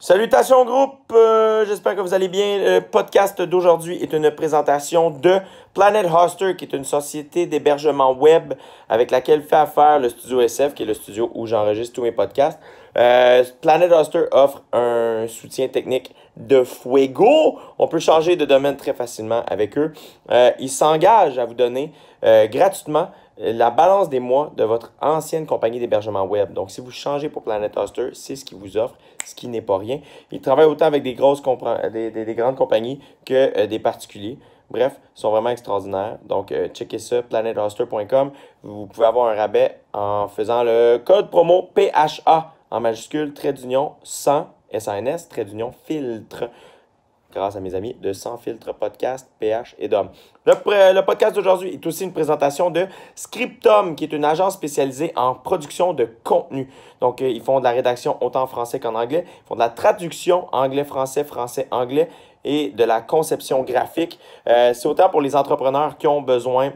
Salutations groupe, euh, j'espère que vous allez bien. Le podcast d'aujourd'hui est une présentation de Planet Hoster, qui est une société d'hébergement web avec laquelle fait affaire le studio SF, qui est le studio où j'enregistre tous mes podcasts. Euh, Planet Hoster offre un soutien technique de fuego. On peut changer de domaine très facilement avec eux. Euh, ils s'engagent à vous donner gratuitement la balance des mois de votre ancienne compagnie d'hébergement web. Donc, si vous changez pour Planet Hoster, c'est ce qu'ils vous offrent, ce qui n'est pas rien. Ils travaillent autant avec des grosses des, grandes compagnies que euh, des particuliers. Bref, ils sont vraiment extraordinaires. Donc, euh, checkez ça, planethoster.com. Vous pouvez avoir un rabais en faisant le code promo PHA en majuscule, trait d'union, 100, SNS trait d'union, filtre grâce à mes amis de Sans Filtre Podcast, PH et Dom. Le, euh, le podcast d'aujourd'hui est aussi une présentation de Scriptum, qui est une agence spécialisée en production de contenu. Donc, euh, ils font de la rédaction autant en français qu'en anglais. Ils font de la traduction anglais-français, français-anglais et de la conception graphique. Euh, c'est autant pour les entrepreneurs qui ont besoin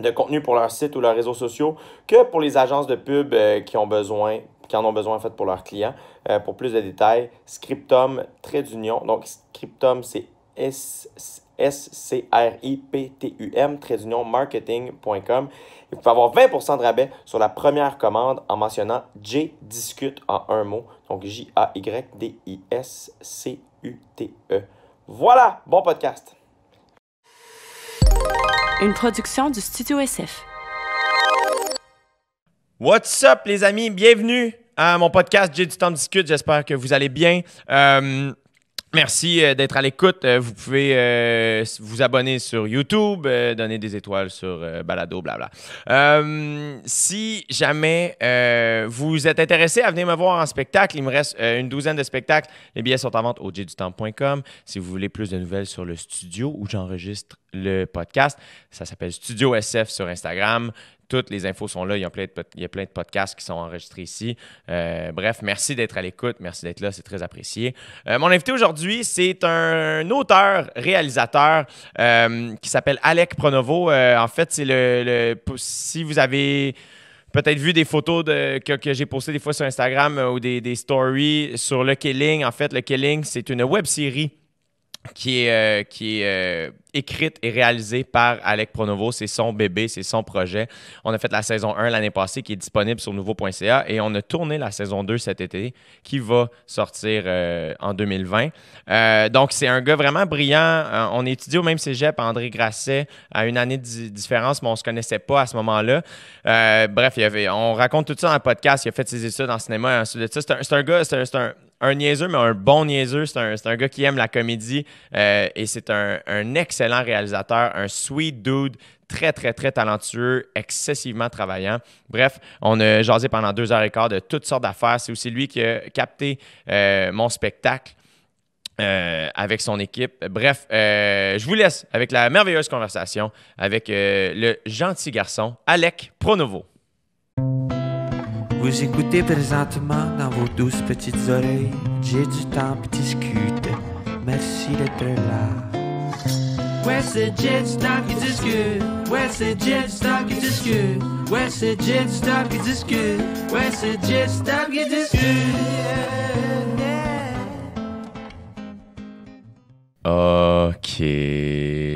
de contenu pour leur site ou leurs réseaux sociaux que pour les agences de pub qui ont besoin qui en ont besoin en fait pour leurs clients. Euh, pour plus de détails, Scriptum Trait d'Union. Donc Scriptum, c'est S-C-R-I-P-T-U-M, trait d'union marketing.com. Vous pouvez avoir 20% de rabais sur la première commande en mentionnant J discute en un mot. Donc J-A-Y-D-I-S-C-U-T-E. Voilà, bon podcast. Une production du Studio SF. What's up, les amis? Bienvenue à mon podcast J'ai du temps discute. J'espère que vous allez bien. Euh, merci euh, d'être à l'écoute. Euh, vous pouvez vous abonner sur YouTube, donner des étoiles sur Balado, blabla. si jamais vous êtes intéressé à venir me voir en spectacle, il me reste une douzaine de spectacles. Les billets sont en vente au jdutemps.com. Si vous voulez plus de nouvelles sur le studio où j'enregistre le podcast, ça s'appelle Studio SF sur Instagram. Toutes les infos sont là. Il y a plein de, podcasts qui sont enregistrés ici. Euh, bref, merci d'être à l'écoute. Merci d'être là. C'est très apprécié. Euh, mon invité aujourd'hui, c'est un auteur, réalisateur euh, qui s'appelle Alec Pronovo. en fait, c'est le, Si vous avez peut-être vu des photos que, j'ai postées des fois sur Instagram ou des, des, stories sur le Killing. En fait, le Killing, c'est une web série qui est, euh, euh, écrite et réalisée par Alec Pronovo. C'est son bébé, c'est son projet. On a fait la saison 1 l'année passée qui est disponible sur nouveau.ca et on a tourné la saison 2 cet été qui va sortir euh, en 2020. donc, c'est un gars vraiment brillant. on étudie au même cégep, André Grasset, à une année de différence, mais on ne se connaissait pas à ce moment-là. bref, il avait, on raconte tout ça dans le podcast. Il a fait ses études en cinéma. c'est un, un, gars, c'est un, un niaiseux, mais un bon niaiseux. C'est un, gars qui aime la comédie euh, et c'est un, excellent réalisateur, un sweet dude, très, très, très talentueux, excessivement travaillant. Bref, on a jasé pendant deux heures et quart de toutes sortes d'affaires. C'est aussi lui qui a capté euh, mon spectacle. Euh, avec son équipe. Bref, je vous laisse avec la merveilleuse conversation avec le gentil garçon Alec Pronovo. Vous écoutez présentement dans vos douces petites oreilles. J'ai du temps pour discuter. Merci d'être là. Ouais, c'est J'ai du temps qui discute. Ouais, c'est J'ai du temps qui discute. Ouais, c'est J'ai du temps qui discute. Ouais, c'est J'ai Jet temps qui discute. Ok.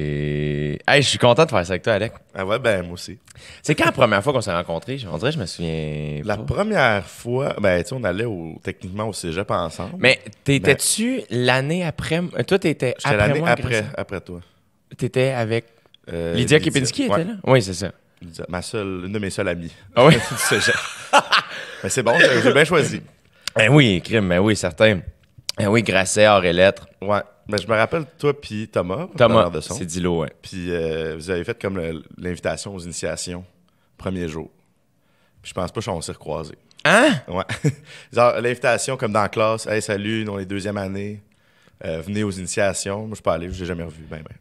Hey, je suis content de faire ça avec toi, Alec. Ah ouais, ben moi aussi. C'est quand la première fois qu'on s'est rencontrés? On dirait, je me souviens. La première fois, ben tu sais, on allait au, techniquement au cégep ensemble. Mais t'étais-tu ben, l'année après. Euh, toi, t'étais après. l'année après, après toi. T'étais avec. Euh, Lydia, Kipinski, Kepinski était là? Oui, c'est ça. Lydia, ma seule, une de mes seules amies. Ah oui? du cégep. Mais c'est bon, j'ai bien choisi. Ben oui, crime, ben oui, certain. Ben oui, Grasset, hors et lettres. Ouais. Mais ben, je me rappelle, toi puis Thomas. Thomas, c'est Dilo, ouais. Puis euh, vous avez fait comme l'invitation aux initiations, premier jour. Puis je pense pas qu'on s'est recroisés. Hein? Ouais. l'invitation, comme dans la classe, hey, salut, nous les est deuxième année, euh, venez aux initiations. Moi, je suis pas allé, je l'ai jamais revu. Ben, ben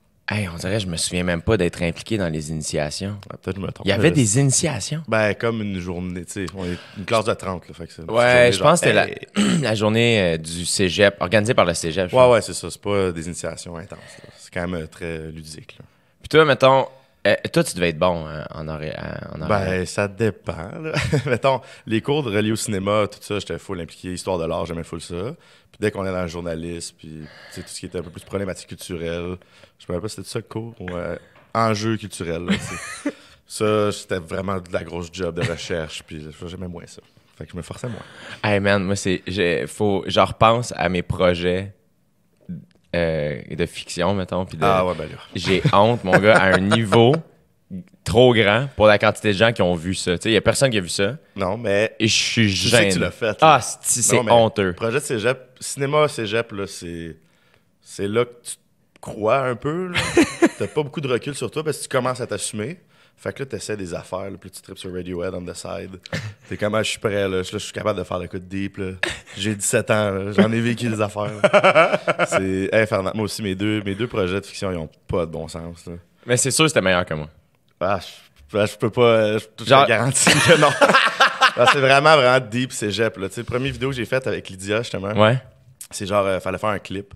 on dirait, je me souviens même pas d'être impliqué dans les initiations. Il y avait des initiations. Ben, comme une journée, tu sais, on est une classe de 30, là, fait Ouais, je pense que c'était la, journée euh, du cégep, organisée par le cégep. Ouais, ouais, c'est ça. C'est pas des initiations intenses. C'est quand même euh, très ludique. Puis toi, mettons, euh, toi, tu devais être bon hein, en, arrière. en Ben, ça dépend. Mettons, les cours de relié au cinéma, tout ça, j'étais full impliqué. Histoire de l'art, j'aimais full ça dès qu'on est dans le journalisme, puis tout ce qui était un peu plus problématique culturelle. Je me rappelle pas si c'était ça le cours euh, enjeu culturel. ça, c'était vraiment de la grosse job de recherche, puis j'aimais moins ça. Fait que je me forçais moins. Hey man, moi, c'est. Faut, je repense à mes projets euh, de fiction, mettons. Puis de, ah ouais, ben là. J'ai honte, mon gars, à un niveau trop grand pour la quantité de gens qui ont vu ça. Il n'y a personne qui a vu ça. Non, mais. je suis gêné. Ah, c'est, c'est honteux. projet de cégep, cinéma cégep, c'est, là que tu crois un peu. T'as pas beaucoup de recul sur toi parce que tu commences à t'assumer. Fait que là, essaies des affaires. puis plus tu tripes sur Radiohead on the side. es comme, ah, je suis prêt. Là. je suis capable de faire le coup de deep. J'ai 17 ans. J'en ai vécu des affaires. c'est infernal. Moi aussi, mes deux, mes deux projets de fiction, ils ont pas de bon sens. Mais c'est sûr que c'était meilleur que moi. Ah, je, peux pas. Je, garantis que non. Ah, c'est vraiment, vraiment deep cégep. Là. tu la première vidéo que j'ai faite avec Lydia, justement, ouais. c'est genre, euh, fallait faire un clip.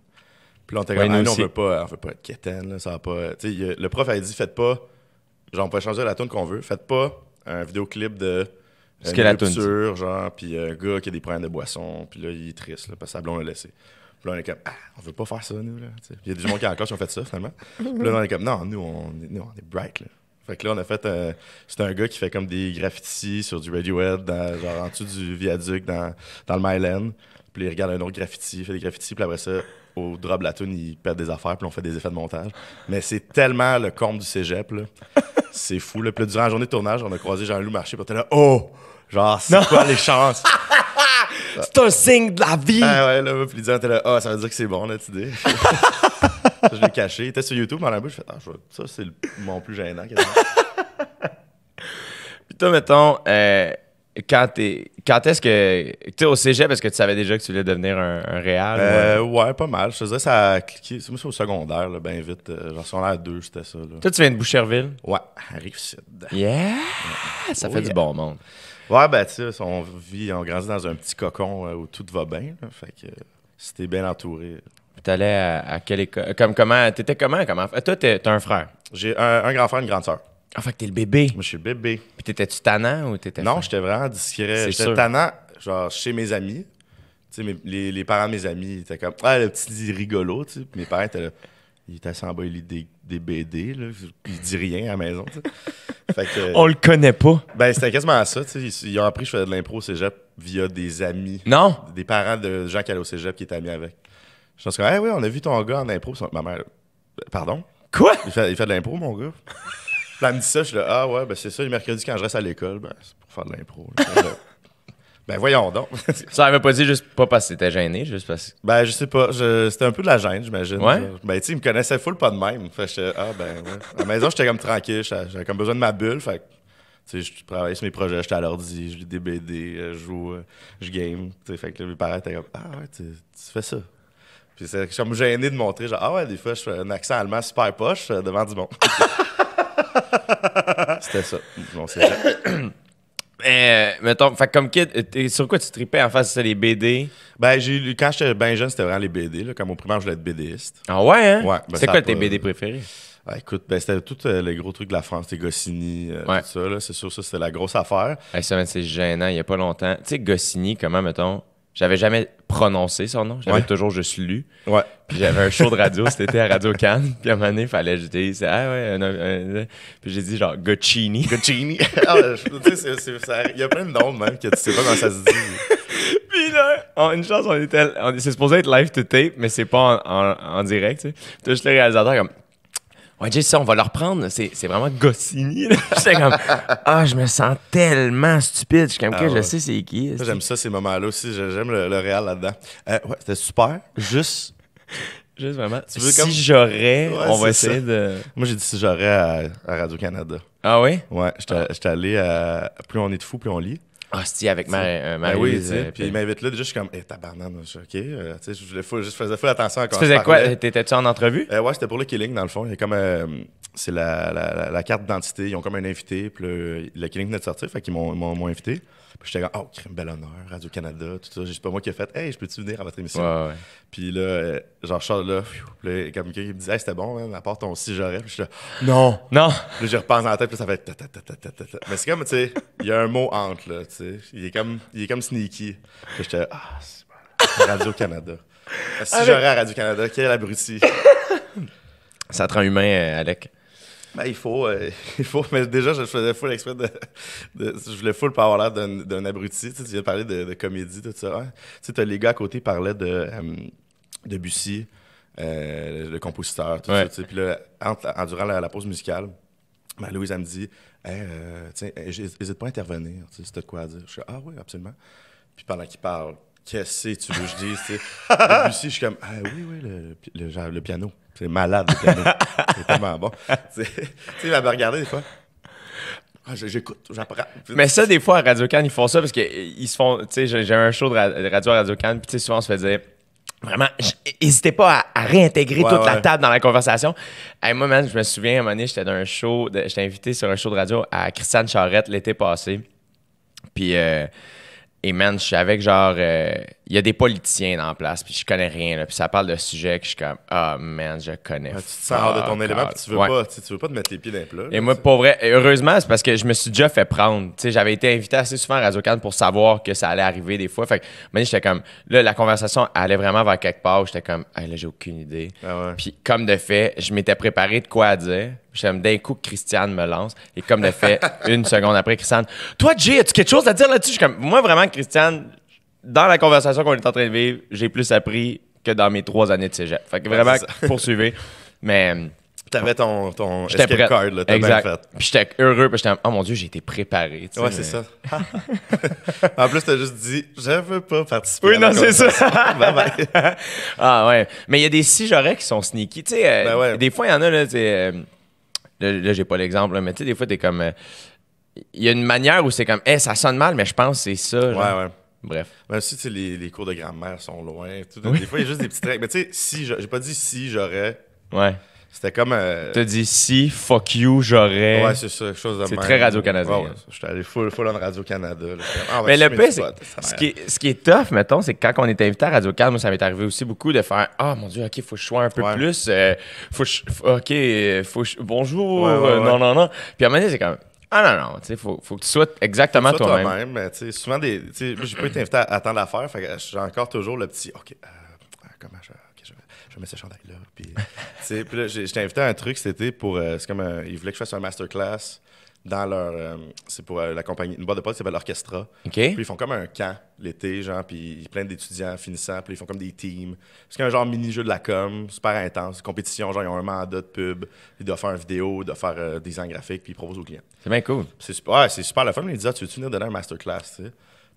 Puis là, on était comme, ah, on veut, pas, on veut pas être quétaine, ça pas. sais le prof a dit, faites pas, genre, on peut changer la tune qu'on veut, faites pas un vidéoclip de. Ce la rupture, genre, puis euh, un gars qui a des problèmes de boisson, puis là, il est triste, parce que sa blonde l'a laissé. Puis là, on est comme, ah, on veut pas faire ça, nous, là. il y a des gens qui la classe qui ont fait ça, finalement. Puis là, on est comme, non, nous, on nous, on est bright, là. Fait que là, on a fait un. C'est un gars qui fait comme des graffitis sur du Radiohead, dans, genre en dessous du viaduc dans, dans le Myland. Puis il regarde un autre graffiti, il fait des graffitis, puis après ça, au drop la tune, il des affaires, puis on fait des effets de montage. Mais c'est tellement le corps du cégep, là. C'est fou, là. plus durant la journée de tournage, on a croisé Jean-Loup Marché, puis on était là, oh! Genre, c'est quoi les chances? c'est un signe de la vie! Ah ouais, là, puis il était là, oh, ça veut dire que c'est bon, là, tu dis. je l'ai caché. Il était sur YouTube, en la bouche, je fais, ah, ça, c'est mon plus gênant. Puis toi, mettons, euh, quand, t'es- quand est-ce que. Tu es au cégep, parce que tu savais déjà que tu voulais devenir un, réel? réal? Euh? Euh, ouais, pas mal. Je faisais dirais, ça a cliqué. Moi, c'est au secondaire, bien ben vite. Euh, genre, si on à deux, c'était ça. Toi, tu viens de Boucherville? Ouais, arrive sud. Yeah! Ça fait du bon monde. Ouais, ben, tu sais, on vit, on grandit dans un petit cocon où tout va bien. Fait que c'était bien entouré, T'allais à, à quelle école? Euh, comme comment? T'étais comment? comment? Toi, t'es, t'as un frère. J'ai un, grand frère, une grande sœur. Ah, fait que t'es le bébé. Moi, je suis le bébé. Puis t'étais-tu tannant ou t'étais. Non, j'étais vraiment discret. J'étais tannant, genre, chez mes amis. Tu sais, les, les parents de mes amis, ils étaient comme, ah, le petit rigolo, tu sais. Mes parents étaient là, il était assis en bas, il lit des, BD, là. Il dit rien à la maison, Fait que, On le connaît pas. ben, c'était quasiment ça, tu sais. Ils, ont appris que je faisais de l'impro au cégep via des amis, Non? des parents de gens qui allaient au cégep qui étaient amis avec. Je suis que, Ah oui, on a vu ton gars en impro. Ma mère, pardon? Quoi? Il fait, il fait de l'impro, mon gars. Là, elle me dit ça, je suis là, ah ouais, ben c'est ça, le mercredi quand je reste à l'école, ben c'est pour faire de l'impro. ben voyons donc. ça m'a pas dit juste pas parce que c'était gêné, juste parce que. Ben je sais pas, c'était un peu de la gêne, j'imagine. Ouais? Ben tu sais, il me connaissait full pas de même. Fait que ah ben ouais. À la maison, j'étais comme tranquille, j'avais comme besoin de ma bulle, fait que. Tu sais, je travaillais sur mes projets, j'étais à l'ordi, je lis des BD, je joue, euh, je game. fait que là, parents étaient comme Ah ouais, tu fais ça. Puis c'est comme gêné de montrer, genre, ah ouais, des fois, je fais un accent allemand super poche euh, devant du monde. C'était ça, c'est ça. Euh, mettons, fait comme kid, euh, sur quoi tu tripais en face, c'est les BD? Ben, j'ai quand j'étais bien jeune, c'était vraiment les BD. Là. Comme au primaire, je voulais être BDiste. Ah ouais, hein? Ouais, ben, c'est quoi tes BD préférés? Ah, écoute, ben, c'était tous euh, les gros trucs de la France, c'était Goscinny, tout ça. là. C'est sûr, ça, c'était la grosse affaire. c'est gênant, il y a pas longtemps. Tu sais, Goscinny, comment, mettons, j'avais jamais prononcé son nom, j'avais toujours juste lu. Ouais. Puis j'avais un show de radio, c'était à Radio Cannes. Puis à un moment donné, il fallait je dis ah ouais, un, puis j'ai dit genre Guccini. Gocini. Ah, il y a plein de noms même que tu sais pas comment ça se dit. puis là, une chance, on était, c'est supposé être live to tape, mais c'est pas en, en, direct. Tu sais. Puis le réalisateur comme j'ai ça, on va le reprendre. C'est vraiment Goscinny. comme, ah, je me sens tellement stupide. Je suis comme, ah que je sais c'est qui. J'aime ça, ces moments-là aussi. J'aime le, réel là-dedans. Euh, ouais, c'était super. Juste. Juste vraiment. si j'aurais, on va essayer de. Moi, j'ai dit si j'aurais à, Radio-Canada. Ah oui? Ouais, j'étais ah. allé à. Plus on est de fou, plus on lit. Ah, hostie avec ma, euh, ben euh, sais, puis il m'invite là, déjà, je suis comme, eh, tabarnane, OK. Euh, tu sais, je, faisais full attention à quoi Tu faisais quoi T'étais-tu en entrevue Ouais, c'était pour le Killing, dans le fond. Il est comme, c'est la, la, carte d'identité. Ils ont comme un invité, puis le, le Killing venait de sortir, fait qu'ils m'ont invité. Puis j'étais comme, oh, crime, bel honneur, Radio-Canada, tout ça. C'est pas moi qui ai fait, hey, je peux-tu venir à votre émission? Puis là, euh, genre, charles là, comme quelqu'un qui me dit, hey, c'était bon, apporte ton si j'aurais. Puis je suis là, non! Non! Puis je repense dans la tête, puis ça fait, ta, Mais c'est comme, tu sais, il y a un mot hante », là, tu sais. Il est comme, il est comme sneaky. Puis j'étais, ah, c'est bon. Radio-Canada. Ah, si j'aurais à Radio-Canada, quel abruti! ça te rend humain, euh, Alec. Ben, il faut, euh, il faut. Mais déjà, je faisais full exprès de, Je voulais full pas avoir l'air d'un abruti. Tu, sais, tu viens de parler de, comédie, tout ça. Hein. Tu sais, les gars à côté parlaient de, euh, de Bussy, euh, le compositeur, tout ça. Puis là, en, durant la, pause musicale, ben, Louise, elle me dit hey, tiens, n'hésite pas à intervenir. Tu sais, as de quoi à dire. Je suis Ah oui, absolument. Puis pendant qu'il parle, qu'est-ce que tu veux que je dise? Bussy, je suis comme Ah oui, oui, le piano. C'est malade, c'est tellement bon. tu sais, il m'avait regardé des fois. Ah, j'écoute, j'apprends. Mais ça, des fois, à Radio can ils font ça parce qu'ils se font. Tu sais, j'ai un show de radio à Radio can puis tu sais, souvent, on se fait dire. Vraiment, n'hésitez pas à, réintégrer toute la table dans la conversation. moi, man, je me souviens, à un moment donné, j'étais dans un show, j'étais invité sur un show de radio à Christiane Charrette l'été passé. Puis, euh, et man, je suis avec genre. Il euh, y a des politiciens en place, puis je connais rien. puis ça parle de sujets que je suis comme. Ah, man, je connais. Ça tu te sors de ton élément, puis tu veux, pas, veux pas te mettre les pieds dans les Et moi, pour vrai, heureusement, c'est parce que je me suis déjà fait prendre. Tu sais, j'avais été invité assez souvent à Radio can pour savoir que ça allait arriver des fois. Fait que, man, j'étais comme. Là, la conversation allait vraiment vers quelque part. J'étais comme. Ah là, j'ai aucune idée. Ah puis, comme de fait, je m'étais préparé de quoi dire. J'aime d'un coup que Christiane me lance. Et comme de fait une seconde après, Christiane, toi, Jay, as-tu quelque chose à dire là-dessus? moi, vraiment, Christiane, dans la conversation qu'on est en train de vivre, j'ai plus appris que dans mes trois années de cégep. Fait que vraiment, poursuivez. Mais. T'avais ton, ton escape card, là, bien fait. Puis j'étais heureux, puis j'étais, oh mon Dieu, j'ai été préparé. ouais, c'est ça. Ah. en plus, t'as juste dit, je veux pas participer. Oui, non, c'est ça. bye bye. ah ouais. Mais il y a des si j'aurais qui sont sneaky. Tu sais, euh, ben des fois, il y en a, là, tu Là, j'ai pas l'exemple, mais tu sais, des fois, t'es comme. Euh, il y a une manière où c'est comme, Hé, ça sonne mal, mais je pense que c'est ça. Ouais, ouais. Bref. Même si tu les, les, cours de grammaire sont loin, des fois, il y a juste des petits traits. Mais tu sais, si, j'ai pas dit si j'aurais. Ouais. C'était comme. Euh... T'as dit si, fuck you, j'aurais. Ouais, c'est ça, chose de C'est très Radio-Canada. Ouais, Je suis allé full, full en Radio-Canada. Ah, mais le pire, c'est. Ce, qui est, ce qui est tough, mettons, c'est que quand on était invité à Radio-Canada, moi, ça m'est arrivé aussi beaucoup de faire Ah, mon Dieu, OK, faut que je sois un peu plus. Euh, faut OK, faut Bonjour. Euh, non, non, non. Puis à un moment donné, c'est comme. Ah non, non, tu sais, faut, faut que tu sois exactement toi-même. Toi même, tu sais, souvent, des, j'ai pas été invité à, attendre tant d'affaires, fait que j'ai encore toujours le petit, OK, euh, comment je je mets ce chandail-là. Puis, euh, puis là, j'étais invité à un truc, c'était pour. Euh, c'est comme euh, Ils voulaient que je fasse un masterclass dans leur. c'est pour la compagnie. Une boîte de potes qui s'appelle l'Orchestra. Puis ils font comme un camp l'été, genre, puis plein d'étudiants finissants, puis ils font comme des teams. C'est comme un genre mini-jeu de la com, super intense. Compétition, genre, ils ont un mandat de pub, ils doivent faire une vidéo, ils doivent faire des design graphiques puis ils proposent aux clients. C'est bien cool. C'est super, ouais, c'est super la fun. Ils disent, ah, tu veux-tu venir donner un masterclass, tu sais?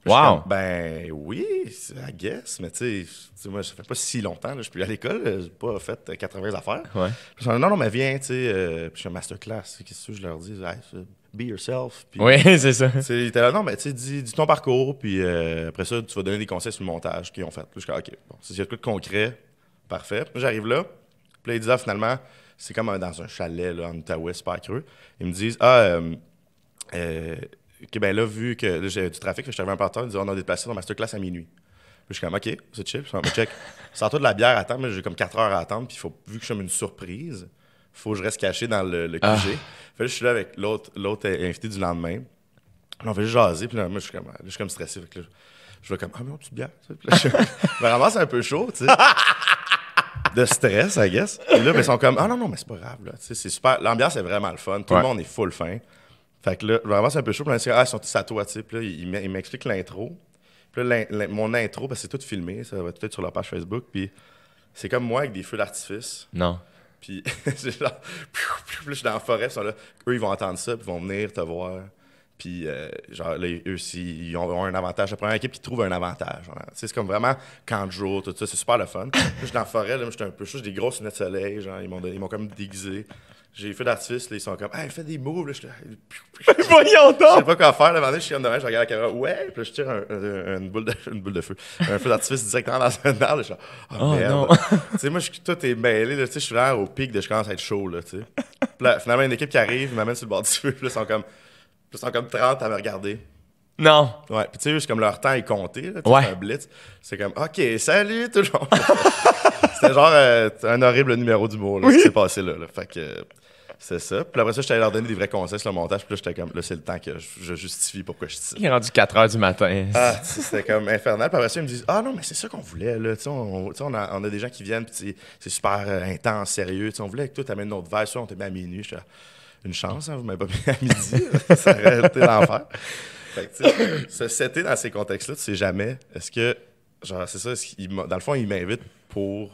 Wow! ben oui, I guess, mais tu sais, moi, ça fait pas si longtemps, là, je suis plus à l'école, j'ai pas fait 80 affaires. non, non, mais viens, tu sais, euh, je suis en masterclass, qu'est-ce que je leur dis? be yourself. oui, c'est ça. Tu là, non, mais tu sais, dis, ton parcours, puis euh, après ça, tu vas donner des conseils sur le montage qu'ils ont fait. Puis, je dis OK, bon, si y a quelque chose de concret, parfait. j'arrive là, puis là, ils disent, ah, finalement, c'est comme euh, dans un chalet là, en Outaouais, pas creux. Ils me disent, ah, euh, euh que ben là, vu que j'ai du trafic, je suis arrivé un partenaire, il dit « on a déplacé dans masterclass à minuit. Puis je suis comme, OK, c'est chill. Puis je check. » toi de la bière à attendre, mais j'ai comme 4 heures à attendre. Puis faut, vu que je suis une surprise, faut que je reste caché dans le, le ah. QG. je suis là avec l'autre, l'autre invité du lendemain. on fait juste jaser. Puis là, moi, je suis comme, je suis comme stressé. là, je vais comme, ah, mais on petite bière. Vraiment, c'est un peu chaud, tu sais. de stress, I guess. là, mais ben, ils sont comme, ah non, non, mais c'est pas grave. Là. C'est super. L'ambiance est vraiment le fun. Tout le monde est full fin. Fait que là, vraiment, c'est un peu chaud. Puis ah, là, c'est sont sont à toi, tu Puis là, ils m'expliquent l'intro. Puis là, mon intro, parce que c'est tout filmé, ça va être sur leur page Facebook. Puis c'est comme moi avec des feux d'artifice. Non. Puis genre, là, je suis dans la forêt, ils sont là. Eux, ils vont entendre ça, puis ils vont venir te voir. Puis, euh, genre, là, eux, aussi, ils ont, un avantage. La première équipe qui trouve un avantage. C'est comme vraiment quand je tout ça. C'est super le fun. Puis je suis dans la forêt, là, moi, j'étais un peu chaud, j'ai des grosses lunettes de soleil. Genre, ils m'ont, ils m'ont comme déguisé j'ai fait d'artifice, là, ils sont comme, hey, fais des moves, là. Je suis voyons donc! Je sais pas quoi faire, là, vendredi, je suis comme demain, je regarde la caméra, ouais, puis là, je tire une, boule de, une boule de feu, un feu d'artifice directement dans un arbre, là, je suis oh, oh merde. tu sais, moi, je, tout est mêlé, là, tu sais, je suis vraiment au pic de je commence à être chaud, là, tu sais. Puis là, finalement, une équipe qui arrive, m'amènent sur le bord du feu, puis là, ils sont comme, ils sont comme 30 à me regarder. Non. Ouais, puis tu sais, c'est comme leur temps est compté, là, ouais. un blitz. C'est comme, OK, salut tout le monde. C'était genre euh, un horrible numéro du mot oui. ce qui s'est passé là, Fait que euh, c'est ça. Puis après ça, j'étais allé leur donner des vrais conseils sur le montage. Puis là, j'étais comme, là, c'est le temps que je, justifie pourquoi je suis ici. Il est rendu 4 heures du matin. Ah, c'était comme infernal. Puis après ça, ils me disent, ah non, mais c'est ça qu'on voulait, là. Tu sais, on, on, a, des gens qui viennent, puis c'est super euh, intense, sérieux. Tu on voulait que toi, amènes notre verre, on te met à minuit. J'sais, une chance, hein, vous m'avez pas mis à midi. ça aurait été l'enfer. Fait se setter dans ces contextes-là, tu sais jamais. Est-ce que, genre, c'est ça, dans le fond, ils m'invitent pour.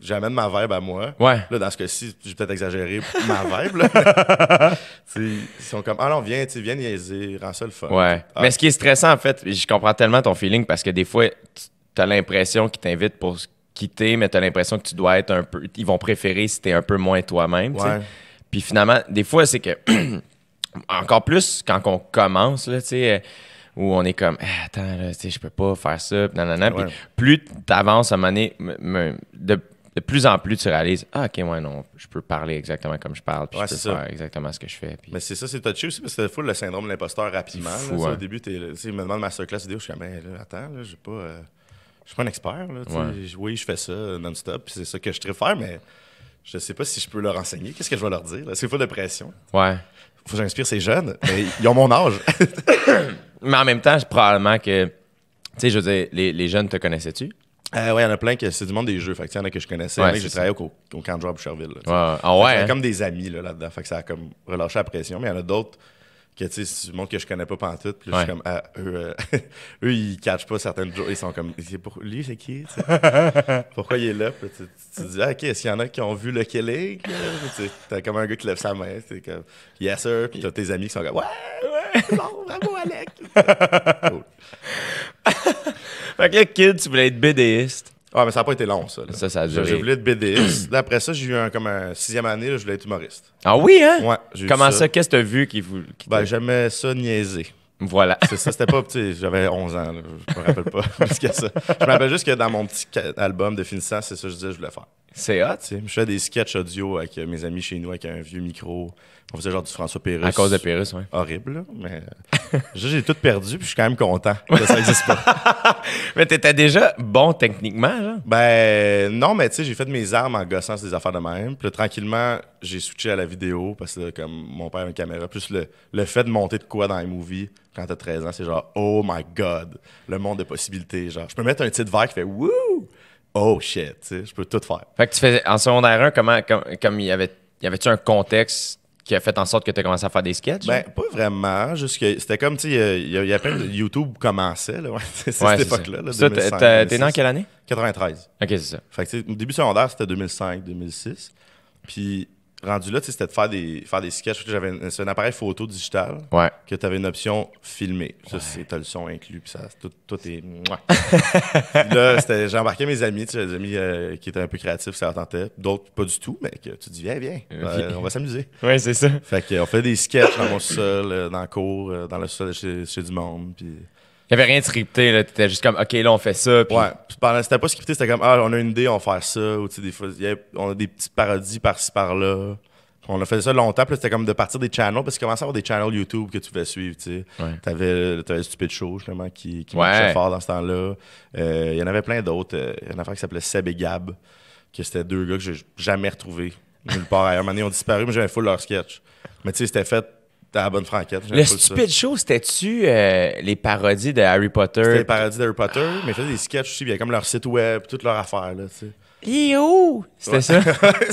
J'amène ma vibe à moi. Ouais. Là, dans ce cas-ci, j'ai peut-être exagéré ma vibe. Là. ils sont comme, ah non, viens, tu viens niaiser, rends ça le fun. Ouais. Ah. Mais ce qui est stressant, en fait, je comprends tellement ton feeling parce que des fois, tu as l'impression qu'ils t'invitent pour quitter, mais tu as l'impression que tu dois être un peu. Ils vont préférer si tu es un peu moins toi-même. Puis finalement, des fois, c'est que encore plus quand on commence, là, euh, où on est comme, ah, attends, tu je peux pas faire ça, nanana. plus t'avances à un moment de, plus en plus, tu réalises, ah, ok, moi non, je peux parler exactement comme je parle, puis je peux faire exactement ce que je fais. Mais c'est ça, c'est touché aussi, parce que fou le syndrome de l'imposteur rapidement. au hein. début, tu me demande ma masterclass vidéo, je suis comme, ben, attends, je j'ai euh, je suis pas un expert, là, oui, je fais ça non-stop, c'est ça que je préfère, faire, mais je sais pas si je peux leur enseigner. Qu'est-ce que je vais leur dire? C'est fou de pression. Ouais faut que j'inspire ces jeunes, ils ont mon âge. mais en même temps, probablement que, tu sais, je veux dire, les, jeunes te connaissais tu euh, oui, il y en a plein que c'est du monde des jeux. Fait il y en a que je connaissais, j'ai travaillé au, camp de à Boucherville. Ah hein? comme des amis là-dedans. fait que ça a comme relâché la pression. Mais il y en a d'autres que tu sais, monde que je connais pas pantoute, puis je suis comme, ah, eux, euh, eux, ils catchent pas certaines choses, ils sont comme, pour... lui, c'est qui, pourquoi il est là, tu, tu, dis, ah, ok, est-ce qu'il y en a qui ont vu le Kelly, t'as comme un gars qui lève sa main, c'est comme, yes sir, puis t'as tes amis qui sont comme, ouais, ouais, bon, bravo Alec, fait que kid, tu voulais être BDiste, ah, mais ça n'a pas été long, ça. Ça, ça a duré. J'ai voulu être BDS. après ça, j'ai eu un, comme un sixième année, je voulais être humoriste. Ah oui, hein? Ouais, j'ai Comment ça? Qu'est-ce que tu as vu qui vous. Ben, j'aimais ça niaiser. Voilà. C'est ça, c'était pas, tu sais, j'avais 11 ans, je me rappelle pas plus que ça. Je me rappelle juste que dans mon petit album de finissant, c'est ça que je disais je voulais faire. C'est hot. Tu sais, je fais des sketchs audio avec mes amis chez nous, avec un vieux micro. On faisait genre du François Pérus. À cause de Pérus, oui. Horrible, mais euh, j'ai tout perdu, puis je suis quand même content que ça n'existe pas. mais t'étais déjà bon techniquement, genre? Ben non, mais tu sais, j'ai fait de mes armes en gossant sur des affaires de même. Puis tranquillement, j'ai switché à la vidéo parce que comme mon père a une caméra. Plus le, fait de monter de quoi dans les movies quand t'as 13 ans, c'est genre Oh my God, le monde de possibilités. Genre, je peux mettre un titre vert qui fait Wouh! Oh shit, Tu sais, je peux tout faire. Fait que tu faisais en secondaire 1, comment comme, comme y avait y avait-tu un contexte qui a fait en sorte que tu as commencé à faire des sketchs? Ben, pas vraiment. Juste que c'était comme, tu sais, euh, il y, a, de YouTube commençait, là. c'est cette époque-là. t'es né en quelle année? 93. OK, c'est ça. Fait que, début secondaire, c'était 2005, 2006. Puis rendu là, c'était de faire des, faire des sketchs. J'avais un appareil photo digital que tu avais une option filmer. Ça, c'est tu as le son inclus, puis ça, tout, est. là, j'ai embarqué mes amis, des amis euh, qui étaient un peu créatifs, ça tentait. D'autres, pas du tout, mais que tu dis, viens, viens, euh, euh, on va s'amuser. Oui, c'est ça. Fait qu'on fait des sketchs dans mon sol, dans le cours, dans le sol chez, chez du monde, puis. Il n'y avait rien de scripté, là. T'étais juste comme, OK, là, on fait ça. Puis... Ouais. c'était pas scripté, c'était comme, ah, on a une idée, on va faire ça. Ou, tu sais, des fois, on a des petites parodies par-ci, par-là. On a fait ça longtemps, puis c'était comme de partir des channels, parce qu'il commençait à avoir des channels YouTube que tu pouvais suivre, tu sais. T'avais, t'avais Stupid Show, justement, qui, qui fort dans ce temps-là. Euh, il y en avait plein d'autres. Euh, il y en a un qui s'appelait Seb et Gab, que c'était deux gars que j'ai jamais retrouvés nulle part ailleurs. Maintenant, ils ont disparu, mais j'avais full leur sketch. Mais tu sais, c'était fait T'as la bonne franquette. Le Stupid Show, c'était-tu euh, les parodies de Harry Potter? C'était les parodies d'Harry Potter, mais ils faisaient des sketchs aussi, il y avait comme leur site web, toute leur affaire, là, tu sais. Ah c'était ça? il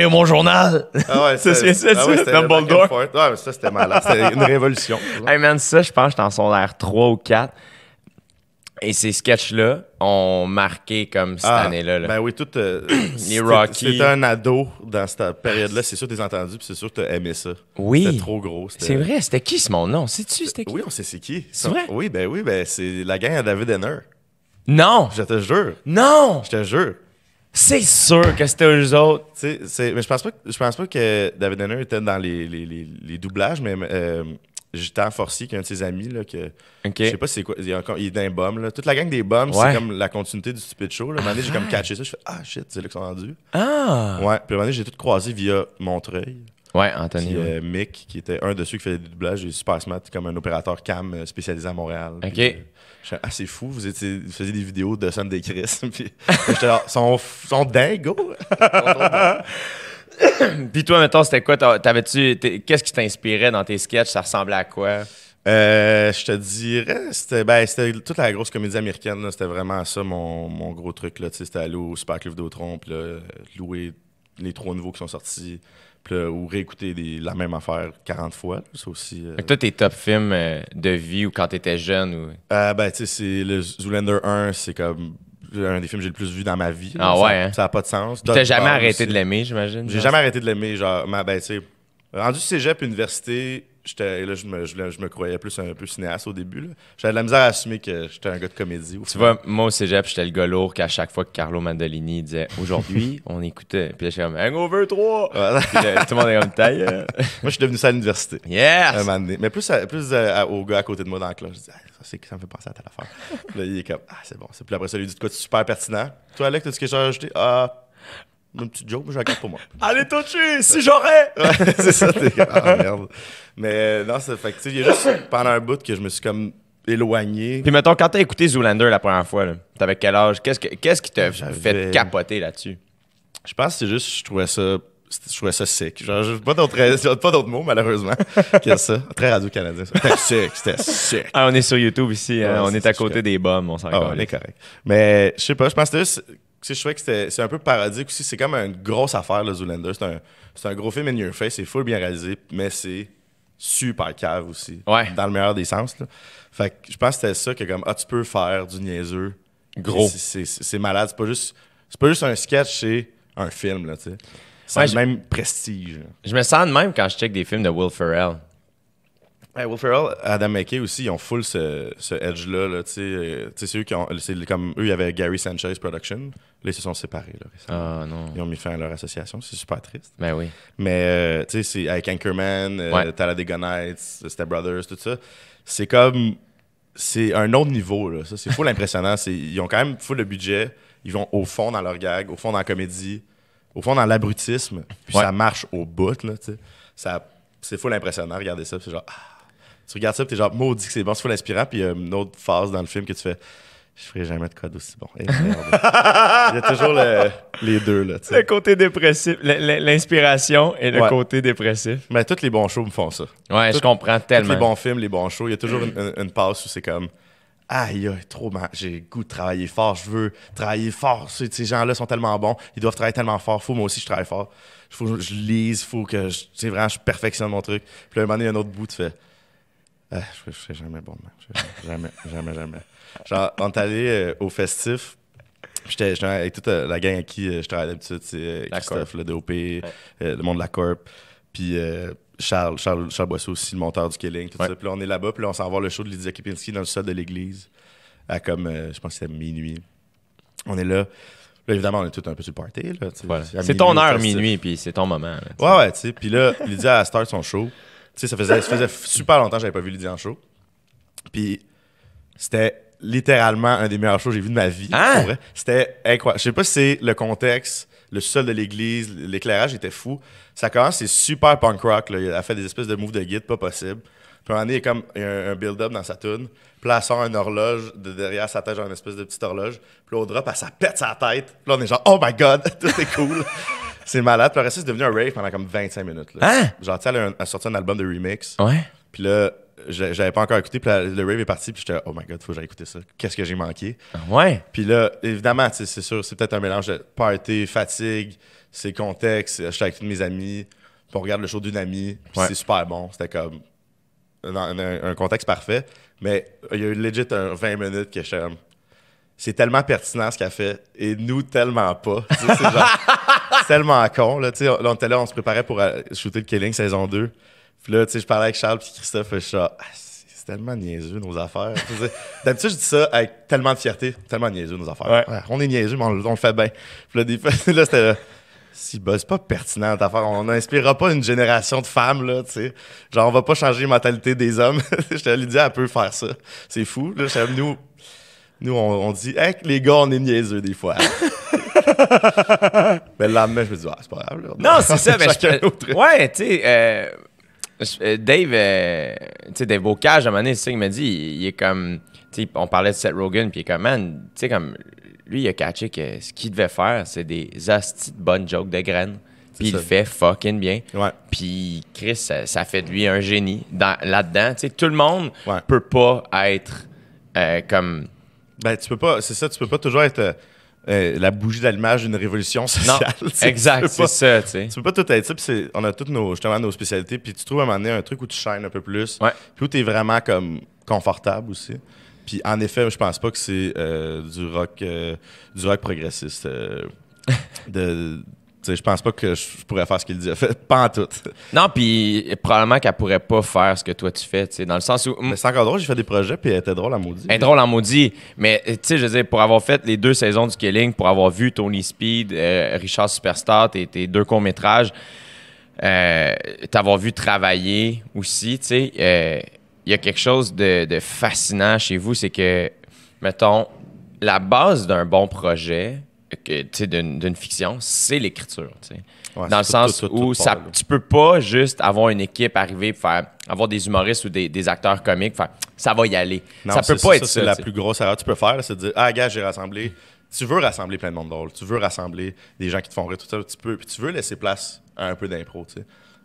ça. au mon journal! Ah ouais, c'est ça. C'est ouais, mais ça, c'était malade. C'était une révolution. hey ça, je pense que j'étais en l'air 3 ou 4. Et ces sketchs-là ont marqué comme cette ah, année-là. Ben oui, tout. Euh, Rocky. C'était un ado dans cette période-là. C'est sûr que t'es entendu, puis c'est sûr que t'as aimé ça. Oui. C'était trop gros. C'est vrai. C'était qui ce monde? On sait tu c'était Oui, on sait c'est qui. C'est vrai? Oui, ben oui, ben c'est la gang à David Henner. Non! Je te jure. Non! Je te jure. C'est sûr que c'était eux autres. mais je pense pas que je pense pas que David Henner était dans les, les, les, doublages, mais euh, J'étais forcier, qui est un de ses amis, là, que je sais pas c'est quoi, il est, encore, d'un bum. Toute la gang des bums, c'est comme la continuité du stupid show. Là. Un moment donné, j'ai comme ah. catché ça, je fais Ah shit, c'est là qu'ils sont rendus. Ah! Ouais, puis un moment donné, j'ai tout croisé via Montreuil. Ouais, Anthony. Puis, euh, Mick, qui était un de ceux qui faisait des doublage j'ai super smart, comme un opérateur cam euh, spécialisé à Montréal. Ok. Euh, assez ah, c'est fou, vous, étiez, faisiez des vidéos de Sunday Chris. Puis j'étais là, sont, sont Puis toi, mettons, c'était quoi? tu Qu'est-ce qui t'inspirait dans tes sketchs? Ça ressemblait à quoi? Euh, je te dirais, c'était ben, toute la grosse comédie américaine. C'était vraiment ça mon, gros truc. C'était aller au Supercliff d'Autron, louer les trois nouveaux qui sont sortis, ou réécouter la même affaire 40 fois. aussi. Euh, toi, tes top films euh, de vie ou quand t'étais jeune? Ou... ben, tu sais, c'est le Zoolander 1, c'est comme un des films que j'ai le plus vu dans ma vie. Ah ouais. Hein? Ça n'a pas de sens. Tu n'as jamais arrêté de l'aimer, j'imagine. J'ai jamais arrêté de l'aimer. Genre, ben, tu sais, rendu cégep, université, Là, je, me, je, me, croyais plus un peu cinéaste au début. J'avais de la misère à assumer que j'étais un gars de comédie. Tu vois, moi au cégep, j'étais le gars lourd qu'à chaque fois que Carlo Mandolini disait aujourd'hui, on écoutait. Puis là, j'étais comme Hangover 3. tout le monde est comme taille. Euh. moi, je suis devenu ça à l'université. Yes! Un Mais plus, euh, plus euh, au gars à côté de moi dans le classe, je disais, ah, ça, ça me fait penser à telle affaire. là, il est comme, ah, c'est bon. c'est Puis après ça, lui dit de quoi de super pertinent. Toi, Alex, tas ce quelque chose à ajouter? Ah une petit joke, mais j'ai la pour moi. Allez, toucher, si j'aurais! c'est ça, t'es ah, merde. Mais euh, non, c'est fait que, il y a juste pendant un bout que je me suis comme éloigné. Puis mettons, quand t'as écouté Zoolander la première fois, t'avais quel âge? Qu'est-ce, qu'est-ce qui t'a ah, fait capoter là-dessus? Je pense que c'est juste, je trouvais ça je trouvais ça sick. Genre, pas d'autres, pas d'autres mots, malheureusement, que ça. Très radio-canadien, ça. C'était sick, c'était sick. Ah, on est sur YouTube ici, hein, on est, à côté des bombes, on s'en ah, On est correct. Mais je sais pas, je pense que je trouvais que c'est un peu parodique aussi. C'est comme une grosse affaire, le Zoolander. C'est un, gros film in your face. C'est full bien réalisé, mais c'est super cave aussi. Ouais. Dans le meilleur des sens. Fait que je pense que c'était ça que comme, ah, tu peux faire du niaiseux. Gros. C'est malade. C'est pas juste pas juste un sketch, c'est un film, là, tu sais. C'est le même prestige. Je me sens de même quand je check des films de Will Ferrell. Hey, Will Adam McKay aussi, ils ont full ce, ce edge-là. Là, tu euh, c'est eux qui ont. Comme eux, il y avait Gary Sanchez Production. Là, ils se sont séparés là, Ah non. Ils ont mis fin à leur association. C'est super triste. Ben oui. Mais euh, tu sais, avec Anchorman, euh, Talladega Nights, Step Brothers, tout ça. C'est comme. C'est un autre niveau. Là, ça. C'est full impressionnant. C'est, ils ont quand même full le budget. Ils vont au fond dans leur gag, au fond dans la comédie, au fond dans l'abrutisme. Puis ça marche au bout. Là, ça, c'est full impressionnant. Regardez ça. C'est genre. Ah, tu regardes ça, puis t'es genre, maudit que c'est bon, c'est fais l'inspirant Puis il y a une autre phase dans le film que tu fais, je ferai jamais de code aussi bon. Eh, il y a toujours les deux, là. Le côté dépressif, l'inspiration et le côté dépressif. Mais tous les bons shows me font ça. Ouais, je comprends tellement. les bons films, les bons shows, il y a toujours une, pause où c'est comme. Aïe, trop mal. J'ai goût de travailler fort. Je veux travailler fort. Ces, gens-là sont tellement bons. Ils doivent travailler tellement fort. Faut, moi aussi, je travaille fort. Faut, je lise. Faut que je, vraiment, je perfectionne mon truc. Puis là, un moment donné, un autre bout, tu fais ah, je, ne serais jamais bon, man. Jamais, jamais, jamais. Genre, on est allé euh, au festif. J'étais avec toute euh, la gang à qui euh, je travaille d'habitude, c'est Christophe, le DOP, le monde de la Corp, puis Charles, Charles, Charles Boisseau aussi, le monteur du Killing, tout ça. Puis là, on est là-bas, puis là, on s'en va voir le show de Lydia Kipinski dans le sol de l'église, à comme, je pense que c'était minuit. On est là. Là, évidemment, on est tous un peu sur party. C'est ton heure, minuit, puis c'est ton moment. Oui, ouais, ouais, tu sais. Puis là, Lydia, a start son show ça faisait, ça faisait super longtemps que j'avais pas vu le en show. Puis c'était littéralement un des meilleurs shows que j'ai vu de ma vie. Hein? C'était incroyable. Je sais pas si c'est le contexte, le sol de l'église, l'éclairage était fou. Ça commence, c'est super punk rock. Là. Il a fait des espèces de moves de guide pas possible. Puis un moment comme un, build-up dans sa tune. plaçant une horloge derrière sa tête, genre une espèce de petite horloge. Puis là, au drop, elle, ça pète sa tête. Puis là, on est genre, oh my god, tout est cool c'est malade. Puis le reste, c'est devenu un rave pendant comme 25 minutes. Hein? Genre, tu elle a sorti un album de remix. Ouais. Puis là, j'avais pas encore écouté, puis le rave est parti, puis j'étais, oh my god, faut que j'aille écouter ça. Qu'est-ce que j'ai manqué? Ah ouais. Puis là, évidemment, c'est sûr, c'est peut-être un mélange de party, fatigue, c'est contexte, j'étais avec tous mes amis, puis on regarde le show d'une amie, c'est super bon. C'était comme un, contexte parfait, mais il y a eu legit un 20 minutes que j'étais c'est tellement pertinent ce qu'elle fait et nous tellement pas. C'est genre tellement con là, tu sais, on était là, on se préparait pour euh, shooter le Killing saison 2. Puis là, tu sais, je parlais avec Charles puis Christophe et je ah, c'est tellement niaiseux nos affaires. D'habitude, je dis ça avec tellement de fierté, tellement niaiseux nos affaires. on est niaiseux mais on, le fait bien. Puis là des fois là c'était euh, si bah, c'est pas pertinent ta affaire. On n'inspirera pas une génération de femmes, là, tu sais. Genre, on va pas changer la mentalité des hommes. Je te l'ai dit, elle peut faire ça. C'est fou. Là, nous, nous, on, dit, les gars, on est niaiseux des fois. mais là, lendemain, je me dis, ah, c'est pas grave. non, c'est ça, mais je. Autre. Ouais, tu sais. Euh, euh, Dave, euh, tu sais, Dave Bocage, à un moment donné, c'est ça qu'il m'a dit. Il, est comme. Tu sais, on parlait de Seth Rogen, puis il est comme, man, tu sais, comme. Lui, il a catché que ce qu'il devait faire, c'est des hosties bonnes jokes de graines. Puis il fait fucking bien. Puis Chris, ça, fait de lui un génie là-dedans. Tu sais, tout le monde peut pas être comme ben, tu peux pas, c'est ça, tu peux pas toujours être euh, euh, la bougie d'allumage d'une révolution sociale. Non, exact, c'est ça, tu sais. Tu peux pas tout être ça, puis on a toutes nos, justement, nos spécialités, puis tu trouves à un moment donné un truc où tu chaînes un peu plus, puis où tu vraiment comme confortable aussi. Puis en effet, je pense pas que c'est euh, du rock du rock progressiste de, je pense pas que je pourrais faire ce qu'il dit. pas en tout. Non, puis probablement qu'elle pourrait pas faire ce que toi tu fais, tu sais, dans le sens où. Mm, c'est encore drôle, j'ai fait des projets, puis elle était drôle à maudit. Elle drôle à maudit. Mais, tu sais, je veux pour avoir fait les deux saisons du Killing, pour avoir vu Tony Speed, euh, Richard Superstar, tes, deux courts-métrages, euh, t'avoir vu travailler aussi, tu sais, euh, il y a quelque chose de fascinant chez vous, c'est que, mettons, la base d'un bon projet, d'une fiction, c'est l'écriture. dans le sens où ça, tu peux pas juste avoir une équipe arriver faire avoir des humoristes ou des, acteurs comiques, ça va y aller. ça peut pas être C'est la plus grosse erreur que tu peux faire, c'est de dire Ah gars, j'ai rassemblé. Tu veux rassembler plein de monde drôle, tu veux rassembler des gens qui te font rire tout ça, tu peux, tu veux laisser place à un peu d'impro.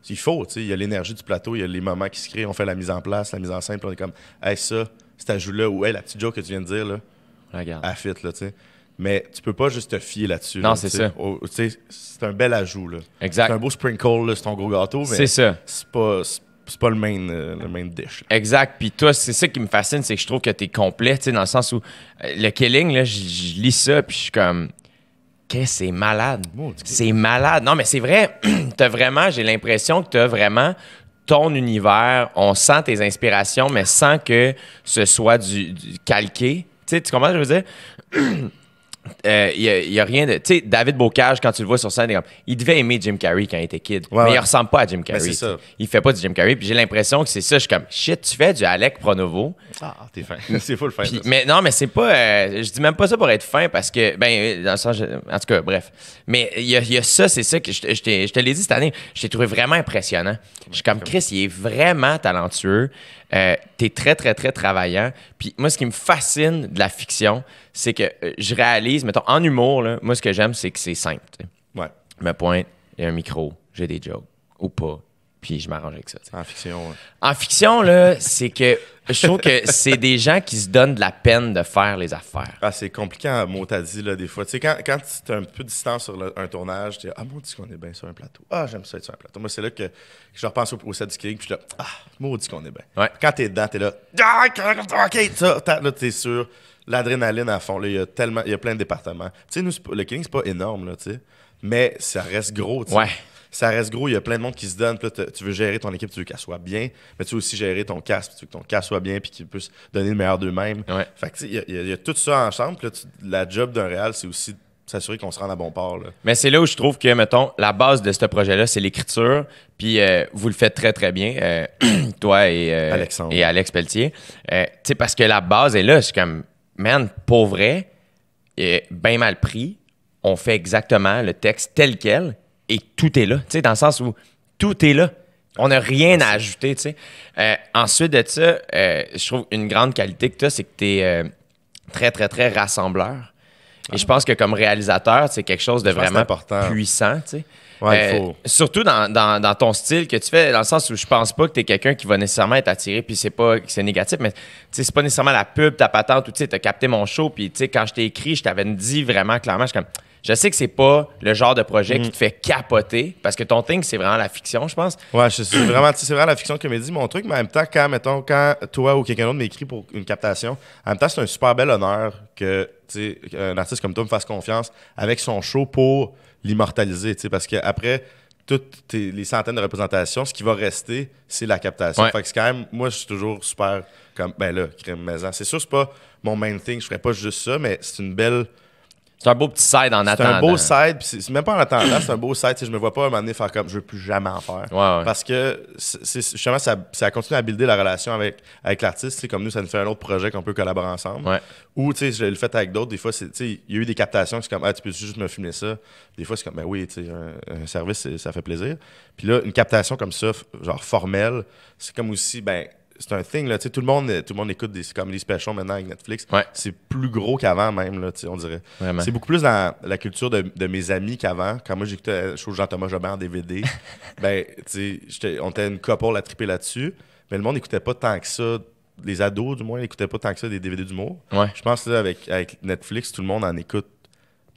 Il faut, il y a l'énergie du plateau, il y a les moments qui se créent, on fait la mise en place, la mise en scène, puis on est comme Hey ça, cet ajout-là, ou hey, la petite joke que tu viens de dire là. À fit, là, tu sais mais tu peux pas juste te fier là-dessus. Non, c'est ça. c'est un bel ajout. Là. Exact. C'est un beau sprinkle, c'est ton gros gâteau, mais c'est ça. C'est pas, c'est pas le main, euh, le main dish. Exact. Puis toi, c'est ça qui me fascine, c'est que je trouve que tu es complet, dans le sens où euh, le killing, là, je lis ça, puis je suis comme. Qu'est-ce que c'est malade? c'est malade. Non, mais c'est vrai, t'as vraiment, j'ai l'impression que t'as vraiment ton univers, on sent tes inspirations, mais sans que ce soit du, calqué. tu comprends ce que je veux dire? il euh, y, a rien de. Tu sais, David Bocage, quand tu le vois sur scène, il devait aimer Jim Carrey quand il était kid. mais il ressemble pas à Jim ben, Carrey. Il fait pas du Jim Carrey. Puis j'ai l'impression que c'est ça. Je suis comme, shit, tu fais du Alec Pronovo. Ah, ah t'es fin. c'est fou le fin. mais non, mais c'est pas. Euh, je dis même pas ça pour être fin parce que. Ben, euh, en tout cas, bref. Mais il y, a, ça, c'est ça que je, je te l'ai dit cette année. Je t'ai trouvé vraiment impressionnant. Je suis comme, Chris, il est vraiment talentueux. Euh, t'es es très, très, très travaillant. Puis moi, ce qui me fascine de la fiction, c'est que euh, je réalise, mettons, en humour, moi, ce que j'aime, c'est que c'est simple. Ouais. Je me pointe, il y a un micro, j'ai des jokes. Ou pas, puis je m'arrange avec ça. En fiction, En fiction, là, c'est que je trouve que c'est des gens qui se donnent de la peine de faire les affaires. Ah, c'est compliqué en mot t'as dit, là, des fois. Tu sais, quand, quand tu es un peu distant sur un tournage, tu dis Ah mon qu'on est bien sur un plateau. Ah, j'aime ça être sur un plateau. Moi, c'est là que, je repense au, procès du King, puis je là Ah, maudit qu'on est bien. Ouais. Quand t'es dedans, t'es là Ah, ok, ça, là, t'es sûr. L'adrénaline à fond, il y a tellement, il y a plein de départements. Tu sais, nous, le King, c'est pas énorme, là, tu sais mais ça reste gros. Ouais ça reste gros, il y a plein de monde qui se donne. tu veux gérer ton équipe, tu veux qu'elle soit bien, mais tu veux aussi gérer ton casque, tu veux que ton casque soit bien, puis qu'ils puissent donner le meilleur d'eux-mêmes. Fait que, il y, a, tout ça ensemble. la job d'un réal, c'est aussi s'assurer qu'on se rend à bon port. Mais c'est là où je trouve que, mettons, la base de ce projet-là, c'est l'écriture. Puis euh, vous le faites très, très bien, euh, toi et, euh, Alexandre. et Alex Pelletier. tu parce que la base est là. C'est comme, man, pauvre vrai, bien mal pris. On fait exactement le texte tel quel et tout est là, tu sais, dans le sens où tout est là. On n'a rien à ajouter, tu sais. Euh, ensuite de ça, euh, je trouve une grande qualité que tu as, c'est que tu es euh, très, très, très rassembleur. Et je ah. pense que comme réalisateur, c'est quelque chose de vraiment puissant, tu sais. Surtout dans, ton style que tu fais, dans le sens où je pense pas que tu es quelqu'un qui va nécessairement être attiré, puis c'est pas c'est négatif, mais c'est pas nécessairement la pub, ta patente, tu sais, t'as capté mon show, puis tu sais, quand je t'ai écrit, je t'avais dit vraiment clairement, je suis comme je sais que c'est pas le genre de projet qui mm. te fait capoter, parce que ton thing, c'est vraiment la fiction, je pense. Ouais, c'est vraiment, vraiment la fiction comédie, mon truc, mais en même temps, quand, mettons, quand toi ou quelqu'un d'autre m'écrit pour une captation, en même temps, c'est un super bel honneur que un artiste comme toi me fasse confiance avec son show pour l'immortaliser, parce qu'après toutes les centaines de représentations, ce qui va rester, c'est la captation. quand même, moi, je suis toujours super comme, ben là, crème maison. C'est sûr, c'est pas mon main thing, je ferais pas juste ça, mais c'est une belle c'est un beau petit side en attendant. C'est un beau side, c'est même pas en attendant, c'est un beau side. Je me vois pas m'amener faire comme je veux plus jamais en faire. Parce que justement, ça, ça, continue à builder la relation avec, avec l'artiste. Comme nous, ça nous fait un autre projet qu'on peut collaborer ensemble. Ouais. Ou je le fait avec d'autres. Des fois, il y a eu des captations, c'est comme ah, tu peux juste me filmer ça. Des fois, c'est comme ben oui, un, un service, ça fait plaisir. Puis là, une captation comme ça, genre formelle, c'est comme aussi, ben c'est un thing. Là. Tout, le monde, tout le monde écoute des comedy specials maintenant avec Netflix. C'est plus gros qu'avant même, là, on dirait. C'est beaucoup plus dans la culture de, mes amis qu'avant. Quand moi j'écoutais show Jean-Thomas Jobin en DVD, ben, on était une couple à triper là-dessus. Mais le monde n'écoutait pas tant que ça. Les ados, du moins, n'écoutaient pas tant que ça des DVD d'humour. Ouais. Je pense que avec, avec Netflix, tout le monde en écoute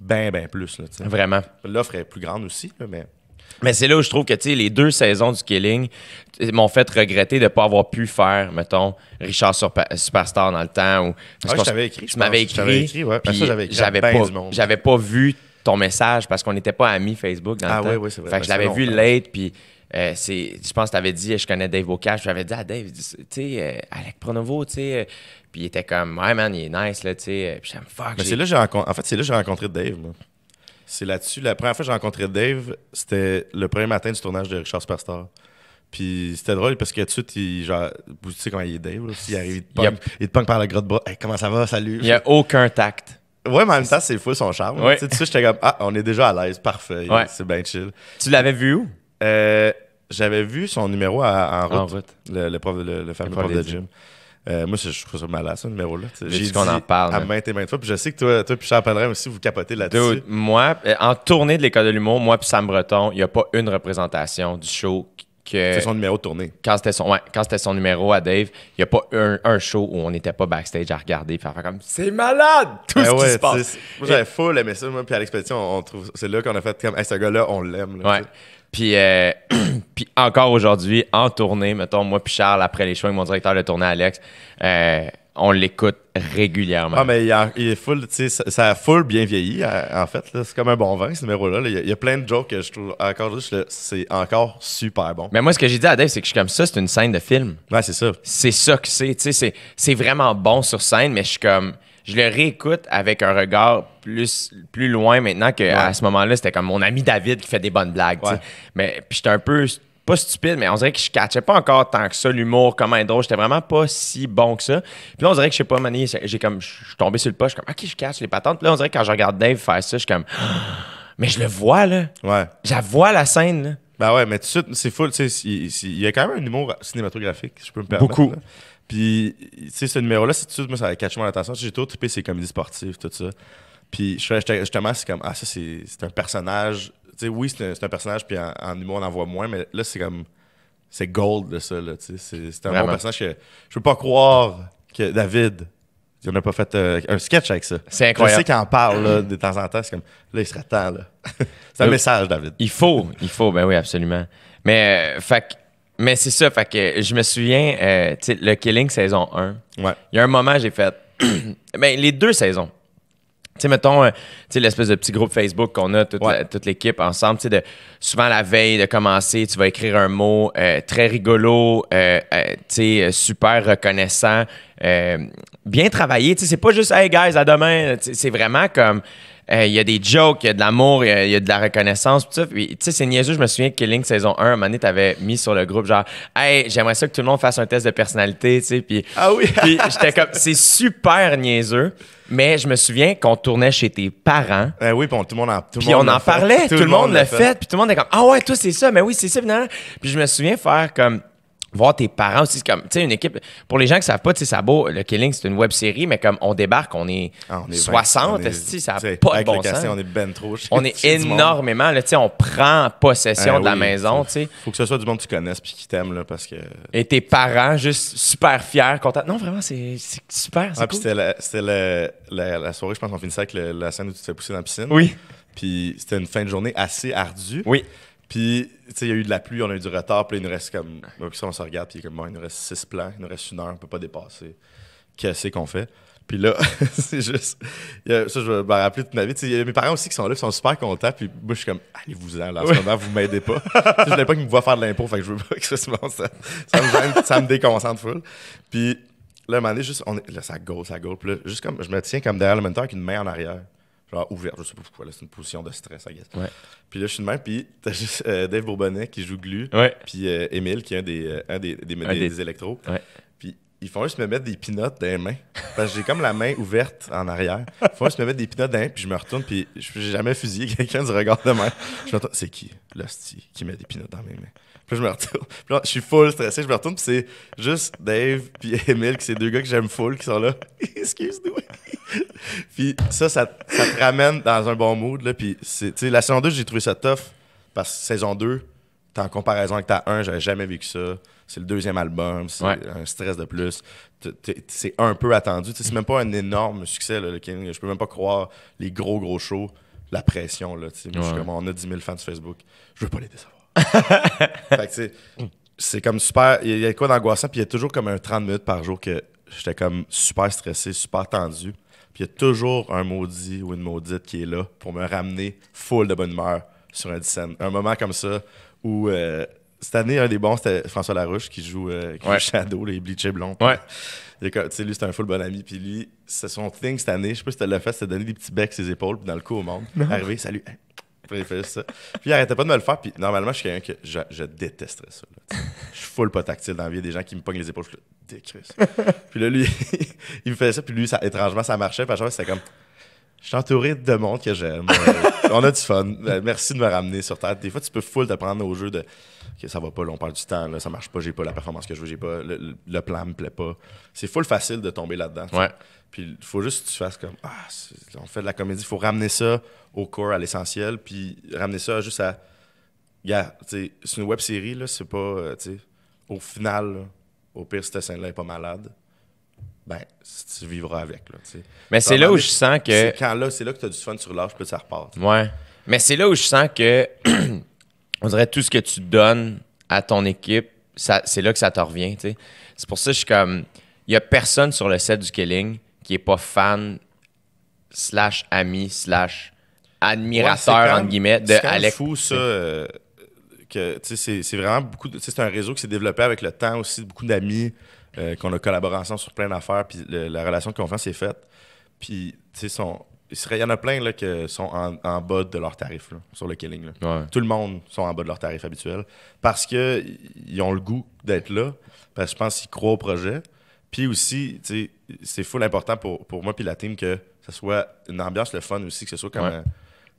bien, bien plus. Là, Vraiment. L'offre est plus grande aussi, là, mais mais c'est là où je trouve que les deux saisons du Killing m'ont fait regretter de ne pas avoir pu faire, mettons, Richard Superstar dans le temps. Ou, parce ah, je t'avais écrit. Je m'avais écrit. écrit ouais. J'avais pas, pas vu ton message parce qu'on n'était pas amis Facebook dans le ah, temps. Ah oui, oui, c'est vrai. Fait que je ben, l'avais vu late, puis euh, je pense que tu avais dit, je connais Dave je lui avais dit à ah, Dave, tu sais, euh, Alec Pronovo, tu sais. Euh, puis il était comme, ouais, hey, man, il est nice, là, tu sais. Puis j'aime fuck. Mais c'est là en fait, c'est là que j'ai rencontré Dave, là. C'est là-dessus. La première fois que j'ai rencontré Dave, c'était le premier matin du tournage de Richard Superstar. Puis c'était drôle parce que tout de suite, il, genre, vous savez comment il est Dave, il arrive, il te punk, par la grotte de Hey, comment ça va? Salut. Il n'y a aucun tact. Ouais, mais en même temps, c'est fou son charme. Tu sais, j'étais comme, ah, on est déjà à l'aise, parfait. C'est bien chill. Tu l'avais vu où? Euh, j'avais vu son numéro en route. Le, prof, le, le fameux prof, de gym. Euh, moi, je, trouve ça malade, ce numéro-là. J'ai qu'on en parle. À hein? maintes et maintes fois. Puis je sais que toi, toi puis Charles aussi, vous capotez là-dessus. moi, euh, en tournée de l'École de l'humour, moi puis Sam Breton, il n'y a pas une représentation du show que. C'est son numéro de tournée. Quand c'était son, son numéro à Dave, il n'y a pas un, show où on n'était pas backstage à regarder faire comme C'est malade! Tout ben ce qui se passe. Moi, j'avais fou full aimé ça, moi, puis à l'expédition, on, trouve. C'est là qu'on a fait comme hey, ce gars-là, on l'aime. Euh, puis, encore aujourd'hui, en tournée, mettons, moi puis Charles, après les choix avec mon directeur de tournée, Alex, euh, on l'écoute régulièrement. Ah, mais il, est full, tu sais, ça, a full bien vieilli, euh, en fait. C'est comme un bon vin, ce numéro-là. Il y, a plein de jokes que je trouve encore c'est encore super bon. Mais moi, ce que j'ai dit à Dave, c'est que je suis comme ça, c'est une scène de film. Ouais, c'est ça. C'est ça que c'est, tu sais, c'est vraiment bon sur scène, mais je suis comme je le réécoute avec un regard plus, plus loin maintenant qu'à à ce moment-là, c'était comme mon ami David qui fait des bonnes blagues. Mais puis j'étais un peu pas stupide, mais on dirait que je catchais pas encore tant que ça l'humour, comment est drôle. J'étais vraiment pas si bon que ça. Puis là, on dirait que je sais pas, manier, j'ai comme, je suis tombé sur le poche je suis comme, ok, je catch les patentes. Puis là, on dirait que quand je regarde Dave faire ça, je suis comme, mais je le vois, là. Ouais. Je vois la scène, là. Ben ouais, mais tout de suite, c'est fou. sais, Il y, a quand même un humour cinématographique, je peux me permettre. Beaucoup. Puis, tu sais, ce numéro-là, c'est tout de moi, ça a catché mon attention. J'ai tout trippé c'est comédie sportive, tout ça. Puis, justement, c'est comme, ah, ça, c'est un personnage. Tu sais, oui, c'est un, personnage, puis en, humour, on en voit moins, mais là, c'est comme, c'est gold de ça, là. Tu sais, c'est un bon personnage que je peux pas croire que David on n'a pas fait euh, un sketch avec ça. C'est incroyable. Je sais qu'il en parle là, de temps en temps. C'est comme là, il serait temps. c'est un message, David. Il faut, il faut, ben oui, absolument. Mais, euh, mais c'est ça, fait que je me souviens, euh, le Killing saison 1. Il y a un moment, j'ai fait. ben, les deux saisons. Tu mettons, euh, tu l'espèce de petit groupe Facebook qu'on a, toute, l'équipe ensemble, tu sais, souvent la veille de commencer, tu vas écrire un mot euh, très rigolo, tu sais, super reconnaissant, bien travaillé. Tu sais, c'est pas juste « Hey, guys, à demain », c'est vraiment comme euh, il y a des jokes, il y a de l'amour, il y, a de la reconnaissance, tout ça. tu sais, c'est niaiseux. Je me souviens que Link saison 1, un moment t'avais mis sur le groupe genre, hey, j'aimerais ça que tout le monde fasse un test de personnalité, tu sais. Puis, ah oui. puis j'étais comme, c'est super niaiseux. Mais je me souviens qu'on tournait chez tes parents. Eh oui, bon tout le monde en, tout puis on en parlait, tout, le monde, le fait. puis tout le monde est comme, ah ouais, toi c'est ça, mais oui, c'est ça, finalement. Puis je me souviens faire comme voir tes parents aussi. C'est comme, tu sais, une équipe. Pour les gens qui ne savent pas, tu sais, ça beau, le Killing, c'est une web série, mais comme on débarque, on est, 60, ah, ça n'a pas de bon on est ben trop. On est énormément, là, tu sais, on prend possession ah de la maison, tu sais. Faut que ce soit du monde que tu connaisses puis qui t'aime, là, parce que. Et tes parents, juste super fiers, contents. Non, vraiment, c'est super. Ah, cool. c'était la, la, soirée, je pense qu'on finissait avec la scène où tu te fais pousser dans la piscine. Oui. Puis c'était une fin de journée assez ardue. Oui. Puis, tu sais, il y a eu de la pluie, on a eu du retard, puis il nous reste comme. Donc, ben, ça, on se regarde, puis il comme, bon, il nous reste six plans, il nous reste une heure, on peut pas dépasser. Qu'est-ce qu'on fait? Puis là, c'est juste. ça, je vais me rappeler toute ma vie. Il y a mes parents aussi qui sont là, ils sont super contents. Puis moi, je suis comme, allez-vous-en, là, en ce moment, vous m'aidez pas. je voulais pas qu'ils me voient faire de l'impôt, fait que je veux pas que ça se ça, ça, me déconcentre full. Puis là, à un moment donné, juste, on est, ça go, ça go. Puis là, juste comme, je me tiens comme derrière le moniteur avec une main en arrière ouvert je sais pas pourquoi, c'est une position de stress, I Puis là, je suis de même, puis t'as juste euh, Dave Bourbonnet qui joue Glu, puis euh, Emile qui est un des, euh, des, des, électros. Puis ils font juste me mettre des pinottes dans les mains, parce que j'ai comme la main ouverte en arrière. Ils font juste me mettre des pinottes dans les mains, puis je me retourne, puis je jamais fusillé quelqu'un du regard de main. Je me c'est qui, l'hostie, qui met des pinottes dans mes mains? Puis je me retourne. je suis full stressé, je me retourne, puis c'est juste Dave puis Emile, qui c'est deux gars que j'aime full, qui sont là. Excuse-nous. puis ça, ça, te ramène dans un bon mood, là. Puis, c'est la saison 2, j'ai trouvé ça tough, parce que saison 2, t'es en comparaison avec ta 1, j'avais jamais vécu ça. C'est le deuxième album, c'est un stress de plus. c'est un peu attendu. C'est même pas un énorme succès, le King. Je peux même pas croire les gros, gros shows, la pression. Là, on a 10 000 fans sur Facebook. Je veux pas les descendre c'est comme super. Il y a quoi d'angoissant, puis il y a toujours comme un 30 minutes par jour que j'étais comme super stressé, super tendu. Puis il y a toujours un maudit ou une maudite qui est là pour me ramener full de bonne humeur sur un scène. Un moment comme ça où. Euh, cette année, un des bons, c'était François Larouche qui joue, euh, Shadow, les et Blond. Tu sais, lui, c'était un full bon ami. Puis lui, c'est son thing cette année. Je sais pas si tu l'as fait, c'était donner des petits becs à ses épaules. Puis dans le coup, au monde, arrivé, salut. Puis il Puis il arrêtait pas de me le faire. Puis normalement, je suis quelqu'un que je, détesterais ça. je suis full pas tactile dans la vie. des gens qui me pognent les épaules. Je suis ça Puis là, lui, il me faisait ça. Puis lui, étrangement, ça marchait. Puis à chaque c'était comme. Je suis entouré de monde que j'aime. Euh, on a du fun. Euh, merci de me ramener sur Terre. Des fois, tu peux full te prendre au jeu de que ça va pas, là, on parle du temps, là, ça marche pas, j'ai pas la performance que je veux, j'ai pas, le, plan me plaît pas. C'est full facile de tomber là-dedans. Puis il faut juste que tu fasses comme, ah, on fait de la comédie, il faut ramener ça au corps, à l'essentiel, puis ramener ça juste à, c'est une web série, là, c'est pas, euh, au final, au pire, cette scène-là est pas malade ben, tu vivras avec. Là, mais c'est là où je sens que. C'est quand là, c'est là que tu as du fun, tu relâches, puis ça repart. Ouais. Mais c'est là où je sens que on dirait tout ce que tu donnes à ton équipe, c'est là que ça te revient. C'est pour ça que je suis comme. Il n'y a personne sur le set du Killing qui n'est pas fan, slash ami, slash admirateur, en entre guillemets, de Alex. fou, ça. Euh, c'est, vraiment beaucoup. C'est un réseau qui s'est développé avec le temps aussi, beaucoup d'amis, euh, qu'on a collaboré ensemble sur plein d'affaires, puis la relation de confiance est faite. Puis, tu sais, son il, y en a plein là, qui sont en, bas de leur tarif sur le killing. Tout le monde sont en bas de leur tarif habituel parce qu'ils ont le goût d'être là, parce que je pense qu'ils croient au projet. Puis aussi, c'est fou important pour, moi puis la team que ce soit une ambiance le fun aussi, que ce soit quand même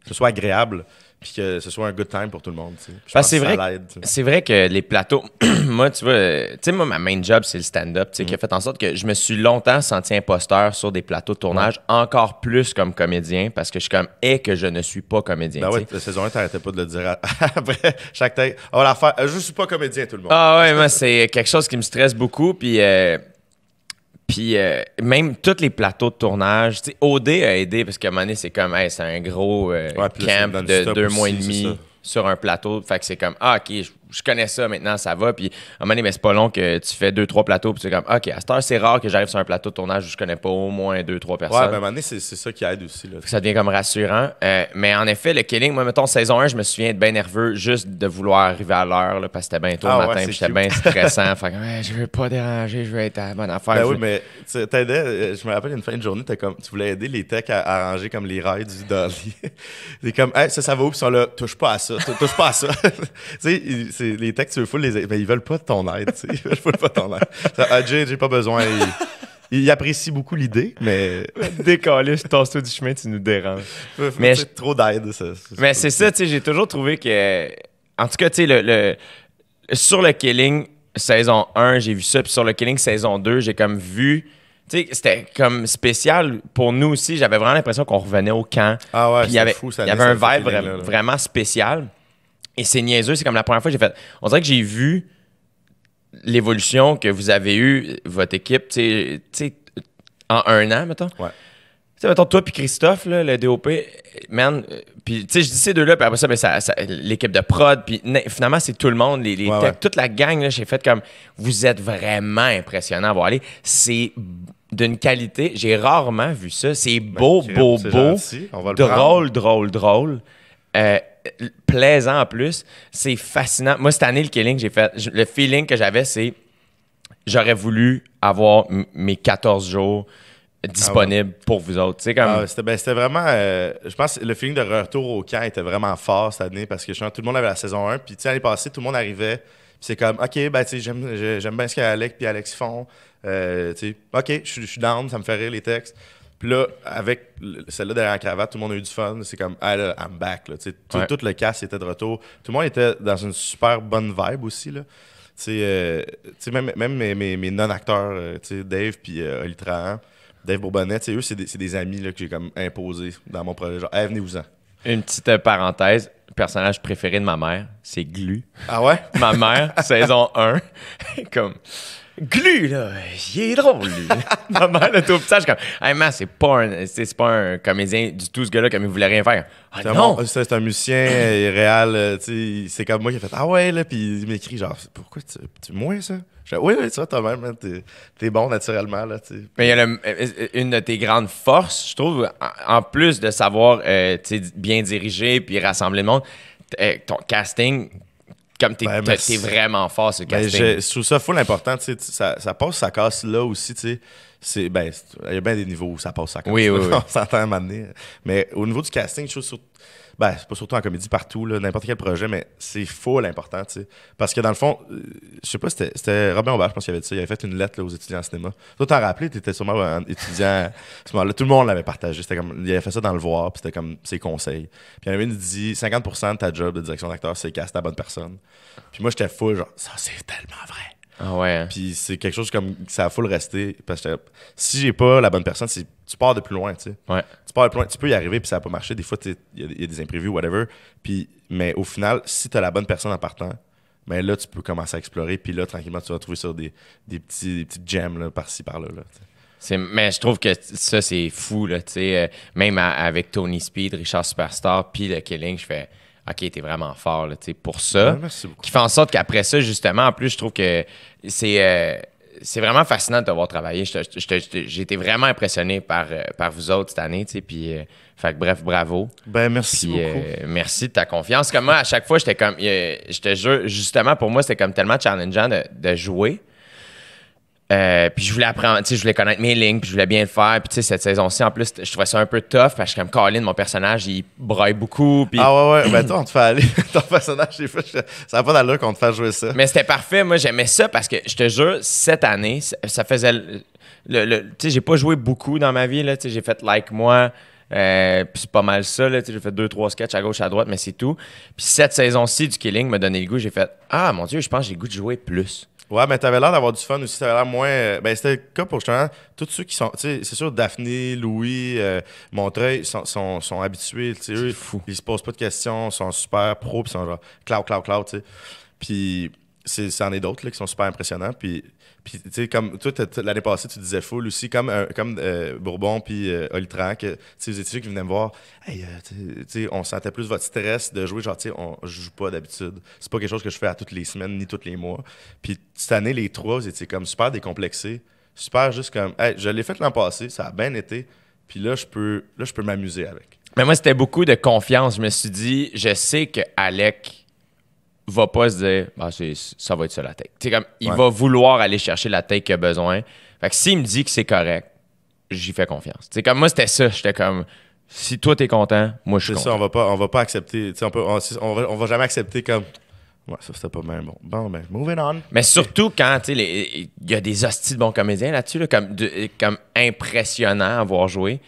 que ce soit agréable puis que ce soit un good time pour tout le monde. c'est vrai, c'est vrai que les plateaux, moi, tu vois, tu sais, moi, ma main job, c'est le stand-up, tu sais, qui mm-hmm. a fait en sorte que je me suis longtemps senti imposteur sur des plateaux de tournage, encore plus comme comédien, parce que je suis comme, et eh, que je ne suis pas comédien. Ben oui, la saison 1, t'arrêtais pas de le dire après chaque tête. On oh, va la faire, je suis pas comédien, tout le monde. Ah ouais, moi, c'est quelque chose qui me stresse beaucoup, puis. Euh, puis euh, même tous les plateaux de tournage, tu OD a aidé parce qu'à un moment donné, c'est comme, c'est un gros euh, camp de deux mois et demi sur un plateau. Fait que c'est comme, ah, ok, je connais ça maintenant, ça va. Puis à un moment donné, mais c'est pas long que tu fais deux, trois plateaux, puis tu es comme, OK, à cette heure, c'est rare que j'arrive sur un plateau de tournage où je connais pas au moins deux, trois personnes. Ouais, mais à un moment donné, c'est, ça qui aide aussi. Là. Ça devient comme rassurant. Euh, mais en effet, le killing, moi, mettons, saison 1, je me souviens être bien nerveux juste de vouloir arriver à l'heure, parce que c'était bien tôt ah le matin, puis j'étais bien stressant. fait que, je veux pas déranger, je veux être à la bonne affaire. Ben oui, mais tu t'aidais, euh, je me rappelle une fin de journée, comme, tu voulais aider les techs à arranger comme les rails du dolly. c'est comme, ça, ça va où? Puis ils là, touche pas à ça, touche pas à ça. tu sais, les textes, tu veux les... Ben, ils veulent pas ton aide. Ils veulent pas ton aide. Ah, j'ai pas besoin. Il, apprécie beaucoup l'idée, mais. Décalé, je tasse-toi du chemin, tu nous déranges. mais, trop d'aide, ça. Mais c'est ça, tu sais, j'ai toujours trouvé que. En tout cas, tu sais, le, sur le Killing saison 1, j'ai vu ça, puis sur le Killing saison 2, j'ai comme vu c'était comme spécial pour nous aussi. J'avais vraiment l'impression qu'on revenait au camp. Ah ouais, il avait, fou, ça y avait un vibe vraiment spécial. Et c'est niaiseux, c'est comme la première fois que j'ai fait. On dirait que j'ai vu l'évolution que vous avez eue, votre équipe, tu sais, en un an, mettons. Ouais. Tu sais, mettons, toi puis Christophe, là, le DOP, man, euh, puis tu sais, je dis ces deux-là, puis après ça, ben, ça, l'équipe de prod, puis finalement, c'est tout le monde, les, toute la gang, là, j'ai fait comme, vous êtes vraiment impressionnant à voir C'est d'une qualité, j'ai rarement vu ça. C'est ben, beau, beau, beau, drôle, drôle, drôle, drôle, euh, plaisant en plus. C'est fascinant. Moi, cette année, le killing, j'ai fait. Le feeling que j'avais, c'est j'aurais voulu avoir mes 14 jours disponibles ah pour vous autres. Ah, ben, c'était, vraiment. Euh, je pense que le feeling de retour au camp était vraiment fort cette année parce que je, tout le monde avait la saison 1. Puis l'année passée, tout le monde arrivait. c'est comme, OK, ben, j'aime, bien ce qu'Alex puis Alex font. Euh, OK, je suis down, ça me fait rire les textes. Puis là, avec celle-là derrière la cravate, tout le monde a eu du fun. C'est comme, hey, I'm back. Là. Tout, le cast était de retour. Tout le monde était dans une super bonne vibe aussi. Là. Euh, même, même mes, non-acteurs, euh, Dave puis euh, Dave Bourbonnet, eux, c'est des, amis là, que j'ai comme imposés dans mon projet. Genre, hey, venez-vous-en. Une petite euh, parenthèse, personnage préféré de ma mère, c'est Glu. Ah ouais? ma mère, saison 1. comme Glu, là, il est drôle, lui. ma mère, tout ça, je suis comme, hey, man, c'est pas, un, c'est, pas un comédien du tout, ce gars-là, comme il voulait rien faire. Ah, c'est non! c'est un musicien, euh, il réel, euh, tu sais, c'est comme moi qui ai fait, ah ouais, là, puis il m'écrit, genre, pourquoi tu, es moins ça? Je dis, oui, oui, tu vois, toi-même, hein, t'es, bon naturellement, là, tu Mais il y a euh, une de tes grandes forces, je trouve, en plus de savoir, tu sais, bien diriger puis rassembler le monde, ton casting, comme t'es, ben, vraiment fort ce ben, casting. je, trouve ça fou l'important, tu sais, ça, ça passe, ça casse là aussi, tu sais. C'est, ben, il y a bien des niveaux où ça passe, ça casse. Oui, oui, oui. On s'entend à un Mais au niveau du casting, je trouve surtout ben, c'est pas surtout en comédie partout, n'importe quel projet, mais c'est fou l'important, tu sais. Parce que dans le fond, euh, je sais pas, c'était Robin Aubert, je pense qu'il avait dit ça, il avait fait une lettre aux étudiants en cinéma. Toi, t'en rappelais, t'étais sûrement un étudiant ce moment-là. Tout le monde l'avait partagé. C'était comme, il avait fait ça dans le voir, puis c'était comme ses conseils. Puis il y avait dit 50% de ta job de direction d'acteur, c'est c'est ta bonne personne. Puis moi, j'étais fou, genre, ça c'est tellement vrai ah hein. Puis c'est quelque chose comme ça a full rester parce que si j'ai pas la bonne personne, c'est tu pars de plus loin, tu sais. Tu pars de plus loin, tu peux y arriver puis ça a pas marché, des fois il y, a des imprévus whatever. Puis mais au final, si tu as la bonne personne en partant, mais là tu peux commencer à explorer puis là tranquillement tu vas trouver sur des, petits petites gems par-ci par-là là, mais je trouve que ça c'est fou là, tu sais euh, même avec Tony Speed, Richard Superstar puis le Killing, je fais OK, était vraiment fort pour ça. Qui fait en sorte qu'après ça, justement, en plus, je trouve que c'est. Euh, c'est vraiment fascinant de te voir travailler. J'ai été vraiment impressionné par, euh, par vous autres cette année. Puis, euh, bref, bravo. Ben, merci beaucoup. merci de ta confiance. Comme moi, à chaque fois, j'étais comme. je te jure, justement, pour moi, c'était comme tellement challengeant de, de jouer. Euh, puis je voulais apprendre, tu sais, je voulais connaître mes lignes, puis je voulais bien le faire. Puis tu sais, cette saison-ci, en plus, je trouvais ça un peu tough parce que comme Colin, mon personnage, il braille beaucoup. Ah ouais, ouais, mais ben, toi, on te fait aller. Ton personnage, ça n'a pas d'allure qu'on te fasse jouer ça. Mais c'était parfait, moi, j'aimais ça parce que je te jure, cette année, ça faisait. Le, tu sais, j'ai pas joué beaucoup dans ma vie, là. Tu sais, j'ai fait like moi. Euh, puis c'est pas mal ça, là. J'ai fait deux, trois sketchs à gauche, à droite, mais c'est tout. Puis cette saison-ci du Killing m'a donné le goût. J'ai fait Ah mon Dieu, je pense que j'ai goût de jouer plus. Ouais, mais t'avais l'air d'avoir du fun aussi. T'avais l'air moins. Euh, ben, c'était le cas pour justement tous ceux qui sont. Tu sais, c'est sûr, Daphné, Louis, euh, Montreuil sont, sont, sont habitués. Tu sais, eux, ils se posent pas de questions, sont super pro, puis sont genre cloud, cloud, cloud, tu sais. Puis c'en est, est d'autres là, qui sont super impressionnants. Puis puis, tu sais, comme toi, l'année passée, tu disais full aussi, comme, euh, comme euh, Bourbon puis euh, que tu sais, vous étiez qui venaient me voir, hey, euh, tu sais, on sentait plus votre stress de jouer, genre, tu sais, on je joue pas d'habitude. C'est pas quelque chose que je fais à toutes les semaines ni tous les mois. Puis, cette année, les trois, vous étiez comme super décomplexés, super juste comme, hey, je l'ai fait l'an passé, ça a bien été, puis là, je peux, là, je peux m'amuser avec. Mais moi, c'était beaucoup de confiance. Je me suis dit, je sais que Alec va pas se dire ah, ça va être ça la tête. comme, il va vouloir aller chercher la tête qu'il a besoin. Fait que s'il me dit que c'est correct, j'y fais confiance. comme moi, c'était ça. J'étais comme si toi t'es content, moi je suis content. Ça, on va pas, va pas accepter. On, va, jamais accepter comme Ouais, ça, c'était pas mal bon. Bon, ben, moving on. Mais surtout quand, il y a des hosties de bons comédiens là-dessus, comme, comme impressionnant à voir jouer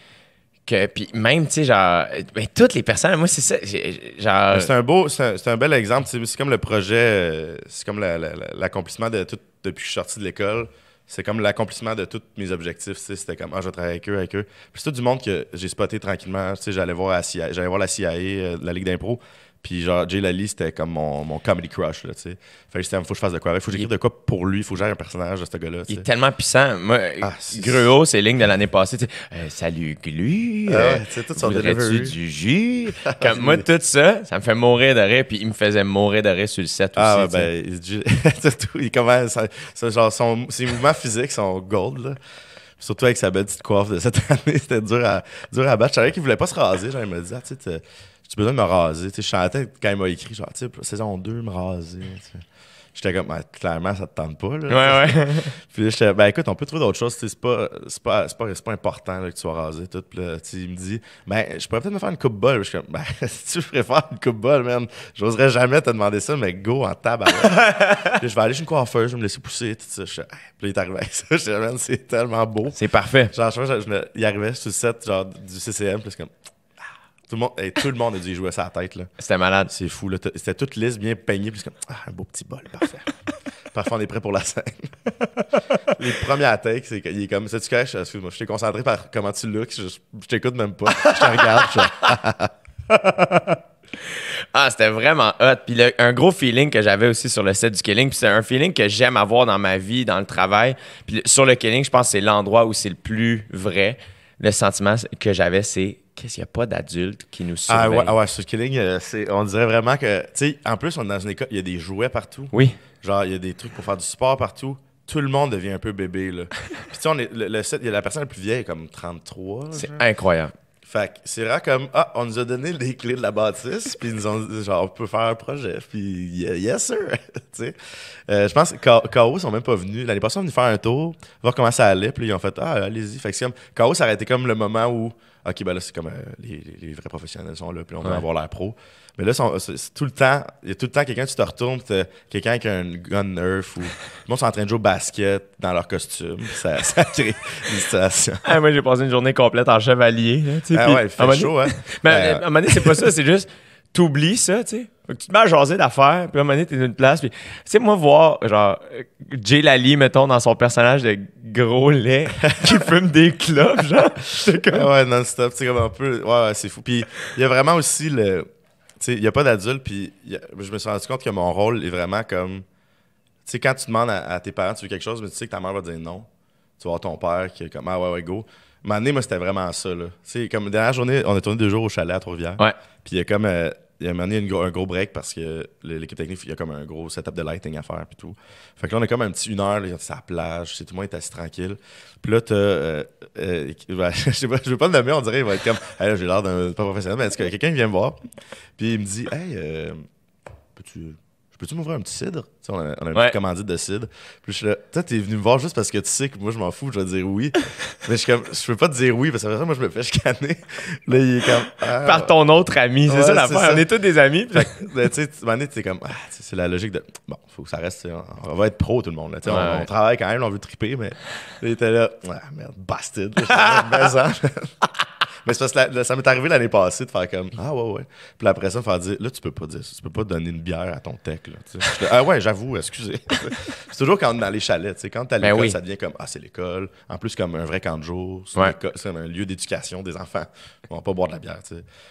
puis même tu sais genre ben, toutes les personnes moi c'est ça c'est un beau c'est un, bel exemple c'est comme le projet euh, c'est comme l'accomplissement de tout depuis que je suis sorti de l'école c'est comme l'accomplissement de tous mes objectifs c'était comme ah, je vais travailler avec eux avec eux puis c'est tout du monde que j'ai spoté tranquillement tu sais j'allais voir la j'allais voir la CIA euh, la Ligue d'impro puis genre, Jay Lally, c'était comme mon, mon comedy crush, là, tu sais. Fait que j'étais, faut que je fasse de quoi avec, faut que j'écrive de quoi pour lui, faut que j'aille un personnage de ce gars-là. Il est tellement puissant. Moi, ah, Greo, c'est de l'année passée, tu sais. Euh, salut, Glu. Ah euh, tu tout du jus? Ah, comme moi, tout ça, ça me fait mourir de rire, puis il me faisait mourir de rire sur le set ah, aussi. Ah, ben, il, il commence, genre, son, ses mouvements physiques sont gold, là. Surtout avec sa belle petite coiffe de cette année, c'était dur à, dur à battre. Je savais qu'il voulait pas se raser. Genre, il me dit, ah, tu sais, tu besoin de me raser. Tu sais, je chantais quand il m'a écrit, genre, tu sais, saison 2, me raser. J'étais comme, ah, clairement, ça te tente pas. Là, ouais, ouais. puis j'étais, ben écoute, on peut trouver d'autres choses. C'est pas, c'est, pas, pas, pas, important que tu sois rasé. Tout. Puis il me dit, ben, je pourrais peut-être me faire une coupe bol. Je suis comme, ben, si tu préfères une coupe bol, man, j'oserais jamais te demander ça, mais go en tabac. je vais aller chez une coiffeuse, je vais me laisser pousser. Tout ça. Je, ah, puis là, il est arrivé avec ça. c'est tellement beau. C'est parfait. Genre, je, je, il arrivait sur le set genre, du CCM. Puis comme, eh, tout le monde, a dû jouer à sa tête. Là. C'était malade. C'est fou. C'était toute lisse, bien peignée. Puis ah, un beau petit bol, parfait. parfait, on est prêt pour la scène. Les premières attaques, c'est qu'il est comme, tu je t'ai concentré par comment tu looks. Je, t'écoute même pas. Je te regarde. Ah, ah, ah, c'était vraiment hot. Puis un gros feeling que j'avais aussi sur le set du Killing, c'est un feeling que j'aime avoir dans ma vie, dans le travail. Puis sur le Killing, je pense que c'est l'endroit où c'est le plus vrai. Le sentiment que j'avais, c'est qu'est-ce qu'il n'y a pas d'adultes qui nous ah, surveillent. Ah ouais, ouais Killing, euh, on dirait vraiment que, tu sais, en plus, on est dans une école, il y a des jouets partout. Oui. Genre, il y a des trucs pour faire du sport partout. Tout le monde devient un peu bébé, là. Puis tu sais, le, y a la personne la plus vieille, comme 33. C'est incroyable. Fait que c'est rare comme, ah, on nous a donné les clés de la bâtisse, puis ils nous ont dit, genre, on peut faire un projet, puis yes, sir. tu sais, euh, je pense que K.O. sont même pas venus. L'année passée, on sont faire un tour, voir comment ça allait, puis ils ont fait, ah, allez-y. Fait que comme, ça aurait été comme le moment où OK, ben là, c'est comme euh, les, vrais professionnels sont là, puis on va avoir l'air pro. Mais là, c'est tout le temps, il y a tout le temps quelqu'un, tu te retournes, quelqu'un qui a un gun nerf ou. Moi, est en train de jouer au basket dans leur costume. Ça, ça crée une situation. Ah, moi, j'ai passé une journée complète en chevalier. ah, ouais, il fait chaud, hein. Mais ben, à un moment donné, c'est pas ça, c'est juste t'oublies ça, tu sais. tu te mets à jaser d'affaires, puis à un moment donné, t'es dans une place, puis... Tu sais, moi, voir, genre, Jay Lally, mettons, dans son personnage de gros lait qui fume des clubs genre, comme... Ouais, non-stop, c'est comme un peu... Ouais, ouais c'est fou. Puis il y a vraiment aussi le... Tu sais, il n'y a pas d'adulte, puis je me suis rendu compte que mon rôle est vraiment comme... Tu sais, quand tu demandes à, tes parents, tu veux quelque chose, mais tu sais que ta mère va dire non. Tu vois ton père qui est comme « Ah ouais, ouais, go » donné, moi, c'était vraiment ça. Là. sais, comme dernière journée, on est tourné deux jours au chalet à trois Ouais. Puis il y a comme. Euh, il y a un, un gros break parce que l'équipe technique, il y a comme un gros setup de lighting à faire. Puis tout. Fait que là, on a comme un petit une heure, c'est à la plage, c'est tout le monde est assez tranquille. Puis là, t'as. Euh, euh, je sais pas, je veux pas le nommer, on dirait, il va être comme. Hey, j'ai l'air d'un pas professionnel, mais est-ce que quelqu'un vient me voir? Puis il me dit, hey, peux-tu peux-tu m'ouvrir un petit cidre? T'sais, on a, on a commandite de cidre. Puis je suis là, toi, t'es venu me voir juste parce que tu sais que moi, je m'en fous, je vais dire oui. mais je, suis comme, je peux pas te dire oui, parce que fait ça, moi, je me fais chicaner. là, il est comme. Ah, Par ton autre ami, c'est ça, ça l'affaire. On est tous des amis. Puis... Ben, tu sais, tu comme, ah, c'est la logique de. Bon, faut que ça reste. On, va être pro, tout le monde. Là, on, travaille quand même, on veut triper, mais. Il était là, ah, merde, bastard. Mais ça m'est arrivé l'année passée de faire comme Ah ouais, ouais. Puis après ça, me faire dire Là, tu peux pas dire ça. Tu peux pas donner une bière à ton tech. Là, ah ouais, j'avoue, excusez. c'est toujours quand on est dans les chalets. Quand tu à ben l'école, ça devient comme Ah, c'est l'école. En plus, comme un vrai camp de jour. C'est comme un lieu d'éducation des enfants. Ils vont pas boire de la bière.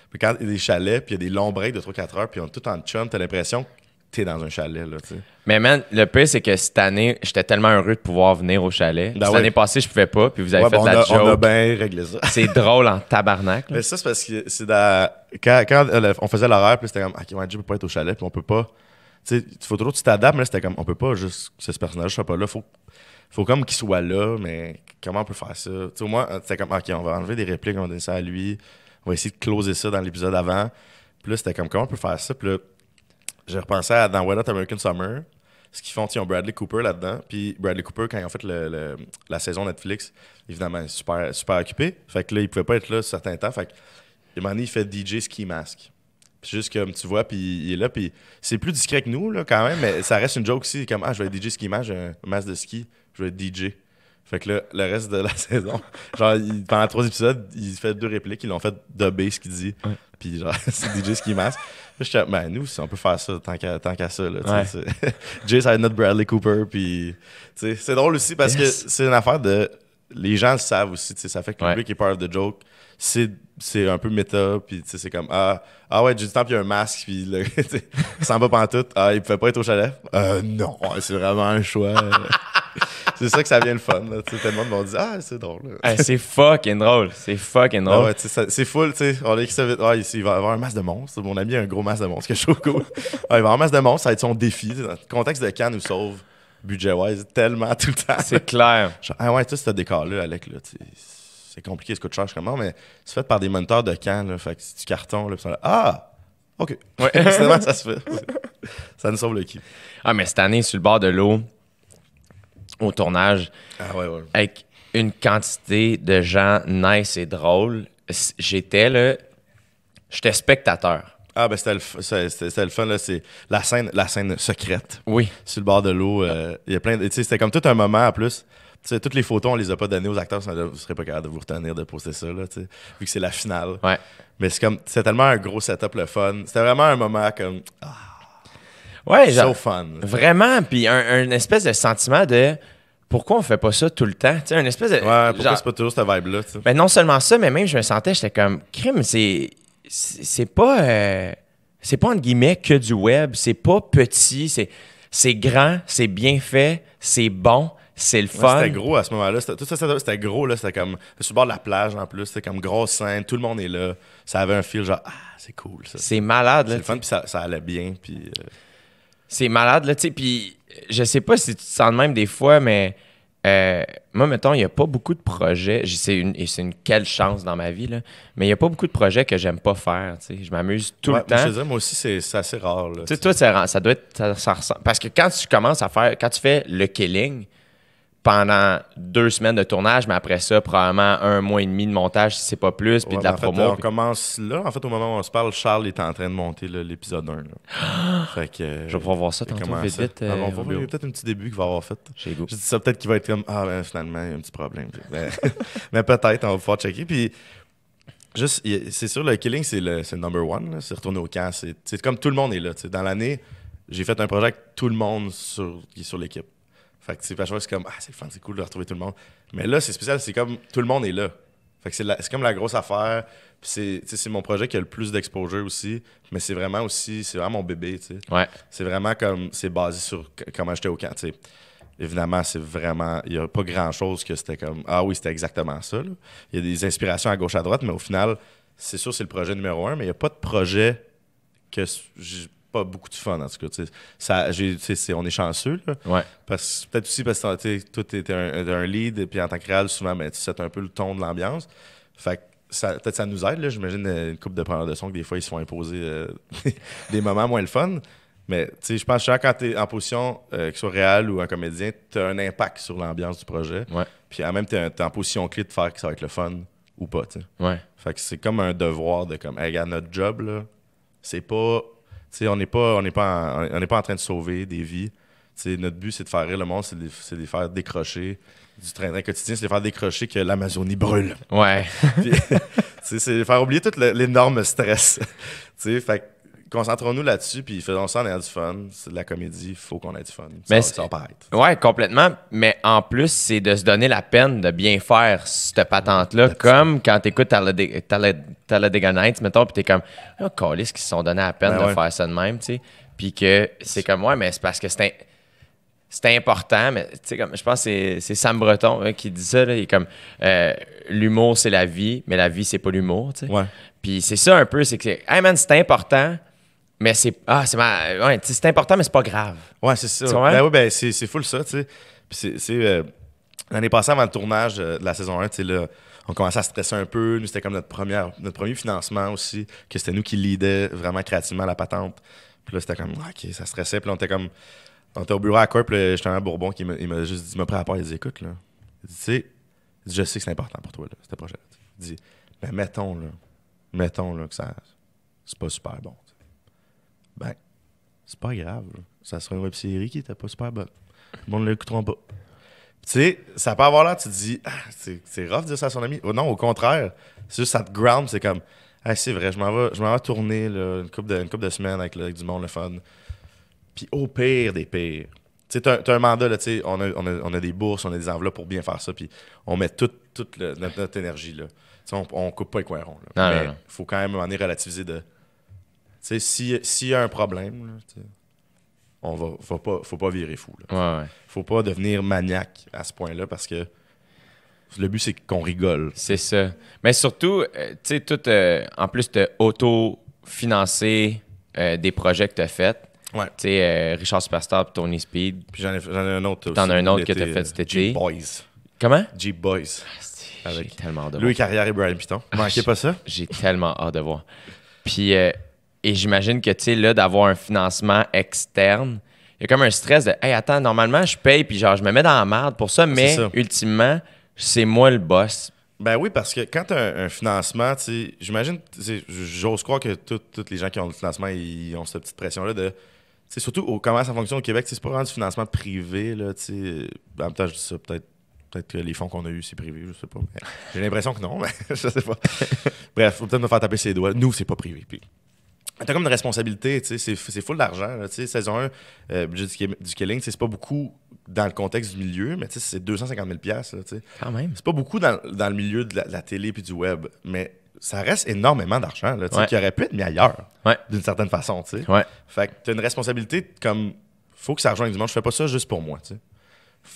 Puis quand il y a des chalets, puis il y a des longs breaks de 3-4 heures, puis on est tout en chum, t'as l'impression que t'es dans un chalet, là, tu sais. Mais man, le pire, c'est que cette année, j'étais tellement heureux de pouvoir venir au chalet. L'année ben passée, je pouvais pas, puis vous avez fait de ben, la job On a bien réglé ça. c'est drôle en tabarnak. Là. Mais ça, c'est parce que c'est dans... quand, euh, on faisait l'horaire, puis c'était comme, OK, ouais, je peux pas être au chalet, puis on peut pas... Tu sais, il faut toujours que tu t'adaptes, mais là, c'était comme, on peut pas juste que ce personnage soit pas là, faut, faut comme qu'il soit là, mais comment on peut faire ça? Tu sais, au moins, euh, c'était comme, OK, on va enlever des répliques, on va donner ça à lui, on va essayer de closer ça dans l'épisode avant. Puis là, c'était comme, comment on peut faire ça? Puis j'ai repensé à dans What Not American Summer, ce qu'ils font, ils ont Bradley Cooper là-dedans. Puis Bradley Cooper, quand ils ont fait la saison Netflix, évidemment, il est super, super occupé. Fait que là, il pouvait pas être là un certain temps. Fait que, un moment donné, il fait DJ Ski Mask. Puis juste comme tu vois, puis il est là, puis c'est plus discret que nous, là, quand même, mais ça reste une joke aussi. Comme, ah, je vais être DJ Ski Mask, j'ai un masque de ski, je vais être DJ. Fait que là, le reste de la saison, genre, pendant trois épisodes, il fait deux répliques, ils l'ont fait de ce qu'il dit. Puis genre, c'est DJ ce qui masque. Je suis mais nous, on peut faire ça tant qu'à, tant ça. Là, ouais. Jay Bradley Cooper. Puis c'est drôle aussi parce que c'est une affaire de. Les gens le savent aussi. Ça fait que le public est part of the joke. C'est c'est un peu méta, puis c'est comme ah, ah ouais, j'ai du temps, puis y a un masque, puis là, va pas va tout. ah, il pouvait pas être au chalet. Euh, non, c'est vraiment un choix c'est ça que ça vient le fun. Là, tellement de monde dit Ah, c'est drôle. c'est fucking drôle. C'est fucking ah drôle. Ouais, c'est full. sais. on est ah, il va y avoir un masse de monstres. Mon ami a un gros masse de monstres que je ah, il va y avoir un masse de monstres. Ça va être son défi. Dans le contexte de Cannes nous sauve budget-wise tellement tout le temps. C'est clair. ah ouais, tu ce décor-là, Alec, là, c'est compliqué, ce que tu cherches comment, mais c'est fait par des moniteurs de Cannes. fait que c'est du carton. Là, ah! OK. Ouais. ça se fait. ça nous sauve le qui. Ah, mais cette année, sur le bord de l'eau, au tournage ah avec une quantité de gens nice et drôles. J'étais là, j'étais spectateur. Ah, ben c'était le, fun, C'est la scène, la scène secrète. Oui. Sur le bord de l'eau. Euh, il y a plein de. c'était comme tout un moment en plus. Tu toutes les photos, on les a pas données aux acteurs, sinon vous serez pas capable de vous retenir de poster ça, là, vu que c'est la finale. Ouais. Mais c'est comme. C'est tellement un gros setup, le fun. C'était vraiment un moment comme. Ah, Ouais, fun. Vraiment, puis un, espèce de sentiment de pourquoi on fait pas ça tout le temps? Tu sais, un espèce de. Ouais, pourquoi c'est pas toujours cette vibe-là? Mais ben, non seulement ça, mais même je me sentais, j'étais comme, crime, c'est. C'est pas. Euh, c'est pas entre guillemets que du web, c'est pas petit, c'est grand, c'est bien fait, c'est bon c'est le fun. c'était gros à ce moment-là. Tout ça, c'était gros. C'était comme sur le bord de la plage en plus. C'était comme grosse scène. Tout le monde est là. Ça avait un feel genre, ah, c'est cool. C'est malade. C'est le fun. Puis ça, allait bien. Puis. Euh, c'est malade, là, tu sais. Puis je sais pas si tu te sens de même des fois, mais euh, moi, mettons, il n'y a pas beaucoup de projets. C'est une, et c'est une quelle chance dans ma vie, là. Mais il n'y a pas beaucoup de projets que j'aime pas faire, tu sais. Je m'amuse tout le temps. Je moi aussi, c'est, assez rare, là. Tu sais, toi, ça, doit être. Parce que quand tu commences à faire. Quand tu fais le killing, pendant deux semaines de tournage, mais après ça, probablement un mois et demi de montage, si c'est pas plus, puis de la en promo. on commence là. En fait, au moment où on se parle, Charles est en train de monter l'épisode 1. fait que, je vais pouvoir voir ça tantôt, vite, vite. Ah, euh, il y a peut-être un petit début qu'il va avoir fait. Je dis ça, peut-être qu'il va être comme Ah, ben finalement, il y a un petit problème. mais, peut-être, on va pouvoir checker. Puis Juste, c'est sûr, le killing, c'est le, le, number one. C'est retourner au camp. C'est comme tout le monde est là. Dans l'année, j'ai fait un projet avec tout le monde sur, qui est sur l'équipe. Fait que c'est c'est comme ah c'est fun, c'est cool de retrouver tout le monde. Mais là c'est spécial, c'est comme tout le monde est là. c'est comme la grosse affaire. c'est mon projet qui a le plus d'exposure aussi, mais c'est vraiment aussi c'est vraiment mon bébé, tu sais. C'est vraiment comme c'est basé sur comment j'étais au camp, Évidemment, c'est vraiment. Il n'y a pas grand-chose que c'était comme. Ah oui, c'était exactement ça. Il y a des inspirations à gauche, à droite, mais au final, c'est sûr, c'est le projet numéro un, mais il n'y a pas de projet que beaucoup de fun, en tout cas. on est chanceux, peut-être aussi parce que tu était un, lead, puis en tant que réal, souvent, ben, tu c'est un peu le ton de l'ambiance. Fait peut-être ça nous aide, J'imagine euh, une couple de preneurs de son que des fois, ils se font imposer euh, des moments moins le fun. Mais je pense que quand tu es en position, euh, que ce soit réal ou un comédien, tu as un impact sur l'ambiance du projet. Puis en même temps, tu es en position clé de faire que ça va être le fun ou pas. Fait que c'est comme un devoir de comme, regarde, notre job, là, c'est pas on n'est pas, on pas, en, on pas en train de sauver des vies. notre but, c'est de faire rire le monde, c'est de, les faire décrocher du train quotidien, c'est de les faire décrocher que l'Amazonie brûle. Ouais. c'est de faire oublier tout l'énorme stress. fait concentrons-nous là-dessus, puis faisons ça en a du fun. C'est de la comédie, il faut qu'on ait du fun. Mais ça, va paraître. Ouais, complètement. Mais en plus, c'est de se donner la peine de bien faire cette patente-là, comme quand t'écoutes Talladega Nights, mettons, puis t'es comme, oh, ah, qui se sont donnés la peine ben de faire ça de même, tu sais. Puis que c'est comme, ouais, mais c'est parce que c'est c'est important, mais comme, je pense que c'est Sam Breton hein, qui dit ça. il est comme euh, l'humour, c'est la vie, mais la vie, c'est pas l'humour. Ouais. Puis c'est ça un peu, c'est que hey man, c'est important, mais c'est ah, c'est important, mais c'est pas grave. Ouais, c'est ça. Ben oui, ben c'est, ça, tu sais. Puis c'est, euh, l'année passée, avant le tournage euh, de la saison 1, là, on commençait à stresser un peu. Nous, c'était comme notre, première, notre premier financement aussi, que c'était nous qui leadait vraiment créativement la patente. Puis là, c'était comme, ah, OK, ça stressait. Puis on était comme, on était au bureau à Corp, j'étais un Bourbon, qui m'a juste dit, il m'a pris à part, il dit, écoute, là, tu sais, je sais que c'est important pour toi, là, ce projet. Il dit, mais mettons, là, mettons, là, que ça, c'est pas super bon. Ben, c'est pas grave. Ça sera une web série qui était pas super bonne. monde ne l'écouteront pas. Tu sais, ça peut avoir l'air, tu te dis, ah, c'est rough de dire ça à son ami. Oh, non, au contraire, c'est juste ça te ground, c'est comme, ah, c'est vrai, je m'en vais, tourner une, couple de, de semaines avec, du monde, le fun. Puis au pire des pires, tu sais, t'as un mandat, tu sais, on a, on, a, des bourses, on a des enveloppes pour bien faire ça, puis on met toute notre, énergie, là. on, coupe pas les coins ronds. Mais il faut quand même en relativiser de s'il si y a un problème, on va, faut pas, virer fou. ouais, Faut pas devenir maniaque à ce point-là parce que le but, c'est qu'on rigole. C'est ça. Mais surtout, euh, tu sais, tout, euh, en plus, tu auto-financé euh, des projets que tu as faits. Ouais. Tu sais, Richard Superstar, Tony Speed. Puis j'en ai, un autre T'en as un autre que tu as fait c'était été. boys Comment? Jeep boys ah, J'ai Avec tellement hâte de Louis Carrière et Brian Piton. Manquez pas ça? J'ai tellement hâte de voir. Puis et j'imagine que, tu sais, là, d'avoir un financement externe, il y a comme un stress de Hey, attends, normalement, je paye, puis genre, je me mets dans la merde pour ça, mais ultimement, c'est moi le boss. Ben oui, parce que quand tu un, tu financement, j'imagine, j'ose croire que tous les gens qui ont le financement, ils ont cette petite pression-là de. c'est surtout comment ça fonctionne au Québec, c'est pas vraiment du financement privé. Là, sais. Ben, en même temps, je dis ça, peut-être peut que les fonds qu'on a eus, c'est privé, je sais pas. J'ai l'impression que non, mais je sais pas. Bref, faut peut-être me faire taper ses doigts. Nous, c'est pas privé. Puis T'as comme une responsabilité, tu sais, c'est full d'argent. Tu sais, saison 1, euh, budget du, du Killing, c'est pas beaucoup dans le contexte du milieu, mais tu sais, c'est 250 000 là, tu sais. Quand même. C'est pas beaucoup dans, le milieu de la, télé puis du web, mais ça reste énormément d'argent, tu sais, qui aurait pu être mis ailleurs, d'une certaine façon, tu sais. Fait que t'as une responsabilité comme, faut que ça rejoigne du monde, je fais pas ça juste pour moi, tu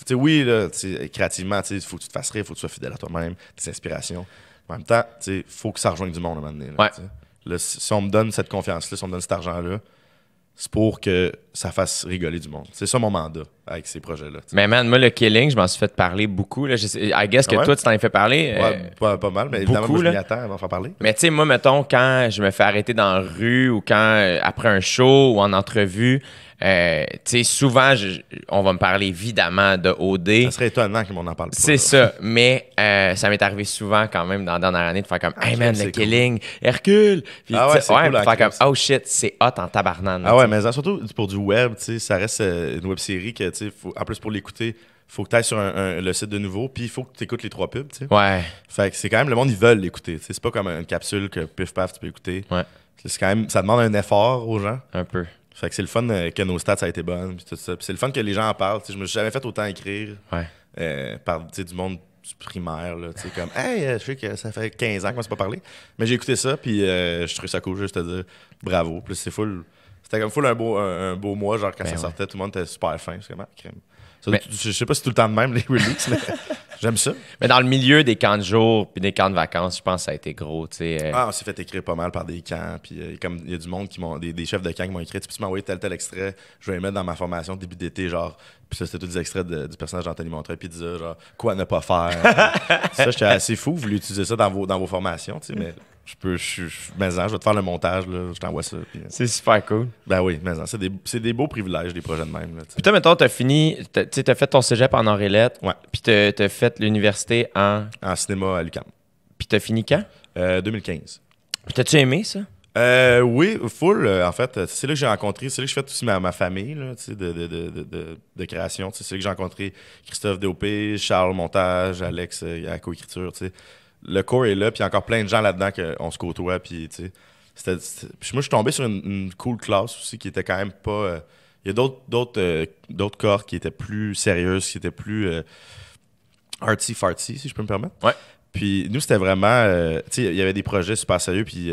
sais. oui, là, créativement, il faut que tu te fasses rire, faut que tu sois fidèle à toi-même, tes inspirations. En même temps, il faut que ça rejoigne du monde à un moment donné le, si on me donne cette confiance-là, si on me donne cet argent-là, c'est pour que ça fasse rigoler du monde. C'est ça mon mandat avec ces projets-là. Mais man, moi, le killing, je m'en suis fait parler beaucoup. Je I guess que ah toi, tu t'en es fait parler. Euh, pas, mal, mais évidemment, je m'y attends avant faire parler. Mais tu sais, moi, mettons, quand je me fais arrêter dans la rue ou quand, euh, après un show ou en entrevue, euh, sais souvent, on va me parler évidemment de OD. Ça serait étonnant qu'on en parle pas. C'est ça, mais euh, ça m'est arrivé souvent quand même dans la dernière année de faire comme ah, Hey man, le killing, Hercule! Puis ah ouais, faire comme Oh shit, c'est hot en tabarnane. Ah ouais, mais surtout pour du web, ça reste euh, une web série que, en plus pour l'écouter, faut que tu ailles sur le site de nouveau, puis il faut que tu écoutes les trois pubs. sais Ouais. Fait que c'est quand même, le monde, ils veulent l'écouter. C'est pas comme une capsule que pif paf, tu peux écouter. Ouais. C'est quand même, ça demande un effort aux gens. Un peu. Fait que c'est le fun euh, que nos stats a été bonnes, tout ça. c'est le fun que les gens en parlent. je me suis jamais fait autant écrire euh, par du monde primaire, là, comme, hey, euh, je sais que ça fait 15 ans qu'on ne s'est pas parlé, mais j'ai écouté ça, puis je trouvais ça cool, juste à dire bravo. plus c'est full, c'était comme full un beau, un, beau mois, genre quand ben ça sortait, tout le monde était super fin, c'est crème. Ah, je sais pas si c'est tout le temps de même, les releases, j'aime ça. Mais dans le milieu des camps de jour puis des camps de vacances, je pense que ça a été gros. T'sais. Euh. Ah, on s'est fait écrire pas mal par des camps. Puis euh, comme il y a du monde qui m'ont. Des, chefs de camp qui m'ont écrit Tu peux m'envoyer tel tel extrait, je vais les mettre dans ma formation début d'été, genre. Puis ça, c'était tous des extraits du personnage d'Anthony Montreuil, puis il disait genre quoi ne pas faire. ça, j'étais assez fou, vous voulez utiliser ça dans vos, dans vos formations, tu sais, mais je peux, je, je, mais hein, je vais te faire le montage, là, je t'envoie ça. Euh, c'est super cool. Ben oui, mais hein, c'est des, c'est des beaux privilèges, des projets de même. puis toi, mettons, t'as fini, t'as, t'as fait ton cégep en Orélette, ouais. puis t'as, as fait l'université en... En cinéma à l'UQAM. Puis t'as fini quand? 2015. Euh, puis t'as-tu aimé ça? Euh, oui, full, en fait. C'est là que j'ai rencontré, c'est là que je fais aussi ma, ma famille là, de, de, de, de, création. C'est là que j'ai rencontré Christophe Dopé, Charles Montage, Alex à coécriture le corps est là, puis il y a encore plein de gens là-dedans qu'on se côtoie, puis tu sais. Puis moi, je suis tombé sur une, cool classe aussi qui était quand même pas. Euh, il y a d'autres, d'autres, euh, d'autres corps qui étaient plus sérieux, qui étaient plus euh, farty si je peux me permettre. Ouais. Puis nous, c'était vraiment. tu sais, il y avait des projets super sérieux, puis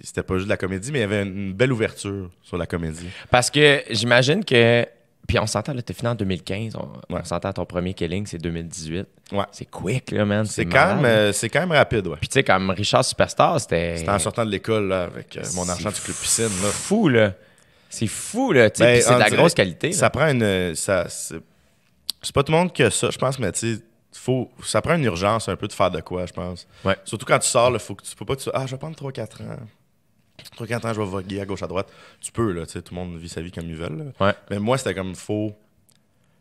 c'était pas juste de la comédie, mais il y avait une belle ouverture sur la comédie. Parce que j'imagine que puis on s'entend, là, t'es fini en 2015. On, s'entend à ton premier killing, c'est 2018. Ouais. C'est quick, là, man. C'est quand, même, euh, c'est quand même rapide, ouais. Puis tu sais, comme Richard Superstar, c'était. C'était en sortant de l'école, là, avec euh, mon argent du club piscine, là. fou, là. C'est fou, là. Ben, c'est de la grosse qualité. Ça prend une. c'est... pas tout le monde que ça, je pense, mais tu sais. Faut, ça prend une urgence un peu de faire de quoi, je pense. Ouais. Surtout quand tu sors, il faut que tu peux pas Ah, je vais prendre 3-4 ans. Toi, quand je vais voguer à gauche, à droite, tu peux, là, tout le monde vit sa vie comme ils veulent. Mais moi, c'était comme, faut,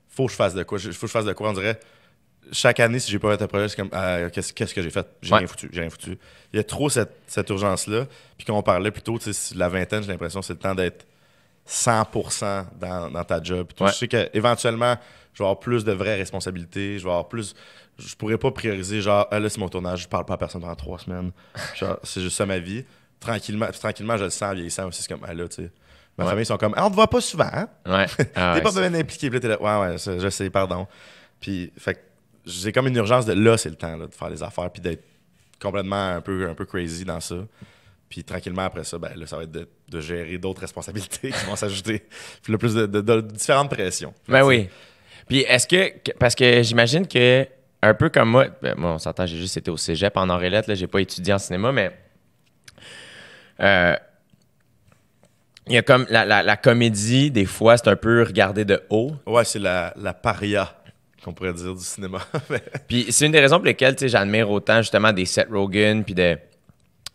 faut que je fasse de quoi, faut je fasse de quoi, on dirait. Chaque année, si j'ai pas fait un c'est comme, ah, qu'est-ce, que j'ai fait? J'ai rien foutu, j'ai rien foutu. Il y a trop cette, urgence-là. Puis quand on parlait plus tôt, la vingtaine, j'ai l'impression que c'est le temps d'être 100% dans, ta job. Je sais qu'éventuellement, je vais avoir plus de vraies responsabilités, je vais avoir plus je pourrais pas prioriser genre ah, là c'est mon tournage, je parle pas à personne pendant trois semaines. c'est juste ça ma vie tranquillement, tranquillement, je le sens vieillissant aussi. C'est comme, ah, là, tu sais. Ma famille ils sont comme, ah, on te voit pas souvent. Hein? Ah ouais. t'es pas bien impliqué. ouais, ouais, je, sais, pardon. Puis, fait j'ai comme une urgence de là, c'est le temps là, de faire les affaires, puis d'être complètement un peu, un peu crazy dans ça. Puis tranquillement après ça, ben, là, ça va être de, gérer d'autres responsabilités qui vont s'ajouter. Puis le plus de, différentes pressions. Ben oui. Puis est-ce que. Parce que j'imagine que, un peu comme moi, ben, moi on s'entend, j'ai juste été au cégep en orélette, là, j'ai pas étudié en cinéma, mais il euh, y a comme la, la, comédie, des fois, c'est un peu regardé de haut. Ouais, c'est la, la paria, qu'on pourrait dire, du cinéma. puis c'est une des raisons pour lesquelles j'admire autant justement des Seth Rogen, puis des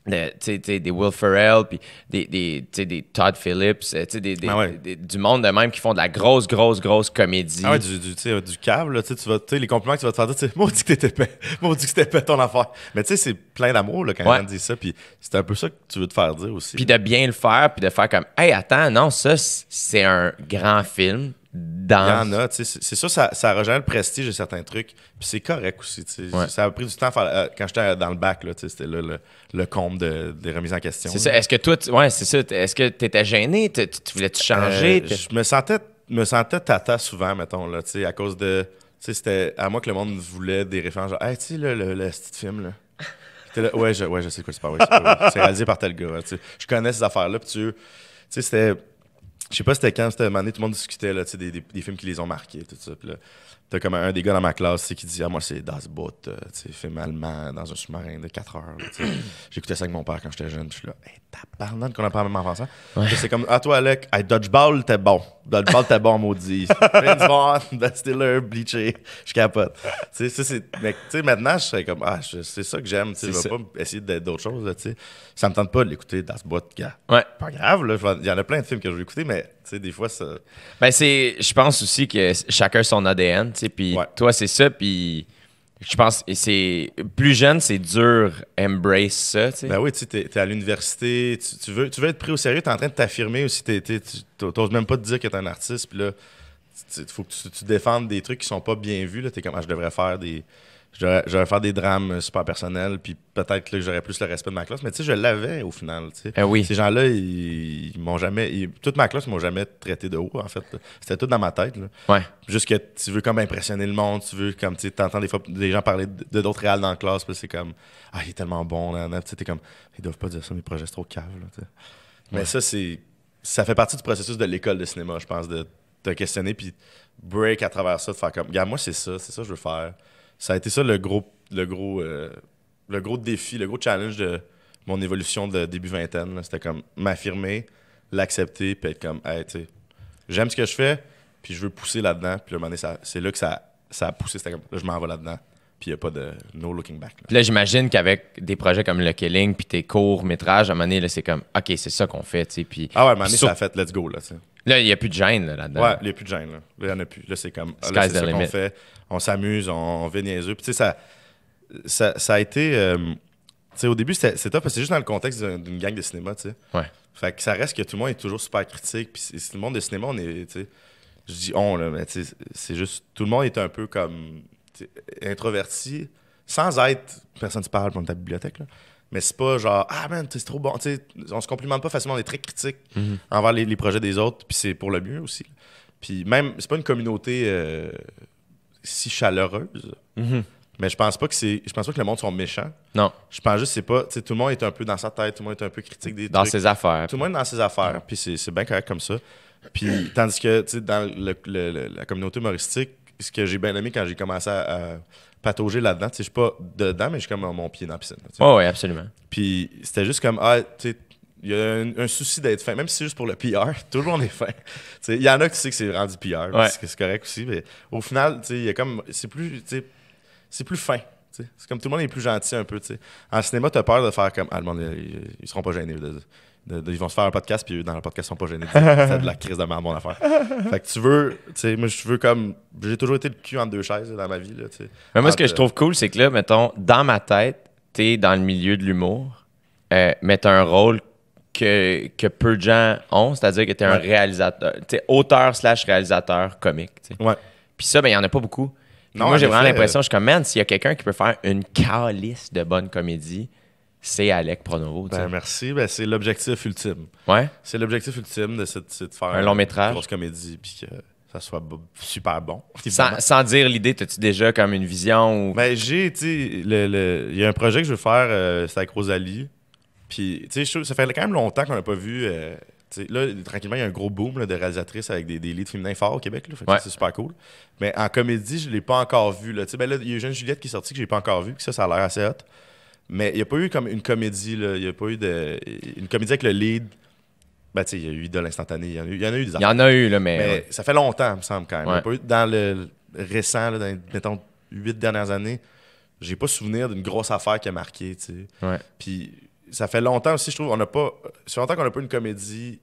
des Will Ferrell, puis des, des, des, Todd Phillips, euh, ah des, du monde de même qui font de la grosse, grosse, grosse comédie. Ah du, du câble, tu vas, les compliments que tu vas te faire dire, dit que t'étais on dit que c'était pas ton affaire. Mais tu sais, c'est plein d'amour quand quelqu'un dit ça, puis c'est un peu ça que tu veux te faire dire aussi. Puis de bien le faire, puis de faire comme, hey, attends, non, ça, c'est un grand film, il y en a, tu sais. C'est sûr, ça, ça rejoint le prestige de certains trucs. Puis c'est correct aussi, tu sais. Ça a pris du temps euh, quand j'étais dans le bac, là, tu sais, c'était là, le, comble de, des remises en question. C'est Est-ce que toi, tu... ouais, c'est ça. Est-ce que t'étais étais gêné? Tu, voulais-tu changer? Euh, je me sentais, me sentais tata souvent, mettons, là, tu sais, à cause de. Tu sais, c'était à moi que le monde voulait des références. Genre, hey, tu sais, le, le, petit film, là. ouais, je, je sais quoi c'est pas, ouais, c'est réalisé par tel gars. sais je connais ces affaires-là. Puis tu sais, c'était je sais pas c'était quand, c'était année, tout le monde discutait là, des, des, des films qui les ont marqués, tout ça. t'as comme un des gars dans ma classe qui dit Ah, moi, c'est Das Boot, euh, film allemand dans un sous-marin de 4 heures. J'écoutais ça avec mon père quand j'étais jeune. Je suis là, T'as tabarnak qu'on pas même en français. C'est comme, à ah, toi, Alec, Dodgeball, t'es bon. Dodgeball, t'es bon, maudit. Vince Vaughn, Ben Bleacher. Je capote. tu sais, maintenant, je serais comme, ah, c'est ça que j'aime. Je vais pas essayer d'autres choses. Là, ça me tente pas de l'écouter dans ce bois de gars. Ouais. Pas grave, là. Il y en a plein de films que je veux écouter, mais tu sais, des fois, ça. Ben, c'est. Je pense aussi que chacun son ADN, tu sais. Puis toi, c'est ça. Puis je pense, et c'est plus jeune, c'est dur embrace ça. Ben oui, tu es, à l'université, tu, veux, tu veux être pris au sérieux, tu en train de t'affirmer aussi, tu même pas te dire que tu un artiste, puis là, il faut que tu, défendes des trucs qui sont pas bien vus. Tu es comme, ah, je devrais faire des, J'aurais faire des drames super personnels, puis peut-être que j'aurais plus le respect de ma classe. Mais tu sais, je l'avais au final. Eh oui. Ces gens-là, ils, m'ont jamais. toute ma classe m'ont jamais traité de haut, en fait. C'était tout dans ma tête. Là. Juste que tu veux comme impressionner le monde, tu veux comme tu entends des fois des gens parler de d'autres réels dans la classe, puis c'est comme Ah, il est tellement bon, là, Tu sais, comme Ils doivent pas dire ça, mes projets, sont trop caves. Mais ça, c'est. Ça fait partie du processus de l'école de cinéma, je pense, de te questionner, puis break à travers ça, de faire comme Regarde, moi, c'est ça, c'est ça que je veux faire ça a été ça le gros, le gros, euh, le gros défi, le gros challenge de mon évolution de début vingtaine. C'était comme m'affirmer, l'accepter, puis être comme, hey, tu j'aime ce que je fais, puis je veux pousser là-dedans. Puis ça c'est là que ça, ça a poussé. C'était comme, là, je m'en vais là-dedans. Puis il n'y a pas de no looking back. Là, là j'imagine qu'avec des projets comme le Killing, puis tes courts-métrages, à un moment donné, c'est comme, OK, c'est ça qu'on fait, tu ah ouais, à un moment donné, ça a fait, let's go, là, Là, il n'y a plus de gêne là-dedans. ouais, il n'y a plus de gêne. Là, il n'y en a plus. Là, c'est comme. Ah, là, c'est ce qu'on fait. On s'amuse, on, on vit Puis, tu sais, ça, ça, ça, a été. Euh, tu sais, au début, c'était top parce que c'est juste dans le contexte d'une gang de cinéma, tu sais. Ouais. Fait que ça reste que tout le monde est toujours super critique. Puis, le monde de cinéma, on est. Tu sais, je dis on, là, mais tu sais, c'est juste. Tout le monde est un peu comme. Introverti, sans être. Personne ne parle dans ta bibliothèque, là mais c'est pas genre ah man c'est trop bon sais on se complimente pas facilement on est très critique mhm. envers les, projets des autres puis c'est pour le mieux aussi puis même c'est pas une communauté euh, si chaleureuse mhm. mais je pense pas que c'est je pense pas que le monde soit méchant non je pense juste c'est pas tu sais tout le monde est un peu dans sa tête tout le monde est un peu critique des dans ses affaires tout le monde est dans ses affaires puis c'est bien correct comme ça puis tandis que dans sais dans la communauté humoristique ce que j'ai bien aimé quand j'ai commencé à, patauger là-dedans, je suis pas dedans, mais je suis comme oh, mon pied dans la piscine. oui, absolument. Puis c'était juste comme, ah, il y a un, souci d'être fin, même si c'est juste pour le PR, toujours on est fin. Il y en a qui que c'est rendu PR, c'est correct aussi, mais au final, y comme, c'est plus, c'est plus fin. C'est comme tout le monde est plus gentil un peu. En cinéma, tu as peur de faire comme, ah, le ils, ils seront pas gênés. De, ils vont se faire un podcast, puis eux, dans le podcast, ils sont pas gênés. C'est de la crise de merde, mon affaire. Fait que tu veux, tu sais, moi, je veux comme. J'ai toujours été le cul entre deux chaises dans ma vie, là, tu sais. Mais moi, ce que je trouve cool, c'est que là, mettons, dans ma tête, tu es dans le milieu de l'humour, euh, mais mais as un rôle que, que, peu de gens ont, c'est-à-dire que tu es un réalisateur, t'es auteur slash réalisateur comique, tu sais. Ouais. Puis ça, ben, il y en a pas beaucoup. Non, moi, j'ai vraiment l'impression, euh, je suis comme, man, s'il y a quelqu'un qui peut faire une calice de bonne comédie, c'est Alec Pronovo. Ben, merci. Ben, c'est l'objectif ultime. Ouais. C'est l'objectif ultime de, cette, faire un long métrage. une grosse comédie puis que ça soit super bon. Sans, dire l'idée, as-tu déjà comme une vision ou. Ben, j'ai, tu il y a un projet que je veux faire, euh, c'est avec Rosalie. Puis, ça fait quand même longtemps qu'on n'a pas vu. Euh, là, tranquillement, il y a un gros boom de réalisatrices avec des, des leads féminins forts au Québec. C'est super cool. Mais en comédie, je ne l'ai pas encore vu. Ben il y a Jeune Juliette qui est sortie que je n'ai pas encore vu. Puis ça, ça a l'air assez hot. Mais il n'y a pas eu comme une comédie, il n'y pas eu de, une comédie avec le lead. Ben, tu il y a eu de l'instantané, il y, en a eu des Il y en a eu, là, mais. ça fait longtemps, il me semble, quand même. pas eu, dans le récent, là, dans huit dernières années, j'ai pas souvenir d'une grosse affaire qui a marqué, tu Puis ça fait longtemps aussi, je trouve, on n'a pas. Ça longtemps qu'on n'a pas une comédie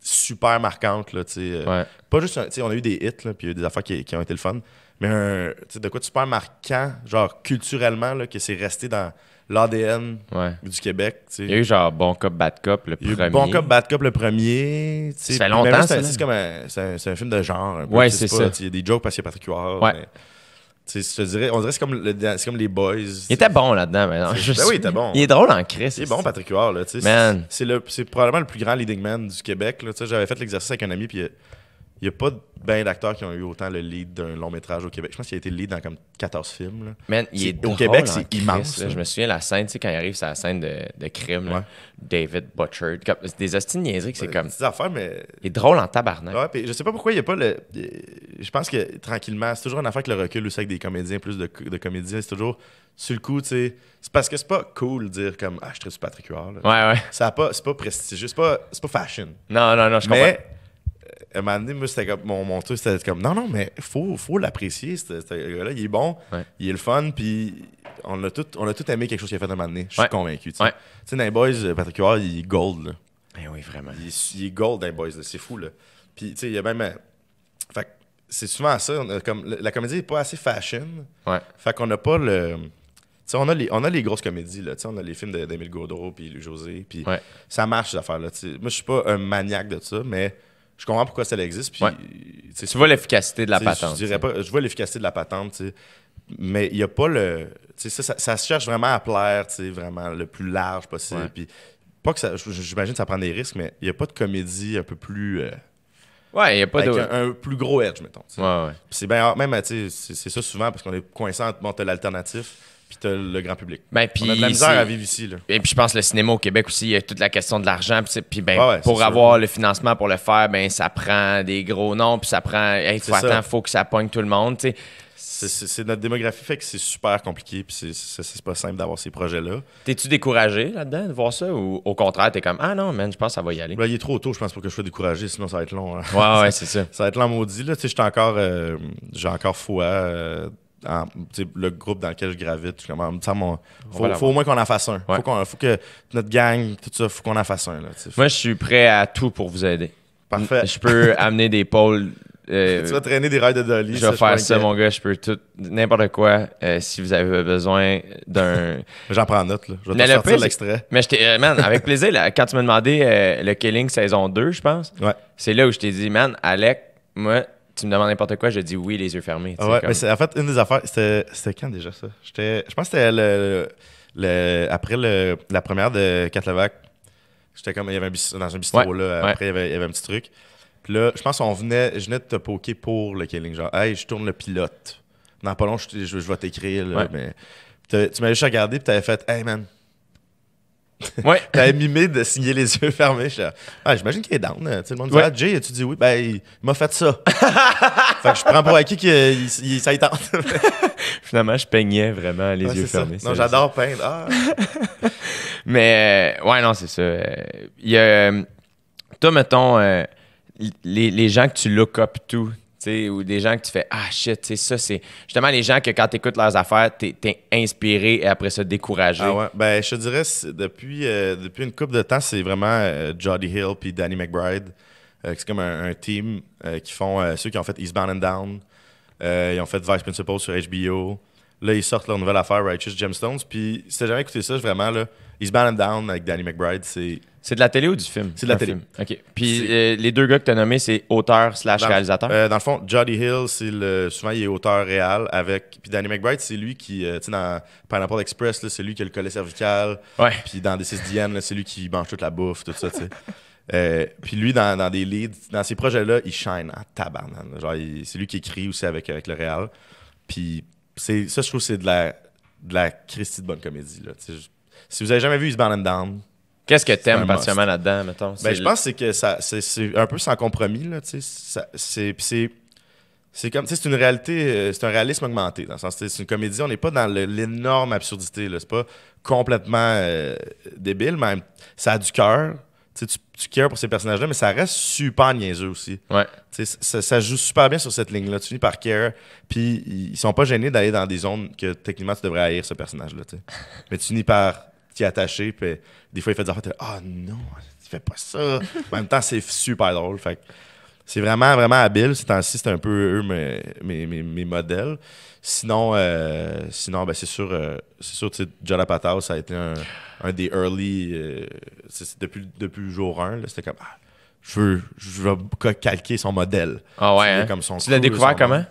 super marquante, là, euh, Pas juste, tu on a eu des hits, là, puis des affaires qui, ont été le fun. Mais un, de quoi de super marquant, genre culturellement, là, que c'est resté dans l'ADN du Québec. sais. Il y a eu genre Bon Cop, Bad Cop le premier. Il y a eu bon Cop, Bad Cop le premier. Ça fait longtemps. C'est un, c'est un, film de genre. Oui, c'est ça. Il y a des jokes parce qu'il y a Patrick Huard. Ouais. te dirais, on dirait que c'est comme, le, comme les boys. Il était bon là-dedans, maintenant. Ben oui, il était bon. Il est drôle en Christ. Il est bon, Patrick Huard. C'est probablement le plus grand leading man du Québec. J'avais fait l'exercice avec un ami, puis il n'y a, a, pas ben d'acteurs qui ont eu autant le lead d'un long métrage au Québec. Je pense qu'il a été lead dans comme 14 films. Là. il est au Québec, hein, c'est immense. Je me souviens la scène, tu sais, quand il arrive, c'est la scène de, crime. David Butcher. des hosties niaiseries c'est comme. Des affaires, mais. Il est drôle en tabarnak. Ouais, puis je sais pas pourquoi il n'y a pas le. Euh, je pense que tranquillement, c'est toujours une affaire que le recul aussi avec des comédiens, plus de, comédiens. C'est toujours sur le coup, tu sais. C'est parce que c'est pas cool de dire comme Ah, je traite Patrick Huard. Ouais, ouais. C'est pas, pas prestigieux, c'est pas, pas fashion. Non, non, non, je à un moment donné, moi, c'était comme mon, mon c'était comme non, non, mais faut, faut l'apprécier, gars-là. Il est bon, il est le fun, puis on a, tout, on a tout aimé quelque chose qu'il a fait à un moment donné. Je suis convaincu. Tu sais, Boys, euh, Patrick Huard, il est gold. Là. Ben oui, vraiment. Il, est gold dans les Boys, c'est fou. Là. Puis, tu sais, il y a même. Euh, fait c'est souvent ça. comme, la comédie n'est pas assez fashion. Ouais. Fait qu'on n'a pas le. sais, on a, les, on a les grosses comédies, là, on a les films d'Emile de, Gaudreau puis Louis José. Puis Ça marche, cette affaire-là. Moi, je suis pas un maniaque de ça, mais je comprends pourquoi ça existe. Tu vois l'efficacité de la patente. Je vois l'efficacité de la patente, mais il n'y a pas le. Ça, ça, se cherche vraiment à plaire, vraiment le plus large possible. Puis, pas que J'imagine que ça prend des risques, mais il n'y a pas de comédie un peu plus. Euh, ouais, il a pas de. Un, plus gros edge, mettons. Ouais, c'est bien, même, c'est ça souvent parce qu'on est coincé entre bon, l'alternatif puis le grand public. Ben, puis, a de la misère à vivre ici. Là. Et puis je pense que le cinéma au Québec aussi, il y a toute la question de l'argent. Puis, puis ben, pour avoir le financement pour le faire, ben ça prend des gros noms, puis ça prend. faut que ça pogne tout le monde. C'est notre démographie, fait que c'est super compliqué, puis c'est pas simple d'avoir ces projets-là. T'es-tu découragé là-dedans de voir ça, ou au contraire, t'es comme Ah non, mais je pense que ça va y aller? Ben, il est trop tôt, je pense, pour que je sois découragé, sinon ça va être long. Hein. Ouais, ouais, c'est ça. Ça va être long maudit. J'ai encore, euh, j'ai encore foi. Euh, le groupe dans lequel je gravite. Je, ah, faut, au moins qu'on en fasse un. il Faut, que notre gang, tout ça, faut qu'on en fasse un. Moi, je suis prêt à tout pour vous aider. Parfait. Je peux amener des pôles. Euh, tu vas traîner des rails de Dolly. Je vais faire ça, mon gars. Je peux tout, n'importe quoi. Euh, si vous avez besoin d'un. J'en prends note, là. Je vais te sortir l'extrait. Mais je euh, man, avec plaisir, quand tu m'as demandé le Killing saison 2, je pense. Ouais. C'est là où je t'ai dit, man, Alec, moi, tu me demandes n'importe quoi, je dis oui, les yeux fermés. Ouais, mais c'est en fait, une des affaires, c'était quand déjà ça? Je pense que c'était le, après le, la première de Katlevac. J'étais comme, il y avait un dans un bistrot, là. Après, il, y avait, un petit truc. Puis là, je pense qu'on venait, je venais de te poker pour le killing. Genre, hey, je tourne le pilote. Non, pas long, je, je, vais t'écrire, mais. Tu m'avais juste regardé, puis avais fait, hey man, Ouais. T'avais mimé de signer les yeux fermés. Ah, j'imagine qu'il est down. Euh, tout le monde dit ah, Jay, tu dis oui, ben il m'a fait ça. fait que je prends pour acquis que ça y Finalement, je peignais vraiment les yeux fermés. Non, j'adore peindre. Ah. Mais euh, ouais, non, c'est ça. Euh, il y a. Toi, mettons, les, les, gens que tu look up tout, ou des gens que tu fais Ah shit, tu ça, c'est justement les gens que quand tu écoutes leurs affaires, tu es, inspiré et après ça découragé. Ah ouais, ben je te dirais, depuis, euh, depuis une couple de temps, c'est vraiment euh, Jody Hill et Danny McBride. Euh, c'est comme un, team qui font ceux qui ont fait Eastbound and Down. ils ont fait Vice Principal sur HBO. Là, ils sortent leur nouvelle affaire, Righteous Gemstones. Puis, si t'as jamais écouté ça, vraiment, là, se and Down avec Danny McBride, c'est. C'est de la télé ou du film C'est de la télé. OK. Puis, euh, les deux gars que t'as nommés, c'est auteur/slash réalisateur. Euh, dans le fond, Jody Hill, c'est le... souvent, il est auteur réel avec. Puis, Danny McBride, c'est lui qui. Euh, tu sais, dans Pineapple Express, c'est lui qui a le collet cervical. Puis, dans là, c'est lui qui mange toute la bouffe, tout ça, tu sais. puis lui, dans, dans, des leads, dans ces projets-là, il shine en Genre, c'est lui qui écrit aussi avec, le réel. Puis ça, je trouve c'est de la, de la Christie de bonne comédie. Là. si vous avez jamais vu Us and Down, Qu'est-ce que t'aimes particulièrement là-dedans, mettons? Ben, je pense que c'est ça, c'est, un peu sans compromis, C'est, c'est, comme, c'est une réalité, euh, c'est un réalisme augmenté, dans le sens, c'est une comédie, on n'est pas dans l'énorme absurdité, là. C'est pas complètement euh, débile, mais ça a du cœur, tu, tu pour ces personnages-là, mais ça reste super niaiseux aussi. Ça, joue super bien sur cette ligne-là. Tu finis par care, puis ils sont pas gênés d'aller dans des zones que techniquement tu devrais haïr ce personnage-là. mais tu finis par t'y attacher, puis des fois il fait des affaires, ah oh, non, tu fais pas ça. en même temps, c'est super drôle. Fait c'est vraiment, vraiment habile. c'est temps c'est un peu eux mes, mes, mes, modèles. Sinon, euh, sinon ben, c'est sûr, euh, c'est sûr, ça a été un, des early. Euh, depuis, depuis le jour 1, c'était comme. Ah, je veux, je veux calquer son modèle. Ah ouais. tu hein? l'as découvert comment?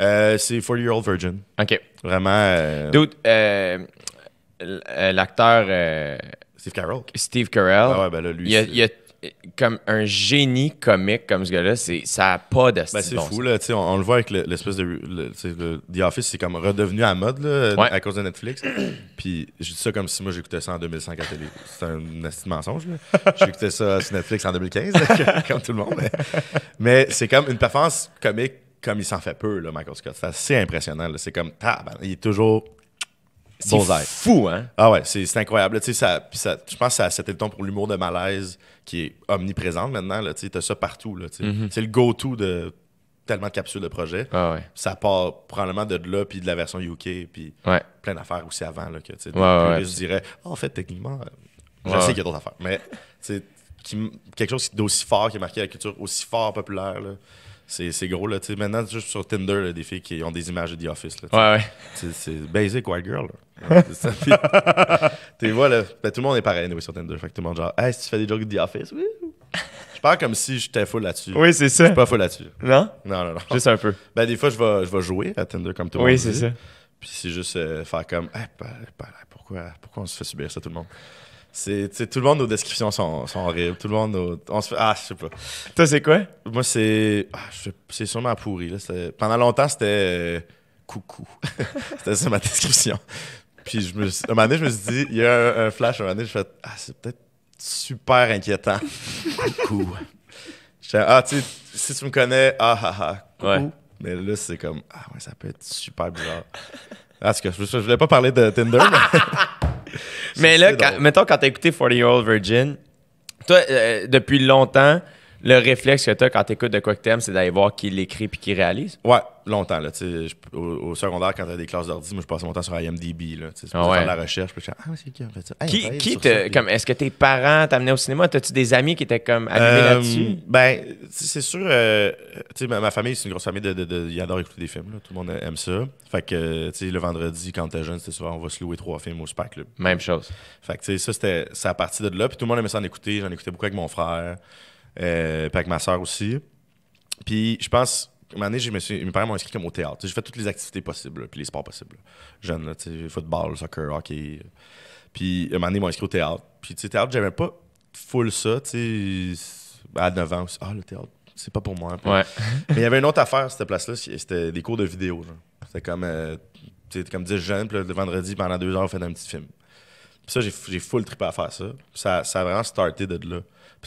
Euh, c'est 40 Year Old Virgin. OK. Vraiment. Dude, l'acteur. Steve Carell. Steve Carell. Ah ouais, ben là, lui. Il a comme un génie comique comme ce gars-là, ça n'a pas de ben, C'est fou, là, on, on, le voit avec l'espèce de. The Office, c'est comme redevenu à mode à cause de Netflix. Puis je dis ça comme si moi j'écoutais ça en 2005 C'est un, mensonge. J'écoutais ça sur Netflix en 2015, comme tout le monde. Mais, c'est comme une performance comique comme il s'en fait peu, là, Michael Scott. C'est assez impressionnant. C'est comme, il est toujours c'est fou, hein? Ah ouais, c'est incroyable. Tu sais, ça, je pense que ça c'était le ton pour l'humour de malaise qui est omniprésente maintenant. Là, tu sais, as ça partout. Mm-hmm. C'est le go-to de tellement de capsules de projet. Ah ça part probablement de là, puis de la version UK, puis plein d'affaires aussi avant. Là, tu je dirais, ah, en fait, techniquement, euh, je sais qu'il y a d'autres affaires, mais c'est quelque chose d'aussi fort qui a marqué la culture, aussi fort populaire c'est gros. Là. sais maintenant, juste sur Tinder, des filles qui ont des images de The Office. Là, ouais, ouais. C'est basic white girl. tu vois, ben, tout le monde est pareil sur Tinder. Fait que tout le monde, genre, hey, si tu fais des jokes de The Office, oui. Je parle comme si j'étais fou là-dessus. Oui, c'est ça. Je suis pas fou là-dessus. Non? Non, non, non. Juste un peu. Ben, des fois, je vais, jouer à Tinder comme tout le oui, Oui, c'est ça. Puis c'est juste euh, faire comme, hey, pourquoi, pourquoi on se fait subir ça, tout le monde? C'est, tout le monde, nos descriptions sont, sont horribles. Tout le monde, on se fait, ah, je sais pas. Toi, c'est quoi? Moi, c'est, ah, c'est sûrement pourri. Là. Pendant longtemps, c'était euh, coucou. c'était ça ma description. Puis, je un moment donné, je me suis dit, il y a un, un flash, un moment donné, je fais, ah, c'est peut-être super inquiétant. coucou. Je ah, tu sais, si tu me connais, ah, ah, ah, Mais là, c'est comme, ah, ouais, ça peut être super bizarre. Ah, que je, je voulais pas parler de Tinder, mais. Mais là, quand, mettons, quand t'as écouté 40 Year Old Virgin, toi, euh, depuis longtemps, le réflexe que tu as quand tu écoutes de quoi que t'aimes, c'est d'aller voir qui l'écrit puis qui réalise? Ouais, longtemps. Là, au, secondaire, quand tu as des classes d'ordi, moi, je passais mon temps sur IMDb. Là, ah la recherche. ah, c'est qui qui, est-ce que tes parents t'amenaient au cinéma? T'as-tu des amis qui étaient comme allumés euh, là-dessus? Ben, c'est sûr. Euh, ma, famille, c'est une grosse famille. De, ils adorent écouter des films. Tout le monde aime ça. Fait que, le vendredi, quand t'es jeune, c'était souvent on va se louer trois films au SPAC. Même chose. Fait que, ça, c'était, à partir de là. Puis tout le monde aimait ça en écouter. J'en écoutais beaucoup avec mon frère. Euh, avec ma soeur aussi. Puis je pense, une année, je mes parents m'ont inscrit comme au théâtre. J'ai fait toutes les activités possibles, puis les sports possibles. Jeune, Jeune, sais, football, soccer, hockey. Puis une année, ils m'ont inscrit au théâtre. Puis tu théâtre, j'avais pas full ça, tu à 9 ans Ah, le théâtre, c'est pas pour moi. mais il y avait une autre affaire, cette place-là, c'était des cours de vidéo. Genre. C'était comme, euh, comme 10 jeunes, puis le vendredi, pendant deux heures, on fait un petit film. Puis ça, j'ai, full trip à faire ça. ça. Ça a vraiment starté de là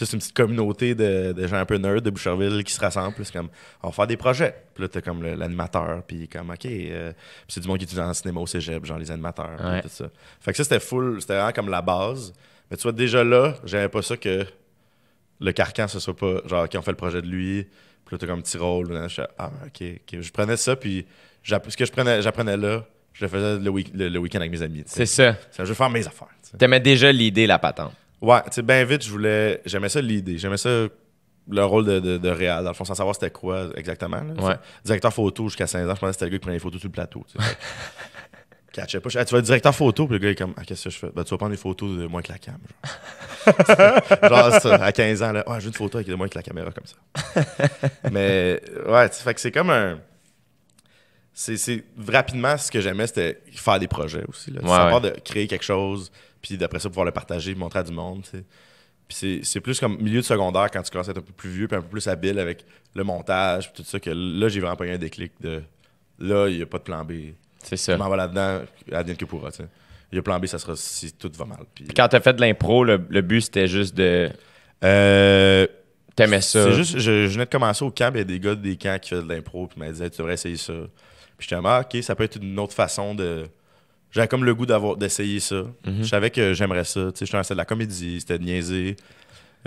c'est une petite communauté de, gens un peu nerds de Boucherville qui se rassemblent. c'est comme, on va faire des projets. Puis là, t'as comme l'animateur. Puis comme, OK. Euh, c'est du monde qui est dans le cinéma au cégep, genre les animateurs. Tout ça. Fait que ça, c'était full. C'était vraiment comme la base. Mais tu vois, déjà là, j'aimais pas ça que le carcan, ce soit pas genre qui ont fait le projet de lui. Puis là, t'as comme petit rôle. je, ah, Je prenais ça. Puis ce que je prenais, j'apprenais là je le faisais le, week-end avec mes amis. C'est ça. Je faire mes affaires. T'aimais déjà l'idée, la patente. Ouais, tu sais, bien vite, je voulais. J'aimais ça l'idée. J'aimais ça le rôle de, de, Réal, dans le fond, sans savoir c'était quoi exactement. ouais. Directeur photo jusqu'à 15 ans, je pensais que c'était le gars qui prenait les photos sur le plateau. pas. tu vas être directeur photo, puis le gars est comme ah, Qu'est-ce que je fais ben, Tu vas prendre des photos de moi avec la cam. Genre, ça, à 15 ans, là, je veux une photo avec de moi avec la caméra comme ça. Mais ouais, fait que c'est comme un. C'est, rapidement ce que j'aimais, c'était faire des projets aussi. Là, ouais, de créer quelque chose puis d'après ça, pouvoir le partager, montrer à du monde. Puis c'est plus comme milieu de secondaire quand tu commences à être un peu plus vieux, puis un peu plus habile avec le montage, puis tout ça, que là, j'ai vraiment pas eu un déclic de là, il n'y a pas de plan B. C'est ça. Je m'en vais là-dedans, à que pourra, tu Il y a plan B, ça sera si tout va mal. Puis, quand t'as fait de l'impro, le, but, c'était juste de. Euh. T'aimais ça. C'est juste, je, je, venais de commencer au camp, il y a des gars des camps qui faisaient de l'impro, puis ils m'ont dit, tu devrais essayer ça. Puis j'étais ah, ok, ça peut être une autre façon de j'avais comme le goût d'avoir d'essayer ça. Mhm. Je savais que j'aimerais ça. Tu sais, je de la comédie, c'était niaisé.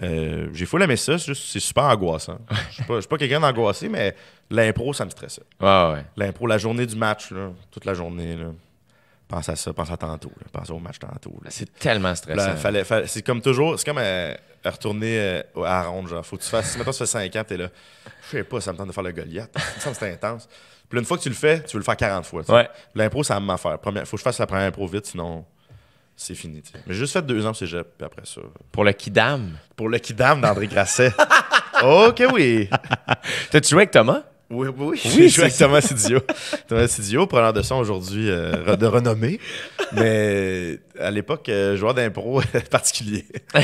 Euh, j'ai fou aimé ça, c'est super angoissant. Je suis pas, quelqu'un d'angoissé, mais l'impro, ça me stressait. L'impro, la journée du match, toute la journée. pense à ça, pense à tantôt, pense au match tantôt. C'est tellement stressant. Fallait, c'est comme toujours, c'est comme euh, euh, retourner à euh, ronde, genre. Faut que tu fasses. Maintenant, tu fais 5 ans, t'es là. Je sais pas, ça me tente de faire le Goliath. Ça me semble intense. Puis une fois que tu le fais, tu veux le faire 40 fois. L'impro, ça va m'en faire. faut que je fasse la première impro vite, sinon c'est fini. Mais j'ai juste fait deux ans au cégep, puis après ça. Pour le Kidam. Pour le Kidam d'André Grasset. ok, oui. T'as-tu joué avec Thomas? Oui, oui, oui. J'ai joué avec Thomas Sidio. Thomas Sidio, preneur de son aujourd'hui euh, de renommée, mais à l'époque, joueur d'impro particulier.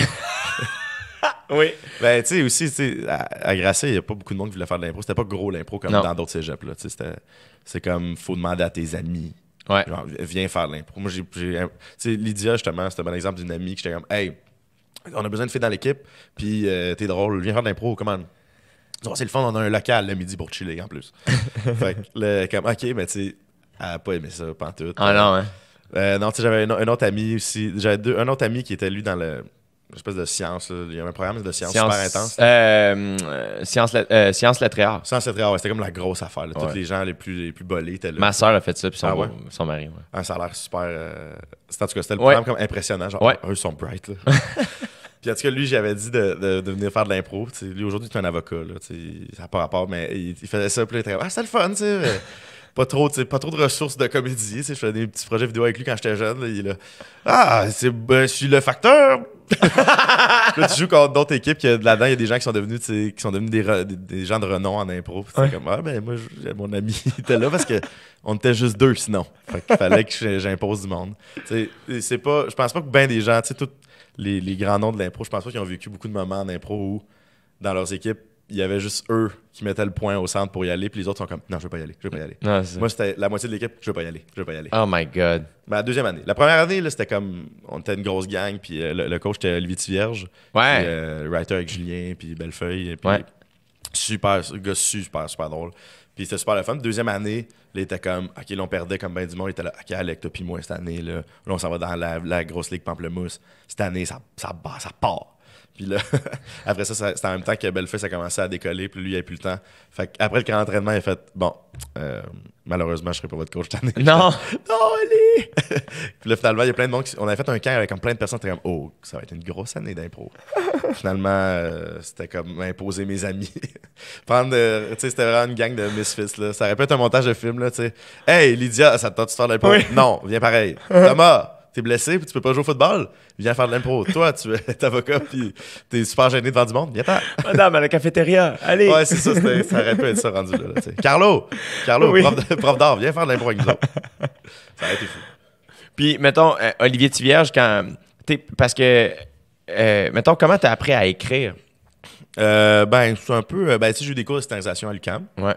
oui. Ben, tu sais, aussi, tu à, à il n'y a pas beaucoup de monde qui voulait faire de l'impro. C'était pas gros l'impro comme dans d'autres cégeps. Là. C'est comme, faut demander à tes amis. Ouais. Genre, viens faire de l'impro. Moi, j'ai. Lydia, justement, c'était un bon exemple d'une amie qui j'étais comme, hey, on a besoin de filles dans l'équipe, puis euh, t'es drôle, viens faire de l'impro, comment? c'est le fond, on a un local le midi pour chiller en plus. fait que, le, comme, ok, mais tu sais, elle n'a pas aimé ça, pas tout. Ah non, euh, hein? non, tu sais, j'avais un, un, autre ami aussi. J'avais un autre ami qui était, lui, dans le une espèce de science. Il y avait un programme de science, super intense. Euh, science, euh, science lettré Science lettré c'était comme la grosse affaire. Tous les gens les plus, les plus bolés étaient là. Ma soeur a fait ça, puis son, ah ouais? son, mari. un ah, ça super. Euh, c'était, en tout cas, c'était le programme comme impressionnant. Genre, eux sont bright. puis en tout cas, lui, j'avais dit de, de, venir faire de l'impro. lui, aujourd'hui, il est un avocat. Là, ça n'a pas rapport, mais il, faisait ça, puis il était Ah, c'est le fun, tu sais. pas trop, pas trop de ressources de comédie. Je faisais des petits projets vidéo avec lui quand j'étais jeune. il Ah, c'est, ben, je suis le facteur là, tu joues contre d'autres équipes que là-dedans, il y a des gens qui sont devenus, qui sont devenus des, gens de renom en impro. C'est comme, ah ben moi, mon ami était là parce qu'on était juste deux sinon. Fait fallait que j'impose du monde. C'est pas, je pense pas que bien des gens, tu tous les, les, grands noms de l'impro, je pense pas qu'ils ont vécu beaucoup de moments en impro où, dans leurs équipes, il y avait juste eux qui mettaient le point au centre pour y aller, puis les autres sont comme non, je veux pas y aller, je veux pas y aller. Moi, c'était la moitié de l'équipe, je veux pas y aller, je veux pas y aller. Oh my god. Ma deuxième année. La première année, c'était comme on était une grosse gang, puis euh, le, coach était Olivier Tivierge. Ouais. Euh, writer avec Julien, puis Bellefeuille. Puis, ouais. Super, gars super, super drôle. Puis c'était super le fun. Deuxième année, là, il était comme, OK, l'on perdait comme ben du Il était là, OK, Alec, toi, puis moi, cette année, là, là on s'en va dans la, grosse ligue Pamplemousse. Cette année, ça, ça, ça part. Puis là, après ça, ça c'était en même temps que Belfast a commencé à décoller, puis lui, il n'avait plus le temps. Fait après le camp d'entraînement, il a fait Bon, euh, malheureusement, je ne serai pas votre coach cette année. Non Non, allez Puis là, finalement, il y a plein de monde. Qui... On avait fait un camp avec plein de personnes, qui comme Oh, ça va être une grosse année d'impro. finalement, euh, c'était comme imposer mes amis. Prendre Tu sais, c'était vraiment une gang de misfits, là. Ça être un montage de film, là, tu sais. Hey, Lydia, ça te tente de faire l'impro? Non, viens pareil. Thomas t'es blessé, puis tu peux pas jouer au football, viens faire de l'impro. Toi, tu es avocat, puis t'es super gêné devant du monde, viens pas. Ah, Madame, à la cafétéria, allez. Ouais, c'est ça, ça aurait pu être ça rendu là. Carlo, Carlo, prof, d'art, viens faire de l'impro avec nous autres. Ça aurait été fou. Puis, mettons, euh, Olivier Tivierge, quand. Es, parce que. Euh, mettons, comment t'as appris à écrire? Euh, ben, c'est un peu. Ben, tu sais, j'ai eu des cours de scénarisation à l'UCAM. Ouais.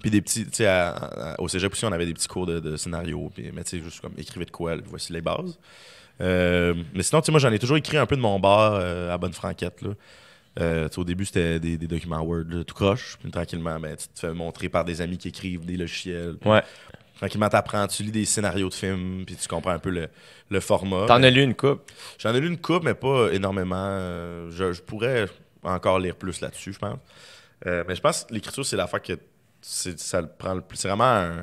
Puis des petits, tu sais, au cégep aussi, on avait des petits cours de, scénario, puis, mais tu sais, juste comme écrivez de quoi, voici les bases. Euh, mais sinon, tu sais, moi, j'en ai toujours écrit un peu de mon bar euh, à bonne franquette, là. Euh, au début, c'était des, documents Word, tout croche. Puis tranquillement, ben, tu te fais montrer par des amis qui écrivent des logiciels. Ouais. Tranquillement, t'apprends, tu lis des scénarios de films, puis tu comprends un peu le, format. T'en as lu une coupe? J'en ai lu une coupe, mais pas énormément. Je, pourrais encore lire plus là-dessus, je pense. mais je pense que l'écriture, c'est la l'affaire que ça prend C'est vraiment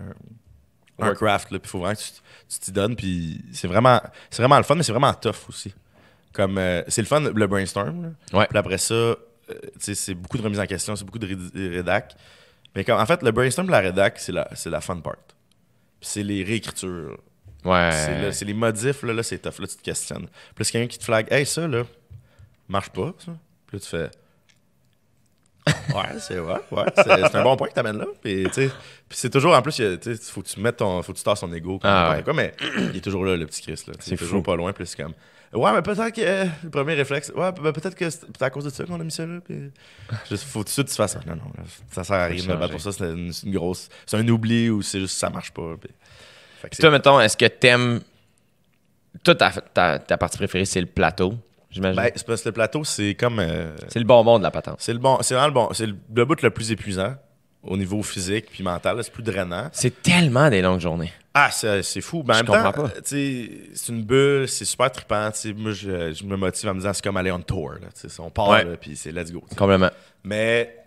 un, craft, puis il faut vraiment que tu t'y donnes, c'est vraiment, vraiment le fun, mais c'est vraiment tough aussi. Comme, euh, c'est le fun, le brainstorm, puis après ça, euh, c'est beaucoup de remise en question, c'est beaucoup de rédac. Mais comme, en fait, le brainstorm la rédac, c'est la, la fun part. c'est les réécritures. Ouais. C'est les modifs, là, c'est tough, là, tu te questionnes. Puis a quelqu'un qui te flag, hey, ça, là, marche pas, ça. Puis là, tu fais, ouais, c'est ouais, ouais, c'est un bon point que t'amènes là. Puis, puis c'est toujours, en plus, il faut que tu mettes ton, faut tu tasses ton ego. Ah mais il est toujours là, le petit Chris. C'est toujours pas loin, plus comme. Ouais, mais peut-être que. Euh, le premier réflexe. Ouais, ben, peut-être que c'est à cause de ça qu'on a mis ça là. Puis... Juste, faut tu que tu fasses ça. Non, non, ça sert à rien pour ça. C'est une, grosse. C'est un oubli ou c'est juste ça marche pas. Puis, toi, mettons, est-ce que t'aimes. Toi, ta, ta partie préférée, c'est le plateau j'imagine. Ben, c'est parce que le plateau, c'est comme. Euh, c'est le bonbon de la patente. c'est le bon. C'est vraiment le bon. C'est le, bout le plus épuisant au niveau physique puis mental. C'est plus drainant. C'est tellement des longues journées. Ah, c'est c'est fou. Ben, en Je même temps, comprends pas. Euh, tu sais, C'est une bulle, c'est super trippant. tu sais, Moi, je, me motive en me disant c'est comme aller on tour. là, tu sais, On part, là, puis c'est let's go. Complètement. Mais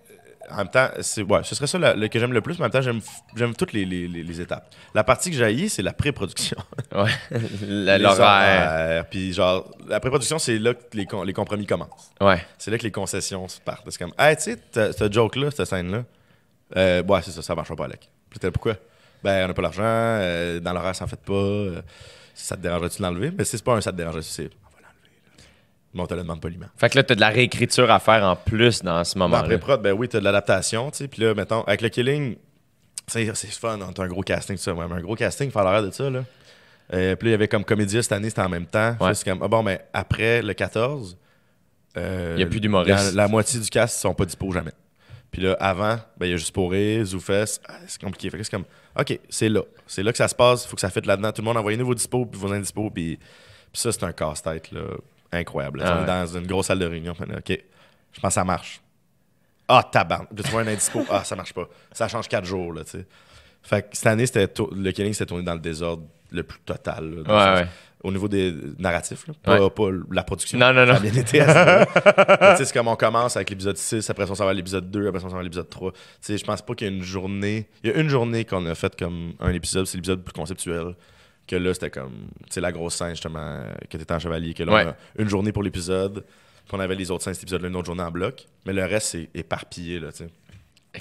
en même temps, c'est, ouais, ce serait ça le, que j'aime le plus, mais en même temps, j'aime, j'aime toutes les, les, étapes. La partie que j'haïs, c'est la pré-production. ouais, l'horaire. Puis genre, la pré-production, c'est là que les, les compromis commencent. Ouais. C'est là que les concessions se partent. C'est comme, hey, tu sais, ce joke-là, cette scène-là, euh, ouais, c'est ça, ça marche pas, Alec. Puis pourquoi? Ben, on n'a pas l'argent, euh, dans l'horaire, ça en fait pas. Euh, ça te dérangerait-tu de l'enlever? Mais c'est pas un ça te dérange-tu tu c'est mais on te le demande poliment. Fait que là, t'as de la réécriture à faire en plus dans ce ben, moment-là. Après prod, ben oui, t'as de l'adaptation, tu sais. Puis là, mettons, avec le killing, c'est fun, hein, t'as un gros casting, tout ça. Ouais, mais un gros casting, il faire l'heure de ça, là. Euh, puis là, il y avait comme comédien cette année, c'était en même temps. Ouais. Comme, ah bon, mais après le 14, euh, il n'y a plus d'humoriste. La, la, moitié du cast ne sont pas dispo jamais. Puis là, avant, ben, il y a juste pour rire, ah, c'est compliqué. Fait que c'est comme, OK, c'est là. C'est là que ça se passe, il faut que ça fête là-dedans. Tout le monde envoyez-nous vos dispo puis vos indispo. Puis, puis ça, c'est un casse-tête. là incroyable. Ah on est dans une grosse salle de réunion. OK, je pense que ça marche. Ah, tabarn. Tu vois un indispo. ah, ça marche pas. Ça change quatre jours, là, tu cette année, le killing s'est tourné dans le désordre le plus total. Au niveau des narratifs, pas, la production. Non, non, non. c'est comme on commence avec l'épisode 6, après ça on s'en va à l'épisode 2, après ça on s'en va à l'épisode 3. Tu sais, je pense pas qu'il y a une journée. Il y a une journée qu'on a fait comme un épisode, c'est l'épisode plus conceptuel. Que là, c'était comme, tu la grosse scène, justement, euh, que était en chevalier, que là, a une journée pour l'épisode, qu'on avait les autres scènes, cet épisode-là, une autre journée en bloc. Mais le reste, c'est éparpillé, là, tu sais.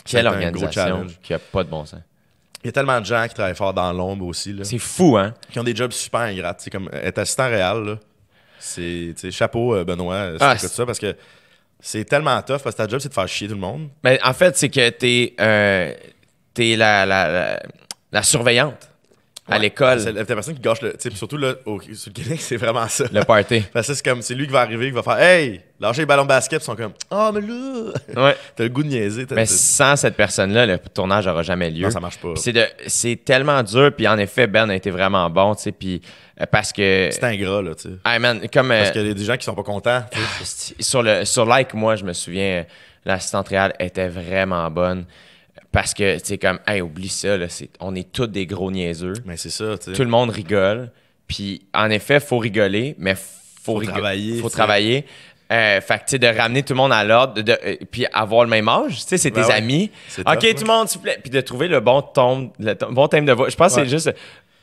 Quelle organisation qui a pas de bon sens. Il y a tellement de gens qui travaillent fort dans l'ombre aussi. C'est fou, hein? Qui ont des jobs super ingrats. c'est comme être assistant réel, là, c'est chapeau, euh, Benoît, euh, ah, c'est ça, parce que c'est tellement tough parce que ta job, c'est de faire chier tout le monde. Mais en fait, c'est que t'es T'es la, la, surveillante à l'école. C'est la personne qui gâche le. surtout là, au, sur le Québec, c'est vraiment ça. Le party. Parce que c'est comme c'est lui qui va arriver, qui va faire Hey, lâchez les ballons de basket, ils sont comme ah, oh, mais là. Ouais. T'as le goût de niaiser. Mais sans cette personne-là, le tournage n'aura jamais lieu. Non, ça marche pas. C'est tellement dur, puis en effet, Ben a été vraiment bon, tu Puis euh, parce que. C'est gras là, tu sais. man, comme. Parce euh, qu'il y a des gens qui sont pas contents. Ah, sur, le, sur Like, moi, je me souviens, l'assistante réelle était vraiment bonne. Parce que, tu sais, comme, hey, oublie ça, là, c'est on est tous des gros niaiseux. Mais c'est ça, tu sais. Tout le monde rigole. Puis, en effet, faut rigoler, mais faut, faut travailler. Faut travailler. Euh, fait que, tu sais, de ramener tout le monde à l'ordre, de, euh, puis avoir le même âge, tu sais, c'est ben tes amis. OK, tout le monde, s'il vous plaît. Puis de trouver le bon ton, le bon thème de voix. Je pense que c'est juste.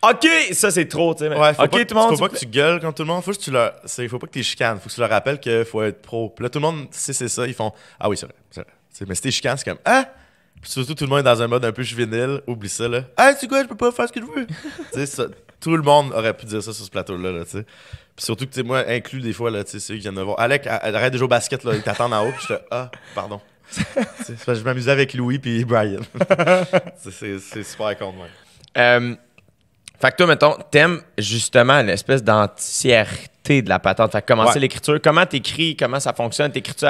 OK, ça c'est trop, tu sais. Ouais, OK, tout le monde. Faut pas que tu gueules quand tout le monde. Faut que tu leur. Faut pas que tu chicanes. Faut que tu leur rappelles qu'il faut être pro. Puis là, tout le monde, si c'est ça, ils font Ah oui, c'est vrai. Mais si t'es chicane, c'est comme Ah! surtout tout le monde est dans un mode un peu juvénile, oublie ça là. Hey, c'est quoi, je peux pas faire ce que je veux. tout le monde aurait pu dire ça sur ce plateau là, là tu sais. Puis surtout que tu moi inclus des fois là, tu sais, ceux qui viennent me voir. Alec, arrête de jouer au basket là, il t'attend en haut, puis je te ah, pardon. je m'amusais avec Louis puis Brian. c'est super con moi. Euh, fait que toi, mettons, t'aimes justement l'espèce d'anti de la patente. Fait que commencer l'écriture, comment t'écris, comment ça fonctionne, t'écris-tu,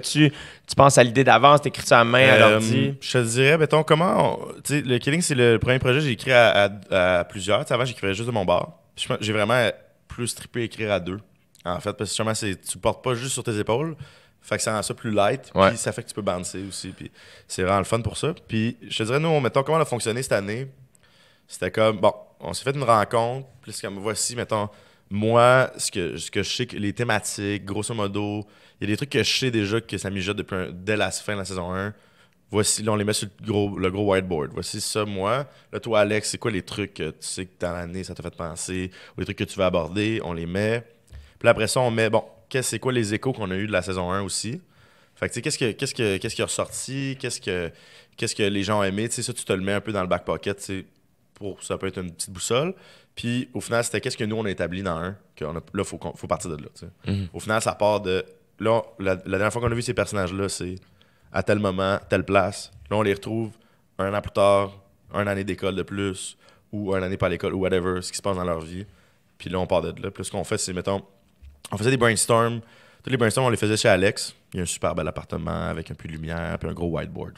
tu tu penses à l'idée d'avance, t'écris-tu à main, à euh, l'ordi? Je te dirais, mettons, comment, le Killing, c'est le premier projet que j'ai écrit à, plusieurs. avant, j'écrivais juste de mon bar. J'ai vraiment plus trippé à écrire à deux, en fait, parce que justement, tu portes pas juste sur tes épaules, fait que ça rend ça plus light, puis ça fait que tu peux bouncer aussi, puis c'est vraiment le fun pour ça. Puis je te dirais, nous, mettons, comment on a fonctionné cette année, c'était comme, bon, on s'est fait une rencontre, puis comme, voici, mettons, moi, ce que, ce que je sais, que les thématiques, grosso modo, il y a des trucs que je sais déjà que ça mijote depuis dès la fin de la saison 1. Voici, là, on les met sur le gros, whiteboard. Voici ça, moi. Là, toi, Alex, c'est quoi les trucs que tu sais que dans l'année, ça t'a fait penser, ou les trucs que tu veux aborder, on les met. Puis après ça, on met, bon, qu'est-ce c'est quoi les échos qu'on a eu de la saison 1 aussi. Fait que, tu sais, qu'est-ce qui que, est ressorti, qu'est-ce que, qu'est-ce que les gens ont aimé, tu sais, ça, tu te le mets un peu dans le back pocket, pour, ça peut être une petite boussole. Puis au final, c'était qu'est-ce que nous, on a établi dans un, que là, il faut, faut, partir de là. Mhm. Au final, ça part de. Là, la, dernière fois qu'on a vu ces personnages-là, c'est à tel moment, telle place. Là, on les retrouve un an plus tard, un année d'école de plus, ou un année pas à l'école, ou whatever, ce qui se passe dans leur vie. Puis là, on part de là. Puis ce qu'on fait, c'est, mettons, on faisait des brainstorms. Tous les brainstorms, on les faisait chez Alex. Il y a un super bel appartement avec un peu de lumière, puis un gros whiteboard.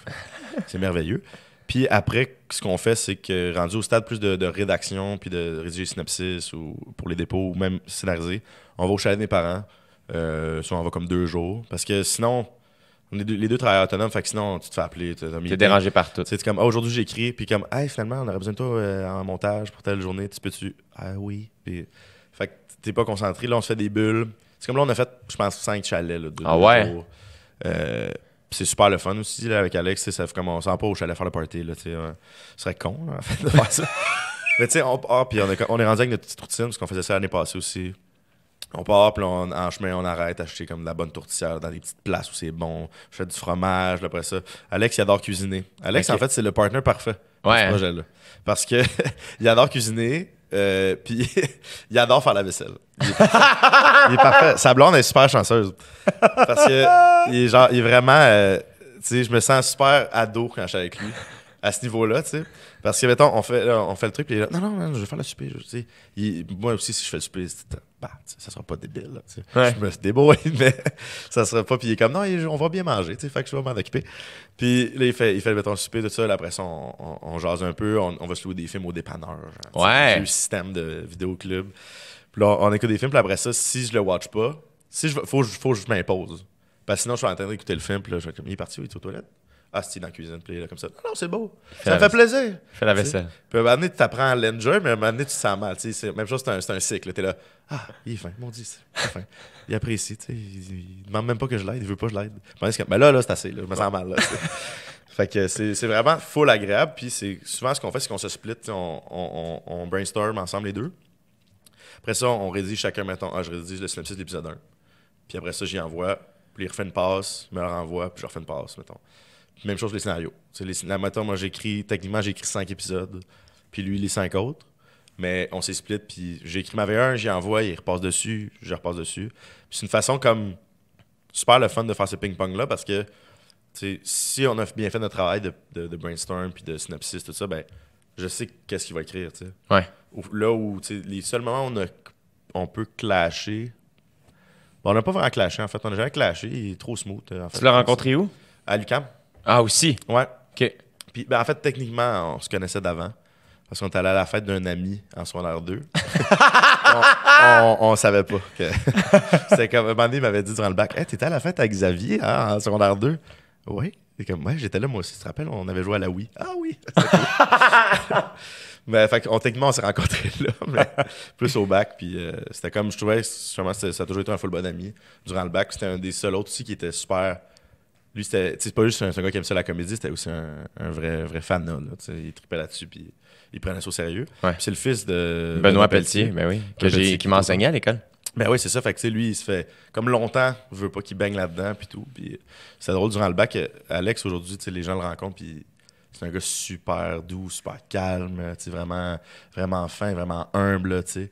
c'est merveilleux. Puis après, ce qu'on fait, c'est que rendu au stade plus de, rédaction, puis de rédiger synopsis ou pour les dépôts, ou même scénariser, on va au chalet de mes parents. Euh, soit on va comme deux jours. Parce que sinon, on est les deux travailleurs autonomes, fait que sinon, tu te fais appeler. Tu es dérangé par C'est comme, ah, aujourd'hui j'écris, puis comme, hey, finalement, on aurait besoin de toi euh, en montage pour telle journée, tu peux-tu. Ah oui. Puis, fait que t'es pas concentré. Là, on se fait des bulles. C'est comme là, on a fait, je pense, cinq chalets. Là, ah ouais? Euh, c'est super le fun aussi avec Alex. Ça fait comme on sent pas où faire le party. Là, ce serait con de faire ça. Mais tu sais, on part, puis on, est, on est rendu avec notre petite routine, parce qu'on faisait ça l'année passée aussi. On part, puis en chemin, on arrête acheter comme de la bonne tourtière dans des petites places où c'est bon. Je fais du fromage, après ça. Alex, il adore cuisiner. Alex, en fait, c'est le partner parfait ouais. Parce que il adore cuisiner, euh, puis il adore faire la vaisselle. Il est, parfait. Sa blonde est super chanceuse. Parce que il est, genre, il vraiment. Euh, tu sais, je me sens super ado quand je suis avec lui. À ce niveau-là, tu sais. Parce que, mettons, on fait, on fait le truc, puis là, non, non, je vais faire le souper. moi aussi, si je fais le souper, bah, ça sera pas débile. Je me débrouille, mais ça sera pas. Puis il est comme, non, on va bien manger, fait que je vais m'en occuper. Puis là, il fait, il fait mettons, le tout ça. après ça, on, jase un peu, on, va se louer des films au dépanneur. Genre, hein, Le système de vidéoclub. Puis là, on écoute des films, puis après ça, si je le watch pas, si je, faut, faut, que je m'impose. Parce que sinon, je suis en train d'écouter le film, puis là, je suis comme, il est parti, il est aux toilettes. Ah, dans la cuisine, puis là, comme ça. Non, non, c'est beau. ça me fait plaisir. Fais la vaisselle. Puis à un moment donné, tu apprends l'enjoy, mais à un moment donné, tu te sens mal. Même chose, c'est un, cycle. Tu es là, ah, il est fin, mon Dieu, il Il apprécie, tu sais. Il, ne demande même pas que je l'aide, il veut pas que je l'aide. Mais ben là, là, c'est assez, je me sens mal. Fait que c'est vraiment full agréable. Puis c'est souvent ce qu'on fait, c'est qu'on se split, on, on, brainstorm ensemble les deux. Après ça, on rédige chacun, mettons, ah, je rédige le synopsis de l'épisode 1. Puis après ça, j'y envoie, puis il refait une passe, me le renvoie, puis je refais une passe, mettons. Même chose pour les scénarios. Les, la matin, moi, j'écris, techniquement, j'écris cinq épisodes, puis lui, les cinq autres. Mais on s'est split, puis j'écris ma V1, j'y envoie, il repasse dessus, je repasse dessus. c'est une façon comme super le fun de faire ce ping-pong-là parce que si on a bien fait notre travail de, de, brainstorm puis de synopsis, tout ça, ben je sais qu'est-ce qu'il va écrire. Ouais. Là où les seuls moments où on, a, on peut clasher, Bon, on n'a pas vraiment clashé en fait, on n'a jamais clashé, il est trop smooth. tu l'as rencontré où À l'UCAM. Ah, aussi? Ouais. OK. Puis, ben, en fait, techniquement, on se connaissait d'avant. Parce qu'on était allé à la fête d'un ami en secondaire 2. on, savait pas que. C'était comme. Un m'avait dit durant le bac Tu t'étais à la fête avec Xavier hein, en secondaire 2 Oui. Et comme, ouais, j'étais là moi aussi. Tu te rappelles, on avait joué à la Wii. Ah oui fait on, techniquement, on s'est rencontrés là, plus au bac. Puis euh, c'était comme, je trouvais, sûrement, ça a toujours été un full bon ami. Durant le bac, c'était un des seuls autres aussi qui était super lui, c'est pas juste un, gars qui aime ça la comédie, c'était aussi un, vrai, vrai fan. il tripait là-dessus, puis il prenait ça au sérieux. C'est le fils de Benoît, Pelletier, ben oui, qui m'enseignait à l'école. Ben oui, c'est ça. lui, il se fait. Comme longtemps, il veut pas qu'il baigne là-dedans, puis tout. Puis c'est drôle, durant le bac, Alex, aujourd'hui, les gens le rencontrent, puis c'est un gars super doux, super calme, vraiment, vraiment fin, vraiment humble, tu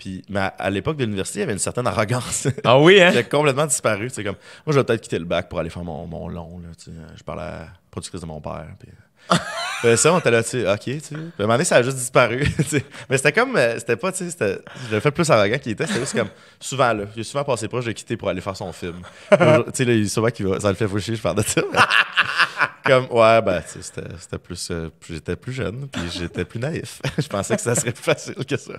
puis, mais à, l'époque de l'université, il y avait une certaine arrogance. Ah oui, hein? a complètement disparu. C'est comme, moi, je vais peut-être quitter le bac pour aller faire mon, long. Là, tu sais. Je parlais à la productrice de mon père. Puis, ben, ça, on était là, tu sais, OK, tu sais. Puis, à un moment donné, ça a juste disparu. Mais c'était comme, euh, c'était pas, tu sais, je le fais plus arrogant qu'il était. C'était juste comme, souvent, là, j'ai souvent passé proche, j'ai quitté pour aller faire son film. tu sais, là, souvent, va, ça le fait foucher, je parle de ça comme, ouais, ben, c'était euh, plus. j'étais plus jeune, puis j'étais plus naïf. je pensais que ça serait plus facile que ça.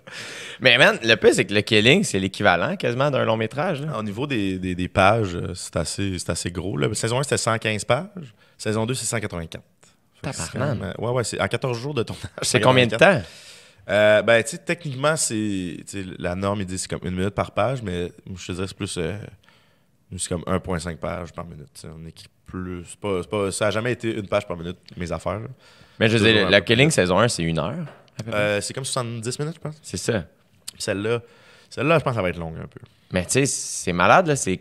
Mais man, le plus, c'est que le Killing, c'est l'équivalent quasiment d'un long métrage. Au niveau des, pages, euh, c'est assez, assez gros. Là. Saison 1, c'était 115 pages. Saison 2, c'est 184. Même, ouais, ouais, c'est en 14 jours de tournage. C'est combien de temps? Euh, ben, tu sais, techniquement, c'est. La norme, ils disent c'est comme une minute par page, mais je te dirais, c'est plus c'est comme 1,5 pages par minute. On écrit plus. ça n'a jamais été une page par minute, mes affaires. Mais je veux la Killing saison 1, c'est une heure. Euh, c'est comme 70 minutes, je pense. C'est ça. Celle-là, celle-là, je pense que ça va être longue un peu. Mais tu sais, c'est malade, là. C'est...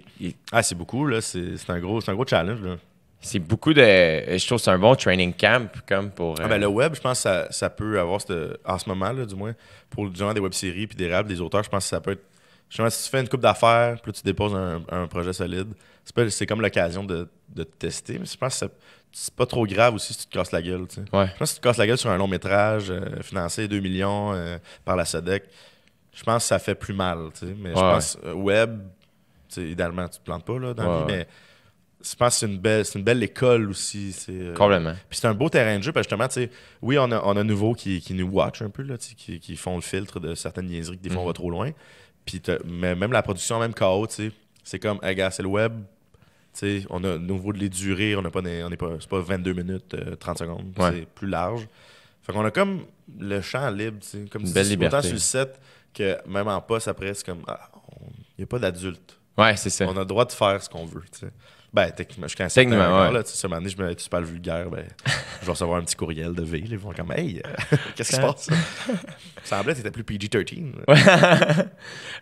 Ah, c'est beaucoup, là. C'est, un, gros, c'est un gros challenge, là. C'est beaucoup de. Je trouve que c'est un bon training camp, comme pour. Ah, ben, euh, le web, je pense que ça, peut avoir. ce En ce moment, là, du moins, pour genre, des web-séries puis des raps, des auteurs, je pense que ça peut être je Justement, si tu fais une coupe d'affaires, puis tu déposes un, projet solide, c'est comme l'occasion de, te tester. Mais je pense que c'est pas trop grave aussi si tu te casses la gueule. Tu Je pense que si tu te casses la gueule sur un long métrage euh, financé 2 millions euh, par la SEDEC, je pense que ça fait plus mal. Mais je pense euh, web, idéalement, tu te plantes pas là, dans la vie, mais je pense que c'est une belle, une belle école aussi. C'est, Complètement. Puis c'est un beau terrain de jeu, parce justement, oui, on a, on a nouveaux qui, nous watch un peu, là, qui, font le filtre de certaines niaiseries que des fois va mhm. trop loin. Puis même la production, même KO, c'est comme, hey, gars, le web. on a au niveau de les durer, on n'est pas, 22 minutes, 30 euh, secondes. C'est plus large. Fait qu'on a comme le champ libre, comme Une belle autant sur le set que même en poste après, c'est comme, il ah, n'y a pas d'adulte. Ouais, c'est ça. On a le droit de faire ce qu'on veut. Ben, techniquement, je suis un même ouais. là, tu sais, moment je me, pas le vulgaire, ben, je vais recevoir un petit courriel de V, ils vont comme, hey, euh, qu'est-ce qui se passe? Ça semblait que c'était plus PG-13.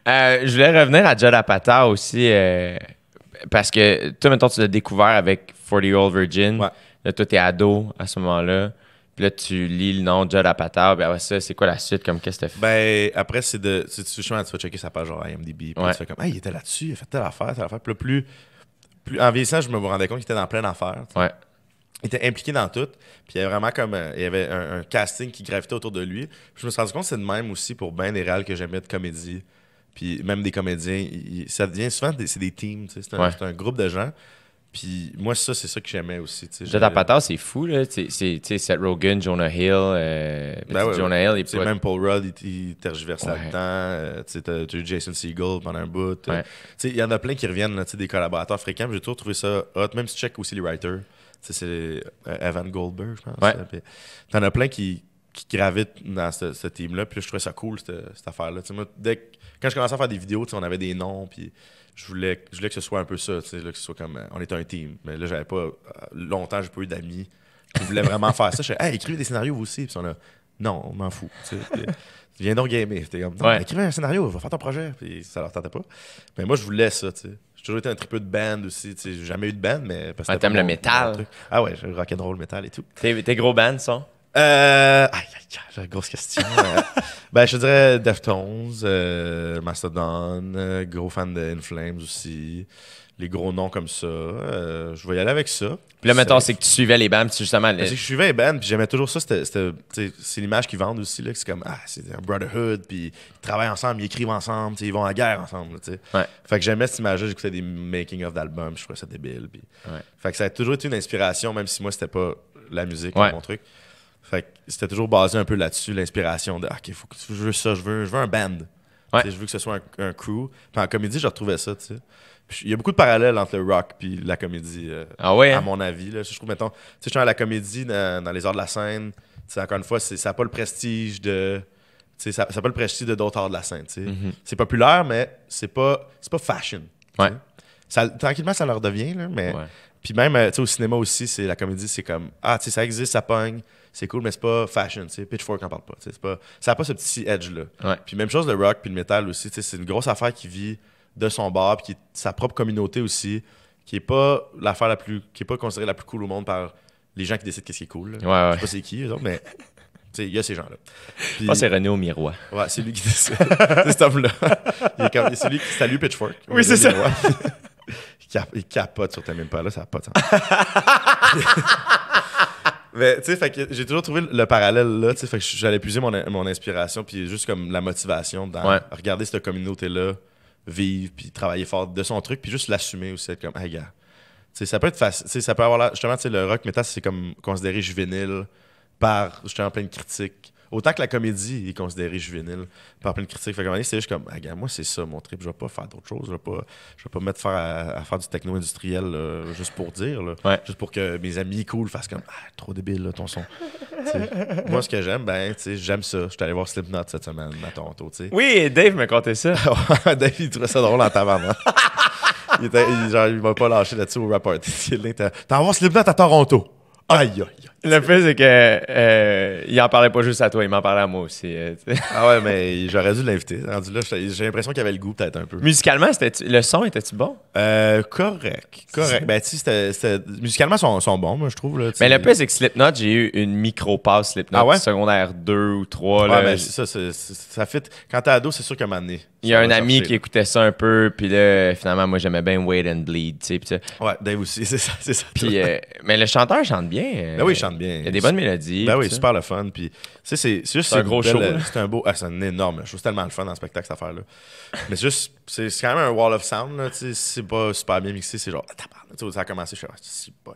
Euh, je voulais revenir à Judd Apatow aussi, euh, parce que, toi, maintenant, tu l'as découvert avec 40 Year Old Virgin. Là, toi, t'es ado à ce moment-là. Puis là, tu lis le nom de Judd Apatow. Ben, ouais, ça, c'est quoi la suite? Comme, qu'est-ce que t'as fait? Ben, après, c'est de. Tu, tu, tu vas checker sa page genre IMDb. Puis tu fais comme, hey, il était là-dessus, il a fait telle affaire, telle affaire. Puis plus en vieillissant, je me rendais compte qu'il était dans plein affaire. Il était impliqué dans tout. Puis il y avait vraiment comme. Euh, il y avait un, casting qui gravitait autour de lui. je me suis rendu compte que c'est le même aussi pour Ben des réels que j'aimais de comédie. Puis même des comédiens. ça devient souvent des, c'est des teams. C'est un, groupe de gens. Puis moi, ça, c'est ça que j'aimais aussi. Jonathan Patard, c'est fou, là. C'est Seth Rogen, Jonah Hill. Euh, ben Jonah Hill, puis pas... Même Paul Rudd, il, il tergiverse là-dedans. Euh, tu as, Jason Segel pendant un bout. Euh, il y en a plein qui reviennent, là, des collaborateurs fréquents. J'ai toujours trouvé ça hot. Même si tu check aussi les writers. C'est Evan Goldberg, je pense. en as plein qui, gravitent dans ce, team-là. Puis je trouvais ça cool, cette, affaire-là. Quand je commençais à faire des vidéos, on avait des noms. Puis je voulais, je voulais que ce soit un peu ça, tu sais, que ce soit comme euh, on était un team. Mais là, j'avais pas euh, longtemps, j'ai pas eu d'amis qui voulaient vraiment faire ça. Je disais, écrivez des scénarios vous aussi. Puis on a, non, on m'en fout. Tu viens donc gamer. T'es comme, ouais. écrivez un scénario, va faire ton projet. Puis ça leur tentait pas. Mais moi, je voulais ça, tu sais. J'ai toujours été un triple de band aussi. Tu sais, j'ai jamais eu de band, mais parce que. Ah, t'aimes le métal. Ah ouais, rock'n'roll, métal et tout. Tes, tes gros bands ça euh, aïe, aïe, aïe, grosse question. Euh. ben, je dirais Deftones, euh, Mastodon, euh, gros fan de In Flames aussi. Les gros noms comme ça. je vais y aller avec ça. Puis là, mettons, c'est que tu suivais les bands, justement. Ben, que je suivais les bands, puis j'aimais toujours ça. C'est l'image qu'ils vendent aussi. C'est comme, ah, c'est un brotherhood, puis ils travaillent ensemble, ils écrivent ensemble, ils vont à guerre ensemble. Ouais. Fait que j'aimais cette image-là. J'écoutais des making-of d'albums, je trouvais ça débile. Pis... Fait que ça a toujours été une inspiration, même si moi, c'était pas la musique, mon truc. Fait que c'était toujours basé un peu là-dessus, l'inspiration de OK, faut que je veux ça, je veux, je veux un band. Je veux que ce soit un, crew. en comédie, je retrouvais ça, tu sais. Il y a beaucoup de parallèles entre le rock puis la comédie, euh, ah hein? à mon avis. Je trouve, mettons, tu sais, je suis à la comédie dans, les heures de la scène. encore une fois, ça n'a pas le prestige de. Ça pas le prestige de d'autres arts de la scène. tu sais. Mm-hmm. C'est populaire, mais c'est pas, pas fashion. tranquillement, ça leur devient, là, mais puis même, euh, au cinéma aussi, c'est la comédie, c'est comme ah, tu sais, ça existe, ça pogne, c'est cool, mais c'est pas fashion, tu Pitchfork n'en parle pas, c'est ça n'a pas ce petit edge là. Puis même chose le rock puis le métal aussi, c'est une grosse affaire qui vit de son bar puis qui est sa propre communauté aussi, qui est pas l'affaire la plus, qui est pas considérée la plus cool au monde par les gens qui décident qu'est-ce qui est cool. Ouais, sais pas c'est qui, mais il y a ces gens-là. Je pense c'est René au miroir. Ouais, c'est lui qui dit c'est cet homme-là. c'est lui qui salue Pitchfork. Oui, c'est ça. Il capote sur ta même pas là, ça n'a pas de Mais tu sais, j'ai toujours trouvé le parallèle là, tu sais, que j'allais puiser mon, inspiration puis juste comme la motivation dans regarder cette communauté là vivre puis travailler fort de son truc puis juste l'assumer aussi comme gars. Tu sais, ça peut être facile, ça peut avoir justement tu sais le rock ça c'est comme considéré juvénile par justement plein de critiques. Autant que la comédie est considérée juvénile par plein de critiques. c'est juste comme, ah, moi, c'est ça mon trip, je vais pas faire d'autre chose. je vais pas, me pas mettre faire à, faire du techno industriel juste pour dire, juste pour que mes amis cool fassent comme, ah, trop débile ton son. moi, ce que j'aime, ben, j'aime ça. Je suis allé voir Slipknot cette semaine à Toronto. Oui, Dave m'a conté ça. Dave, il trouvait ça drôle en tabarnak. il, il, m'a pas lâché là-dessus au rapport. T'as envoyé Slipknot à Toronto. Aïe, aïe. Le fait, c'est que euh, il en parlait pas juste à toi, il m'en parlait à moi aussi. Euh, ah ouais, mais j'aurais dû l'inviter. j'ai l'impression qu'il avait le goût peut-être un peu. Musicalement, le son était il bon? Euh, correct, correct. Ben, tu musicalement, ils sont, bons, moi, je trouve. mais le fait, c'est que Slipknot, j'ai eu une micro-passe Slipknot ah ouais? secondaire 2 ou 3. Ah, là, c'est ça, ça fit. Quand t'es ado, c'est sûr qu'à m'a amené. Il y a un ami qui écoutait ça un peu, puis là, finalement, moi, j'aimais bien Wait and Bleed, tu sais. Ouais, Dave aussi, c'est ça, ça. Euh, mais le chanteur chante bien. Ben oui, il chante bien. Il y a des bonnes mélodies. Ben oui, c'est super le fun. Puis, c'est juste. un gros show. C'est un beau. Ah, c'est un énorme Je trouve tellement le fun dans le spectacle, cette affaire-là. Mais juste, c'est quand même un wall of sound. c'est pas super bien mixé. C'est genre, ah, ça a commencé, je suis ah, si bol.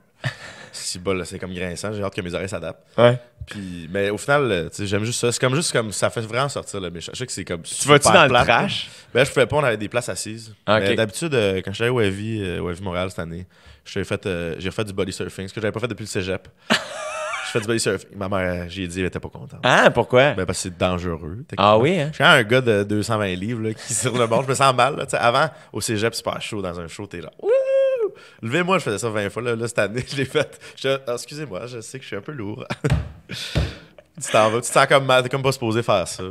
si bol, c'est comme grinçant. J'ai hâte que mes oreilles s'adaptent. Ouais. Puis, mais au final, euh, j'aime juste ça. C'est comme juste comme ça fait vraiment sortir le méchant. Je sais que c'est comme. Tu vas-tu dans le trash? Ben, je pouvais pas, on avait des places assises. Ah, d'habitude, euh, quand je suis allé au euh, au cette année, j'ai fait, refait euh, du body surfing, ce que j'avais pas fait depuis le cégep. je fais du body surfing. Ma mère, euh, j'ai dit, elle était pas contente. Ah, pourquoi? Ben, parce que c'est dangereux. Ah oui, hein? Je suis un gars de 220 livres là, qui sur le bord, je me sens mal. avant, au cégep, c'est pas chaud. Dans un show, t'es là. Levez-moi, je faisais ça 20 fois. Là, cette année, je l'ai fait. Ah, excusez-moi, je sais que je suis un peu lourd. tu t'en vas, tu te sens comme mal, t'es comme pas supposé faire ça.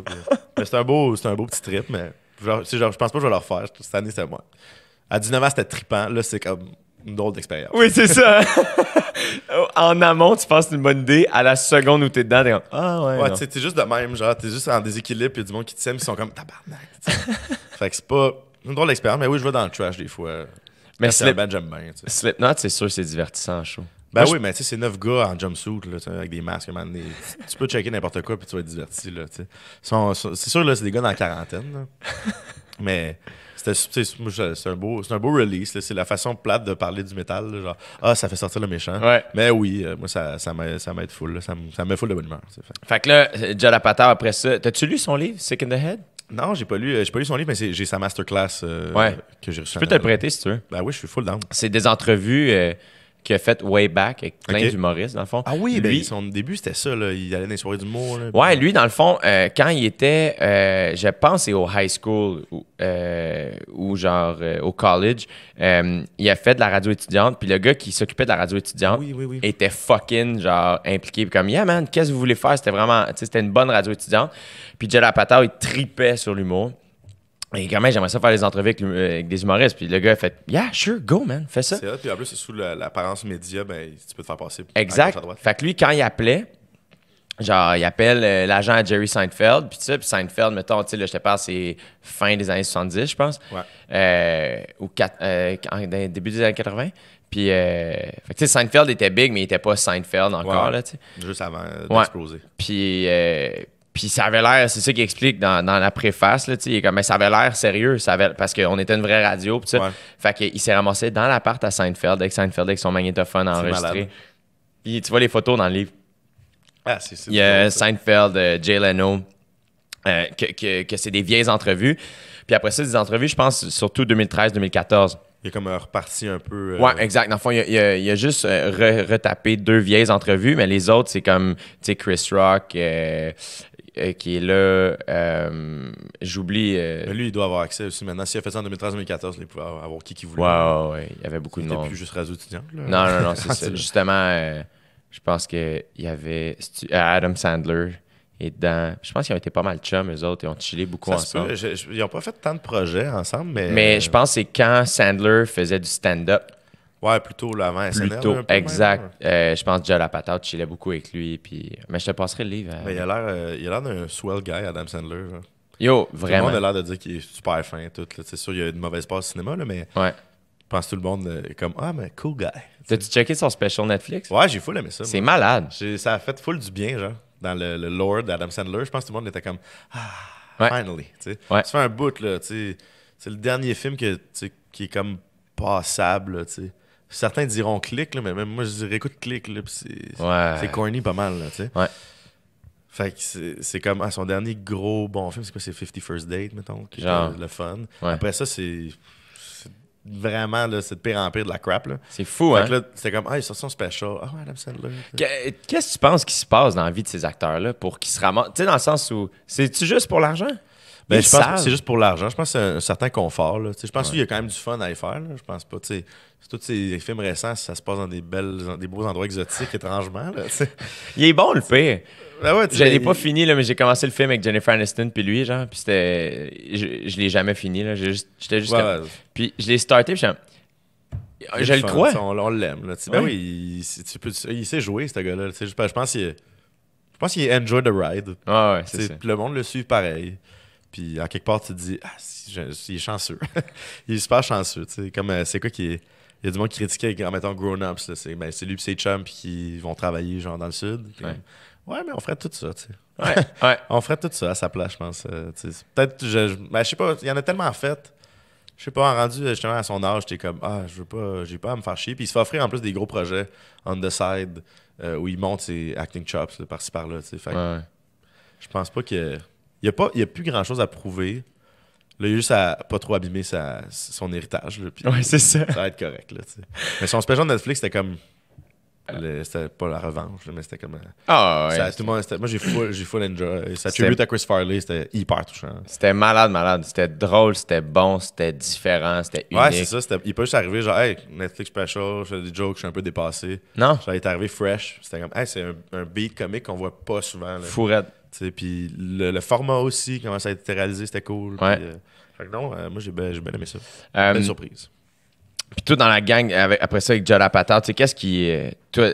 mais c'est un, beau, un beau petit trip, mais genre, je pense pas que je vais le refaire. Cette année, c'était moi. À 19 c'était trippant. Là, c'est comme une drôle d'expérience. Oui, c'est ça. en amont, tu passes une bonne idée. À la seconde où t'es dedans, t'es comme Ah ouais. Ouais, tu t'es juste de même, genre, t'es juste en déséquilibre, puis du monde qui t'aime, ils sont comme tabarnak. fait que c'est pas une drôle d'expérience, mais oui, je vais dans le trash des fois. Mais Slip... j'aime bien. Slipknot, c'est sûr, c'est divertissant chaud. Ben oui, mais tu sais, c'est neuf gars en jumpsuit, là, avec des masques. Man, tu peux checker n'importe quoi, puis tu vas être diverti. Là, C'est sûr, là, c'est des gars dans la quarantaine. mais c'est un, beau, un beau release. C'est la façon plate de parler du métal. genre, ah, ça fait sortir le méchant. Mais oui, euh, moi, ça, ça m'aide full. ça, me met full de bonne humeur. Fait. fait. que là, Jalapata, après ça, t'as-tu lu son livre, Sick in the Head? Non, j'ai pas lu, euh, j'ai pas lu son livre, mais j'ai sa masterclass euh, que j'ai reçue. Je peux te le prêter si tu veux. Ben oui, je suis full down. C'est des entrevues qui a fait way back avec plein d'humoristes, dans le fond. Ah oui, ben, lui, son début, c'était ça, il allait dans les soirées d'humour. ouais, lui, dans le fond, euh, quand il était, euh, je pense, au high school ou, euh, genre au college, il a fait de la radio étudiante, puis le gars qui s'occupait de la radio étudiante était fucking, genre, impliqué, comme « Yeah, man, qu'est-ce que vous voulez faire? » C'était vraiment, tu sais, c'était une bonne radio étudiante. Puis la il tripait sur l'humour. Et quand même, j'aimerais ça faire les entrevues euh, avec, des humoristes. Puis le gars a fait Yeah, sure, go, man, fais ça. C'est puis en plus, sous l'apparence média, ben, tu peux te faire passer. Exact. fait que lui, quand il appelait, genre, il appelle euh, l'agent à Jerry Seinfeld. Puis ça, puis Seinfeld, mettons, tu sais, là, je te parle, c'est fin des années 70, je pense. Ouais. Euh, ou début des années 80. Puis, tu sais, Seinfeld était big, mais il était pas Seinfeld encore, là, tu sais. Juste avant d'exploser. Ouais. Puis, puis ça avait l'air, c'est ça qu'il explique dans, la préface, là, il comme, mais ça avait l'air sérieux, ça avait, parce qu'on était une vraie radio, pis ça. Fait qu'il s'est ramassé dans l'appart à Seinfeld, avec Seinfeld, avec son magnétophone enregistré. Puis tu vois les photos dans le livre. Ah, c'est ça. Il y a Seinfeld, euh, Jay Leno, euh, que, c'est des vieilles entrevues. Puis après ça, des entrevues, je pense, surtout 2013-2014. Il est comme euh, reparti un peu. Oui, Ouais, exact. Dans le fond, il a, a, juste retapé deux vieilles entrevues, mais les autres, c'est comme, tu sais, Chris Rock, euh, qui est là. Euh, j'oublie. Euh, lui, il doit avoir accès aussi maintenant. S'il a fait ça en 2013-2014, il pouvait avoir, qui qui voulait. il y avait beaucoup de noms. plus juste Radio Étudiant. Non, non, non, c'est ça. Justement, je pense qu'il y avait Adam Sandler. Et dans, je pense qu'ils ont été pas mal chums, eux autres, ils ont chillé beaucoup ensemble. ils n'ont pas fait tant de projets ensemble, mais. Mais je pense que c'est quand Sandler faisait du stand-up Ouais, plutôt là, avant SNL. Plutôt, exact. Euh, je pense déjà la patate, je l'ai beaucoup avec lui. Puis... Mais je te passerai le livre. Hein? il a l'air d'un swell guy, Adam Sandler. Yo, vraiment. Tout le monde a l'air de dire qu'il est super fin. Tout, C'est sûr, il y a une mauvaise passe au cinéma, là, mais ouais. je pense que tout le monde est comme Ah, mais cool guy. T'as-tu checké son special Netflix Ouais, j'ai full aimé ça. C'est malade. Ça a fait full du bien, genre, dans le, Lord lore d'Adam Sandler. Je pense que tout le monde était comme Ah, finally. Tu sais fais un bout, là. C'est le dernier film que, qui est comme passable, tu sais Certains diront clic, là, mais même moi, je dirais écoute clic. C'est corny pas mal. Là, sais. Fait que c'est comme ah, son dernier gros bon film, c'est quoi C'est 50 First Date, mettons, qui est le fun. Après ça, c'est vraiment là, c'est de pire en pire de la crap. Là. C'est fou, fait hein? Que là, c'est comme, ah, ils sont son special. Ah, oh, Adam Sandler. Qu'est-ce que tu penses qui se passe dans la vie de ces acteurs-là pour qu'ils se ramassent? Tu sais, dans le sens où, c'est-tu juste pour l'argent? Ben, je pense que c'est juste pour l'argent. Je pense que c'est un, certain confort. Là. Je pense qu'il y a quand même du fun à y faire. Je pense pas. T'sais, tous ces films récents, ça se passe dans des, belles, des beaux endroits exotiques, étrangement. il est bon, le pire. Ben je l'ai pas fini, là, mais j'ai commencé le film avec Jennifer Aniston puis lui, genre, c'était... Je, l'ai jamais fini, là. J'étais juste... Puis je l'ai starté, je, le crois. On, l'aime, Ben oui, il, sait jouer, ce gars-là. Je, pense qu'il je pense qu'il enjoy the ride. Ah Le monde le suit pareil. Puis à quelque part, tu te dis, ah, il est chanceux. il est super chanceux. Comme euh, c'est quoi qui est. Il y a du monde qui critiquait en mettant grown-ups. Ben, c'est lui et ses chums qui vont travailler genre dans le sud. ouais. mais on ferait tout ça. tu Ouais, ouais. on ferait tout ça à sa place, je pense. Euh, peut-être, je, ben, je, sais pas, il y en a tellement fait. Je sais pas, en rendu euh, justement à son âge, t'es comme Ah, je veux pas, j'ai pas à me faire chier. Puis il se fait offrir en plus des gros projets on the side où il monte ses acting chops par-ci par-là. tu ouais. Je pense pas que. Il n'y a, pas, a plus grand-chose à prouver. Là, il a juste à pas trop abîmer sa, son héritage. Oui, puis, c'est ça. Ça va être correct. Là, Mais son spécial Netflix, c'était comme. c'était pas la revanche, mais c'était comme. Euh, ah ouais. tout le monde, moi, j'ai full, j'ai full enjoy. Ça tribute à Chris Farley, c'était hyper touchant. C'était malade, malade. C'était drôle, c'était bon, c'était différent, c'était unique. Ouais, c'est ça. il peut juste arriver, genre, hey, Netflix special, je des jokes, je suis un peu dépassé. Non. J'allais arrivé fresh. C'était comme, hey, c'est un, un beat comique qu'on voit pas souvent. Là. Puis le, format aussi, comment ça a été réalisé, c'était cool. Euh, fait que non, euh, moi ben, j'ai bien, aimé ça. Une euh, Belle surprise. Puis toi, dans la gang, avec, après ça, avec Jalapata, tu sais, qu'est-ce qui. Toi,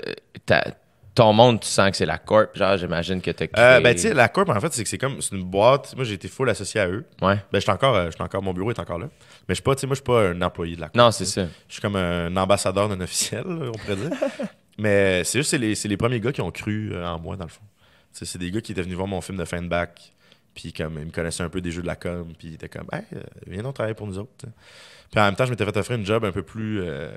ton monde, tu sens que c'est la Corp, genre, j'imagine que t'as ben, créé... ben, tu sais, la Corp, en fait, c'est que c'est comme, c'est une boîte, moi, j'ai été full associé à eux. Ouais. Ben, j'étais encore, encore, mon bureau est encore là. Mais je suis pas, tu sais, moi, je suis pas un employé de la Corp. Non, c'est ça. Je suis comme un ambassadeur d'un officiel, on pourrait dire. Mais c'est juste, c'est les, les, premiers gars qui ont cru en moi, dans le fond c'est des gars qui étaient venus voir mon film de fin de bac. Puis comme ils me connaissaient un peu des jeux de la com, puis ils étaient comme Hey, euh, viens donc travailler pour nous autres. Puis en même temps, je m'étais fait offrir une job un peu plus euh,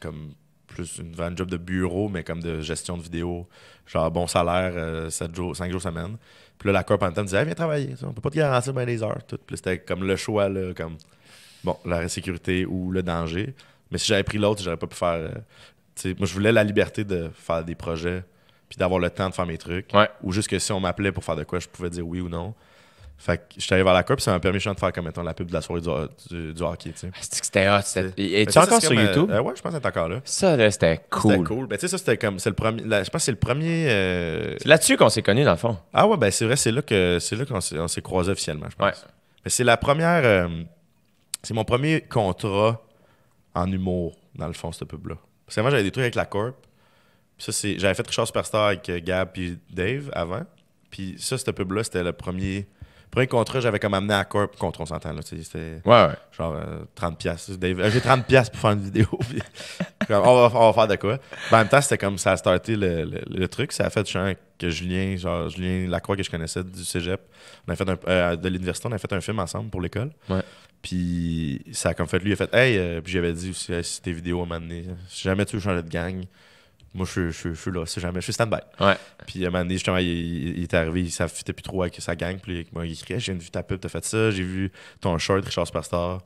comme plus une, job de bureau, mais comme de gestion de vidéo, genre bon salaire, euh, jours, 5 jours semaine. Puis là, la corp en même temps disait viens travailler, on peut pas te garantir ben, les heures. Tout. Puis c'était comme le choix, là, comme bon, la sécurité ou le danger. Mais si j'avais pris l'autre, j'aurais pas pu faire. sais moi, je voulais la liberté de faire des projets puis d'avoir le temps de faire mes trucs. Ou juste que si on m'appelait pour faire de quoi, je pouvais dire oui ou non. Fait que suis arrivé à la puis ça m'a permis de faire comme étant la pub de la soirée du, hockey, tu sais. Ah, c'était hot. Et tu encore sur euh, YouTube? Euh, ouais, je pense que es encore là. Ça, là, c'était cool. C'était cool. Ben, tu sais, ça, c'était comme. C'est le premier. je pense que c'est le premier. Euh, c'est là-dessus qu'on s'est connus, dans le fond. Ah ouais, ben, c'est vrai, c'est là que c'est là qu'on s'est croisés officiellement, je pense. Ouais. c'est la première. c'est mon premier contrat en humour, dans le fond, cette pub-là. Parce que moi, j'avais des trucs avec la Corp. Ça, c'est, j'avais fait Richard Superstar avec euh, Gab puis Dave avant. Puis ça, ce pub-là, c'était le premier, premier contrat j'avais comme amené à Corp contre, on s'entend. Là, c'était ouais, genre 30 euh, pièces euh, j'ai 30 pièces pour faire une vidéo. on, va, faire de quoi. Ben, en même temps, c'était comme ça a starté le, truc. Ça a fait que Julien, genre, Julien Lacroix, que je connaissais du cégep, on a fait de l'université, on a fait un film ensemble pour l'école. Puis ça a comme fait, lui, il a fait Hey, puis j'avais dit aussi, si tes vidéos à si jamais tu veux changer de gang, moi, je, suis là, c'est jamais, je suis stand-by. Puis à un moment donné, justement, il, est arrivé, il ne plus trop avec sa gang, puis moi, il criait J'ai vu ta pub, t'as fait ça, j'ai vu ton shirt, Richard Superstar.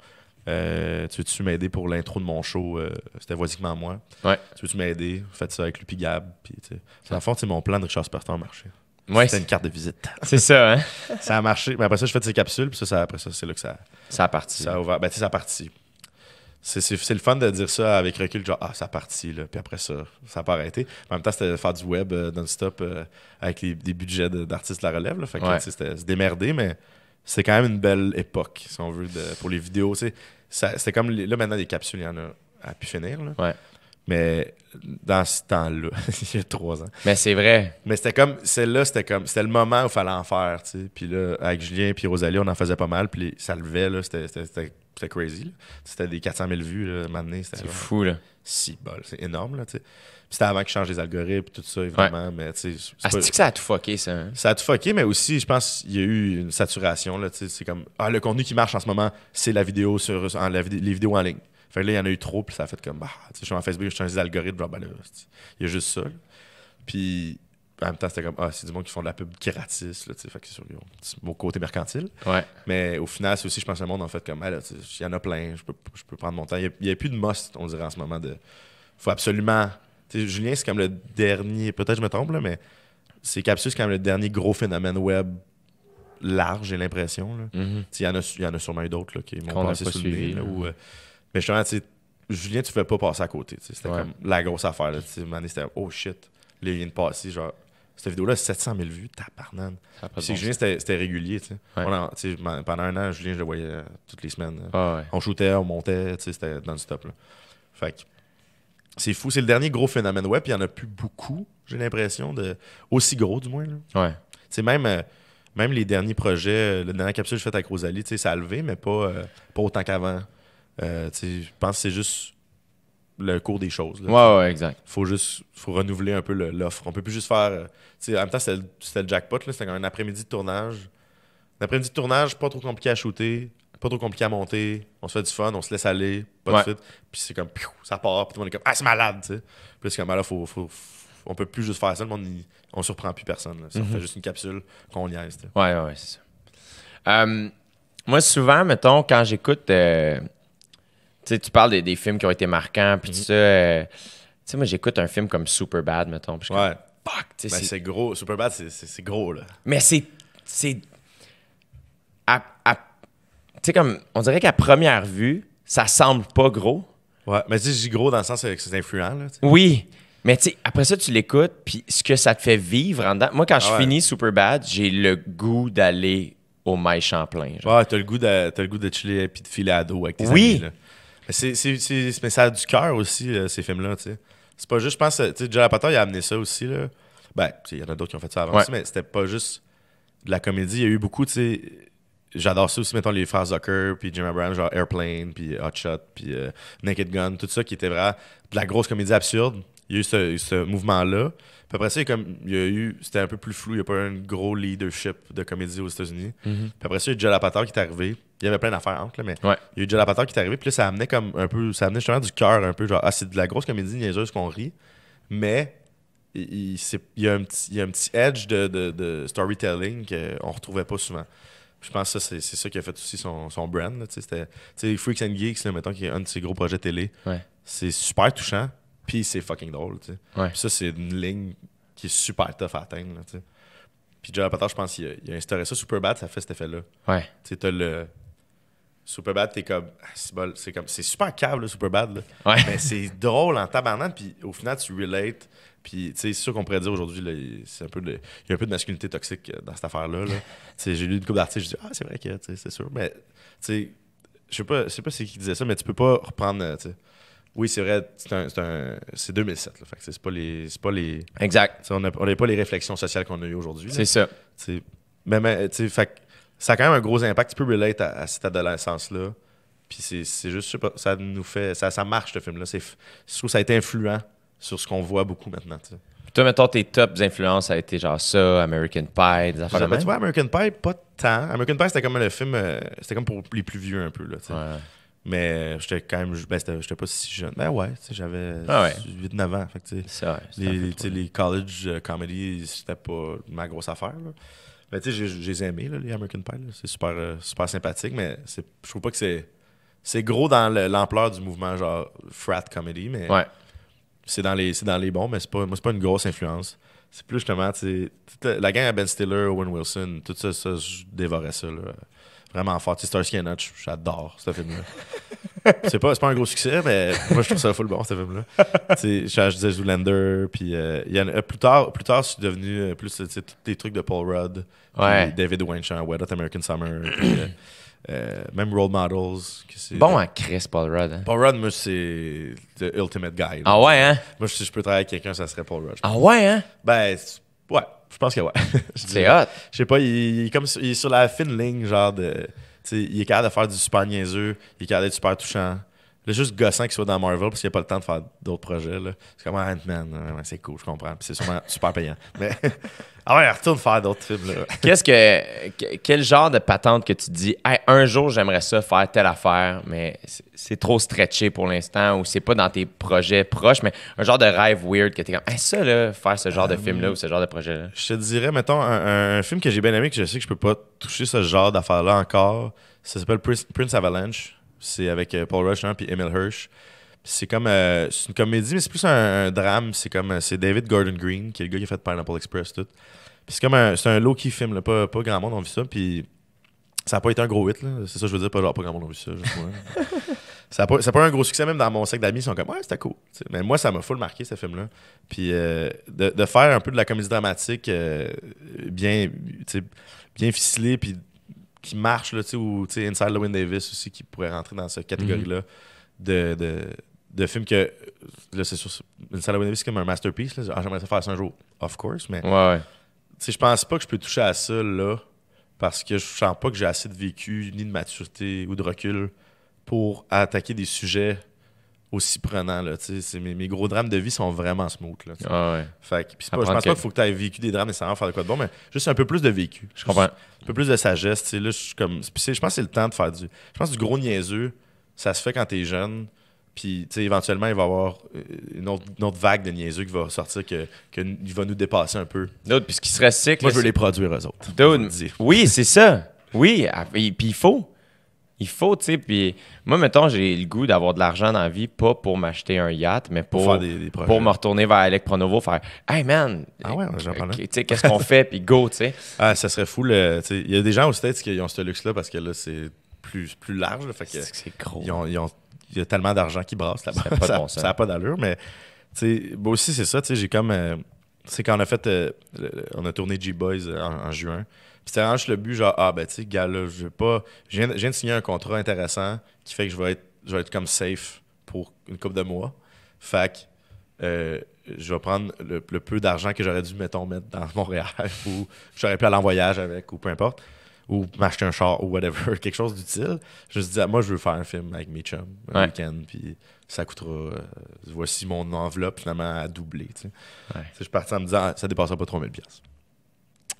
Euh, tu veux-tu m'aider pour l'intro de mon show euh, C'était voisinement moi. Ouais. Tu veux-tu m'aider Faites ça avec Lupi Gab. Puis, dans le fond, mon plan de Richard Superstar a marché C'était une carte de visite. C'est ça, hein? ça a marché. Mais après ça, je fais ces capsules, puis ça, après ça, c'est là que ça. Ça a parti. Ça a ouvert. Ben, ça a parti c'est le fun de dire ça avec recul, genre, ah, ça parti, là, puis après ça, ça n'a pas arrêté. En même temps, c'était faire du web euh, non-stop euh, avec des budgets d'artistes de la relève, fait que c'était se démerder, mais c'est quand même une belle époque, si on veut, pour les vidéos, C'était comme, là, maintenant, les capsules, il y en a à pu finir, là. Mais dans ce temps-là, il y a trois ans. Mais c'est vrai. Mais c'était comme, celle-là, c'était comme, c'était le moment où il fallait en faire, tu sais. Puis là, avec Julien puis Rosalie, on en faisait pas mal, puis ça levait, là, c'était c'était crazy. C'était des 400 000 vues, là, maintenant. C'est fou, là. c'est énorme, là, C'était avant qu'ils changent les algorithmes, et tout ça, évidemment, mais tu sais... Ah, que ça a tout fucké, ça? Hein? Ça a tout fucké, mais aussi, je pense qu'il y a eu une saturation, là, C'est comme, ah, le contenu qui marche en ce moment, c'est la vidéo sur... les vidéos en ligne. Fait là, il y en a eu trop, puis ça a fait comme, bah, je suis en Facebook, je change les algorithmes, ben il y a juste ça, Puis en même temps, c'était comme, ah, c'est du monde qui font de la pub gratis, là, tu sais, fait que c'est sur mon côté mercantile. Ouais. Mais au final, c'est aussi, je pense, le monde, en fait, comme, ah, il y en a plein, je peux, prendre mon temps. Il n'y a, plus de must, on dirait, en ce moment, de. Faut absolument. Tu sais, Julien, c'est comme le dernier, peut-être je me trompe, là, mais c'est Capsule c'est comme le dernier gros phénomène web large, j'ai l'impression, mm-hmm. Tu sais, il y, y, en a sûrement eu d'autres, qui m'ont passé sous le nez, euh, Mais justement, tu sais, Julien, tu ne fais pas passer à côté, C'était comme la grosse affaire, là, tu sais, c'était, oh shit, les il de passer, genre cette vidéo-là 700 000 vues, tabarnane. C'est Julien, c'était régulier. Ben, pendant un an, Julien, je le voyais euh, toutes les semaines. Euh. Ah, on shootait, on montait, c'était dans le stop. c'est fou. C'est le dernier gros phénomène web, il n'y en a plus beaucoup, j'ai l'impression, de aussi gros du moins. même, euh, même les derniers projets, la dernière capsule que j'ai faite avec Rosalie, ça a levé, mais pas, autant qu'avant. je pense que c'est juste le cours des choses. ouais, ouais, exact. Faut juste faut renouveler un peu l'offre. On peut plus juste faire. Euh, en même temps, c'était le, jackpot. C'était un après-midi de tournage. Un après-midi de tournage, pas trop compliqué à shooter, pas trop compliqué à monter. On se fait du fun, on se laisse aller, pas de suite. Puis c'est comme, ça part. Puis tout le monde est comme, ah, c'est malade. sais. Puis c'est comme, là, faut, on peut plus juste faire ça. Le monde, on surprend plus personne. On mhm. fait juste une capsule qu'on y T'sais. Ouais, ouais, c'est ça. Euh, moi, souvent, mettons, quand j'écoute. Euh, tu parles des, films qui ont été marquants, puis mhm. tout ça. Euh, tu sais, moi, j'écoute un film comme Superbad, mettons. ouais. Ben, c'est gros. Superbad, c'est gros, là. Mais c'est. tu sais, comme. On dirait qu'à première vue, ça semble pas gros. Ouais, mais tu dis gros dans le sens que c'est influent, là. Oui. Mais tu après ça, tu l'écoutes, puis ce que ça te fait vivre en dedans. Moi, quand je finis Superbad, j'ai le goût d'aller au Maï Champlain. Genre. Ouais, t'as le goût de, le goût de chiller et de filer à dos avec tes amis. Oui. Mais, mais ça a du cœur aussi, euh, ces films-là. C'est pas juste, je pense, euh, tu sais, Jalapator, il a amené ça aussi. Là. Ben, il y en a d'autres qui ont fait ça avant aussi, mais c'était pas juste de la comédie. Il y a eu beaucoup, tu sais. J'adore ça aussi, mettons, les frères Zucker, puis Jim Abraham, genre Airplane, puis Hot Shot, puis euh, Naked Gun, tout ça qui était vraiment de la grosse comédie absurde. Il y a eu ce, ce mouvement-là. Puis après ça, il y a eu, c'était un peu plus flou, il n'y a pas eu un gros leadership de comédie aux États-Unis. Mhm. Puis après ça, il y a eu Jalapator qui est arrivé. Il y avait plein d'affaires entre, mais il y a eu Jalapator qui est arrivé. Puis là, ça amenait comme un peu, ça amenait justement du cœur un peu. Genre, ah, c'est de la grosse comédie niaiseuse qu'on rit, mais il, y a un petit, il, y a un petit, edge de, storytelling qu'on retrouvait pas souvent. je pense que c'est ça qui a fait aussi son, son brand. Freaks and Geeks, là, qui est un de ses gros projets télé. C'est super touchant. Puis c'est fucking drôle, tu sais. ça, c'est une ligne qui est super tough à atteindre, là, tu sais. Puis Joe je pense qu'il a, a instauré ça. Superbad, ça fait cet effet-là. Ouais. Tu t'as le... Superbad, t'es comme... Ah, c'est comme... C'est super cave, Superbad, là. Mais c'est drôle en tabarnant, puis au final, tu relates... Puis, c'est sûr qu'on pourrait dire aujourd'hui, c'est un peu il y a un peu de masculinité toxique euh, dans cette affaire-là. Là. j'ai lu une couple d'articles, je dis, ah, c'est vrai que, c'est sûr. Mais, tu sais, je sais pas, sais pas c'est qui disait ça, mais tu peux pas reprendre, euh, oui, c'est vrai, c'est 2007. c'est pas les. pas les exact. On n'a pas les réflexions sociales qu'on a eues aujourd'hui. C'est ça. mais, ça a quand même un gros impact. Tu peux relate à, cette adolescence-là. Puis c'est juste, super, ça nous fait. Ça, ça marche, ce film-là. Je trouve que ça a été influent sur ce qu'on voit beaucoup maintenant. toi, mettons, tes top influences, ça a été genre ça, American Pie, des affaires de Tu vois, American Pie, pas tant. American Pie, c'était comme le film, euh, c'était comme pour les plus vieux un peu. Là, ouais. Mais j'étais quand même. Ben, j'étais pas si jeune. Ben ouais, j'avais ah 8-9 ans. les, les college euh, comedy, c'était pas ma grosse affaire. Mais tu sais, j'ai aimé, les American Pie. C'est super, euh, super sympathique, mais je trouve pas que c'est. C'est gros dans l'ampleur du mouvement, genre frat comedy, mais. C'est dans, les, dans les bons, mais c'est pas, moi, c'est pas une grosse influence. C'est plus justement, tu la gang à Ben Stiller, Owen Wilson, tout ça, ça je dévorais ça vraiment fort. Star sais, j'adore ce film-là. c'est pas, pas un gros succès, mais moi, je trouve ça full bon, ce film-là. tu sais, je disais Zoolander, puis euh, euh, plus, tard, plus tard, je suis devenu euh, plus, des trucs de Paul Rudd, David Winchell, hein, Wet Hot American Summer, même Role Models. bon à hein, Chris Paul Rudd. Hein. Paul Rudd, moi, c'est the ultimate guy. Ah ouais, hein? Moi, si je peux travailler avec quelqu'un, ça serait Paul Rudd. Ah ouais, hein? Ben, ouais. Je pense que ouais. c'est hot. Je sais pas, il, est comme sur, il est sur la fine ligne, genre de. Il est capable de faire du super niaiseux, il est capable d'être super touchant. est juste gossant qu'il soit dans Marvel parce qu'il n'y a pas le temps de faire d'autres projets. C'est comme ah, Ant-Man, c'est cool, je comprends. c'est sûrement super payant. Mais Ah ouais, retourne faire d'autres films. Qu'est-ce que. Quel genre de patente que tu dis, hey, un jour j'aimerais ça faire telle affaire, mais c'est trop stretché pour l'instant ou c'est pas dans tes projets proches, mais un genre de rêve weird que t'es comme, ça là, faire ce genre de ah film-là ou ce genre de projet-là. Je te dirais, mettons, un, film que j'ai bien aimé que je sais que je peux pas toucher ce genre d'affaire-là encore, ça s'appelle Prince, Avalanche. C'est avec euh, Paul Rush hein, puis Emil Hirsch. C'est comme euh, c'est une comédie, mais c'est plus un, drame. C'est comme euh, c'est David Gordon Green, qui est le gars qui a fait Pineapple Express tout c'est comme un, c'est un film, qui filme, Pas, pas grand monde a vu ça. Puis ça n'a pas été un gros hit, là. C'est ça, je veux dire, pas, pas grand monde a vu ça. ça n'a pas, ça pas un gros succès, même dans mon cercle d'amis, ils sont comme, ouais, c'était cool. Mais moi, ça m'a full marqué, ce film-là. Puis euh, de, de, faire un peu de la comédie dramatique euh, bien, bien ficelée, puis qui marche, là, ou Inside Lewin Davis aussi, qui pourrait rentrer dans cette catégorie-là mm-hmm. de, de, de films que. Là, c'est sûr, Inside Lewin Davis, c'est comme un masterpiece. Là. Ah, j'aimerais ça faire ça un jour, of course, mais. ouais je je pense pas que je peux toucher à ça là parce que je sens pas que j'ai assez de vécu ni de maturité ou de recul pour attaquer des sujets aussi prenants. Là, mes, mes gros drames de vie sont vraiment smooth. Là, ah ouais. je pense pas qu'il faut que tu aies vécu des drames nécessairement pour faire de quoi de bon, mais juste un peu plus de vécu. Un peu plus de sagesse. Là, je, comme, je pense que c'est le temps de faire du. Je pense du gros niaiseux, ça se fait quand tu es jeune. Puis, éventuellement, il va y avoir euh, une autre, vague de niaiseux qui va sortir, que, va nous dépasser un peu. D'autres, puis ce qui serait sick. Moi, je veux les produire aux autres. oui, c'est ça. Oui, puis il faut. Il faut, tu sais. Puis moi, mettons, j'ai le goût d'avoir de l'argent dans la vie, pas pour m'acheter un yacht, mais pour, pour, me retourner vers Alec Pronovo, faire Hey man, ah ouais, j'en euh, Tu sais, qu'est-ce qu'on fait, puis go, tu sais. Ah, ça serait fou. Il y a des gens aux States qui ont ce luxe-là parce que là, c'est plus, plus large. c'est gros. ils ont il y a tellement d'argent qui brasse là-bas. Ça n'a pas, d'allure, mais moi aussi, c'est ça. J'ai comme. c'est euh, quand on a fait. Euh, on a tourné G-Boys euh, en, juin. Puis c'était juste le but, genre, ah, ben, tu sais, gars, je pas. Je viens, de signer un contrat intéressant qui fait que je vais être, je être comme safe pour une coupe de mois. Fait je vais prendre le, peu d'argent que j'aurais dû, mettons, mettre dans Montréal ou j'aurais pu aller en voyage avec ou peu importe ou m'acheter un char ou whatever, quelque chose d'utile. Je me disais, ah, moi, je veux faire un film avec mes chums un week-end, puis ça coûtera. Euh, voici mon enveloppe finalement à doubler. Tu sais. Je partais parti en me disant, ah, ça dépassera pas 3000$.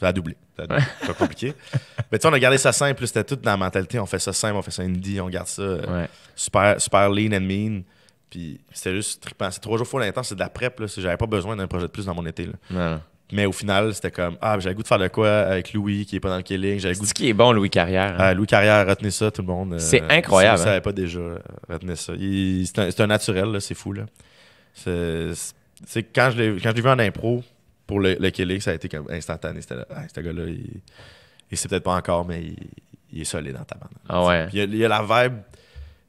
Ça a Ça C'est pas compliqué. Mais tu sais, on a gardé ça simple. C'était tout dans la mentalité. On fait ça simple, on fait ça indie, on garde ça euh, super, super lean and mean. Puis c'était juste C'est trois jours fois l'intense, c'est de la prep. J'avais pas besoin d'un projet de plus dans mon été. Là. Mais au final, c'était comme Ah, j'avais goût de faire de quoi avec Louis qui est pas dans le Killing. C'est ce qui est bon, Louis Carrière. Hein. Ah, Louis Carrière, retenez ça, tout le monde. Euh, c'est incroyable. je hein. pas déjà, euh, retenez ça. C'est un, naturel, c'est fou. Là. quand je l'ai vu en impro pour le, Killing, ça a été instantané. C'était ah, gars-là, il, sait peut-être pas encore, mais il, est solide dans ta bande. Il y, a, la vibe,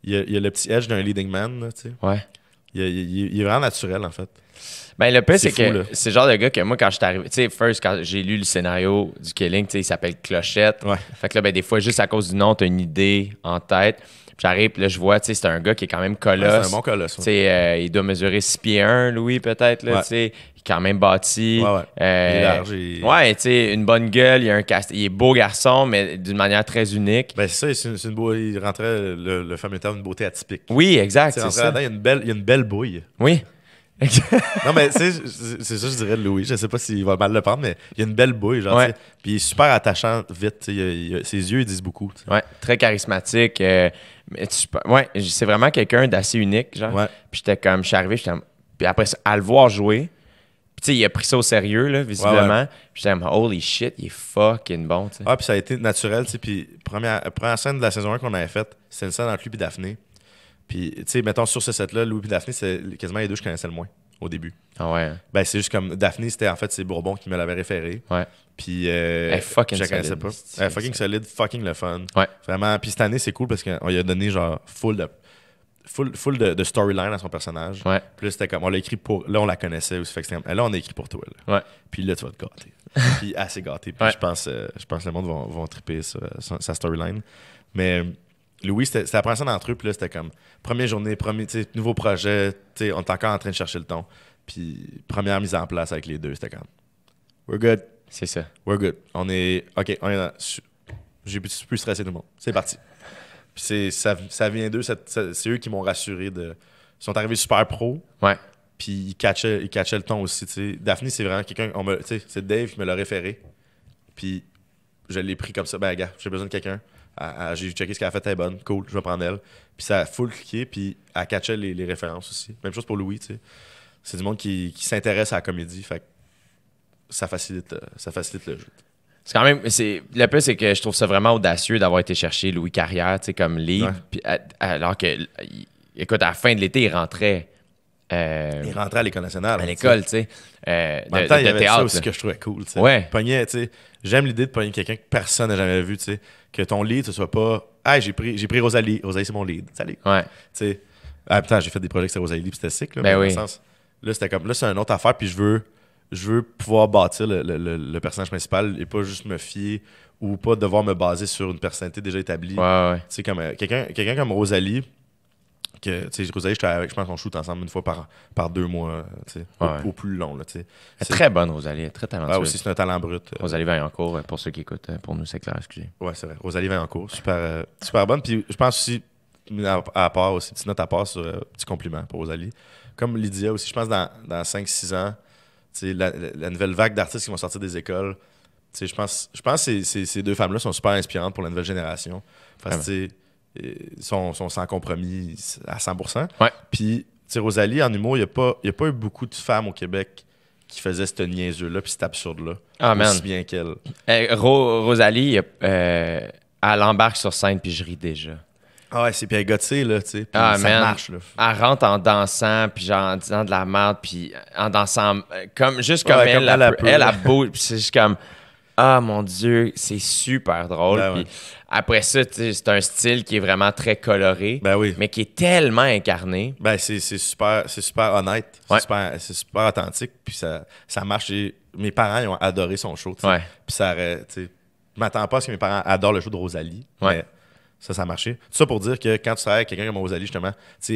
il y a, le petit edge d'un leading man. ouais. il est vraiment naturel, en fait. Ben, le pire, c'est que c'est le genre de gars que moi, quand je suis arrivé, tu sais, first, quand j'ai lu le scénario du Killing, tu sais, il s'appelle Clochette. Fait que là, ben, des fois, juste à cause du nom, t'as une idée en tête. J'arrive, là, je vois, tu sais, c'est un gars qui est quand même colosse. c'est un bon colosse. Tu sais, euh, il doit mesurer 6 pieds 1, Louis, peut-être, là, tu sais. Il est quand même bâti. Ouais, ouais. Euh, il est large. Ouais, tu sais, une bonne gueule, il, un il est beau garçon, mais d'une manière très unique. Ben, c'est ça, c'est une, beau... il rentrait, le, fameux terme, une beauté atypique. Oui, exact. c'est ça. il a une belle, il y a une belle bouille. Oui non, mais c'est ça, je dirais Louis. Je sais pas s'il va mal le prendre, mais il a une belle bouille, genre, Puis il est super attachant vite. ses yeux, disent beaucoup. Ouais, très charismatique. Euh, ouais, c'est vraiment quelqu'un d'assez unique, genre. Puis j'étais comme, je suis arrivé, Puis après, à le voir jouer, tu sais, il a pris ça au sérieux, là, visiblement. J'étais comme, holy shit, il est fucking bon, Ah, puis ça a été naturel, Puis première, première scène de la saison 1 qu'on avait faite, C'est une scène entre lui et Daphné. Puis, tu sais, mettons, sur ce set-là, Louis et Daphné, c'est quasiment les deux que je connaissais le moins au début. Ah ouais. Hein. Ben, c'est juste comme Daphné, c'était en fait, c'est Bourbon qui me l'avait référé. Ouais. Puis, euh, fucking je la connaissais pas. fucking solide, fucking le fun. Ouais. Vraiment. Puis cette année, c'est cool parce qu'on lui a donné genre full de. Full, de, storyline à son personnage. Ouais. Puis c'était comme, on l'a écrit pour. Là, on la connaissait aussi. Fait que là, on a écrit pour toi. Ouais. Puis là, tu vas te gâter. Puis assez gâté. Puis je pense euh, je pense que le monde va triper euh, sa storyline. Mais. Louis, ça la première d'entre eux, puis là, c'était comme première journée, premier, nouveau projet, on est encore en train de chercher le ton. Puis première mise en place avec les deux, c'était comme We're good. C'est ça. We're good. On est. OK, on est J'ai pu plus stresser tout le monde. C'est parti. c'est, ça, vient d'eux, c'est, eux qui m'ont rassuré de. Ils sont arrivés super pro. Ouais. Puis ils catchaient, le ton aussi. sais. Daphne, c'est vraiment quelqu'un. c'est Dave qui me l'a référé. Puis je l'ai pris comme ça. Ben, gars, j'ai besoin de quelqu'un j'ai checké ce qu'elle a fait, elle est bonne, cool, je vais prendre elle. Puis ça a full cliqué, puis elle catchait les, références aussi. Même chose pour Louis, tu sais. C'est du monde qui, qui s'intéresse à la comédie, fait ça facilite, euh, ça facilite le jeu. C'est quand même. C'est, le plus, c'est que je trouve ça vraiment audacieux d'avoir été chercher Louis Carrière, tu sais, comme livre, alors que, écoute, à la fin de l'été, il rentrait il euh, rentrait à l'école nationale. À l'école, tu sais. Euh, en même temps, de, il y avait ça aussi que je trouvais cool. T'sais. Ouais. tu sais. j'aime l'idée de pogner quelqu'un que personne n'a jamais vu, tu sais. Que ton lead, ce soit pas. Ah, j'ai pris, j'ai pris Rosalie. Rosalie, c'est mon lead. Salut. Ouais. Tu sais. Ah, putain, j'ai fait des projets avec Rosalie, puis c'était sick, là. mais ben oui. le sens, là, c'était comme. Là, c'est une autre affaire, puis je veux, je veux pouvoir bâtir le, le, le, personnage principal et pas juste me fier ou pas devoir me baser sur une personnalité déjà établie. Tu sais, comme euh, quelqu'un, quelqu'un comme Rosalie que tu sais Rosalie je pense qu'on shoot ensemble une fois par, par deux mois tu sais au, plus long là très bonne Rosalie très talentueuse ouais, ah, aussi c'est un talent brut euh... en cours, euh, pour ceux qui écoutent euh, pour nous c'est clair excusez ouais c'est vrai Rosalie Vaillancourt super cours, euh, super bonne puis je pense aussi à, part aussi petite note à part sur petit compliment pour Rosalie comme Lydia aussi je pense dans, dans 5 6 ans tu sais la, nouvelle vague d'artistes qui vont sortir des écoles tu sais je pense je pense que ces, ces, deux femmes là sont super inspirantes pour la nouvelle génération parce que ah euh, sont, sont, sans compromis à 100%. tu Puis, Rosalie, en humour, il n'y a, pas, a pas eu beaucoup de femmes au Québec qui faisaient ce niaiseux-là puis cet absurde-là. Ah, aussi bien qu'elle. Eh, Rosalie, euh, elle embarque sur scène puis je ris déjà. Ah ouais, c'est puis elle sais, là, tu sais. Ah, ça marche, là. Elle rentre en dansant, puis genre en disant de la merde, puis en dansant, euh, comme, juste comme, elle, elle, elle, a, c'est juste comme, ah, mon Dieu, c'est super drôle. Ben après ça, c'est un style qui est vraiment très coloré, ben mais qui est tellement incarné. Ben, c'est super, super honnête, c'est super, authentique, puis ça, marche. Mes parents, ils ont adoré son show. Ouais. Puis ça m'attends pas à ce que mes parents adorent le show de Rosalie, mais ça, ça a marché. ça pour dire que quand tu travailles avec quelqu'un comme Rosalie, justement,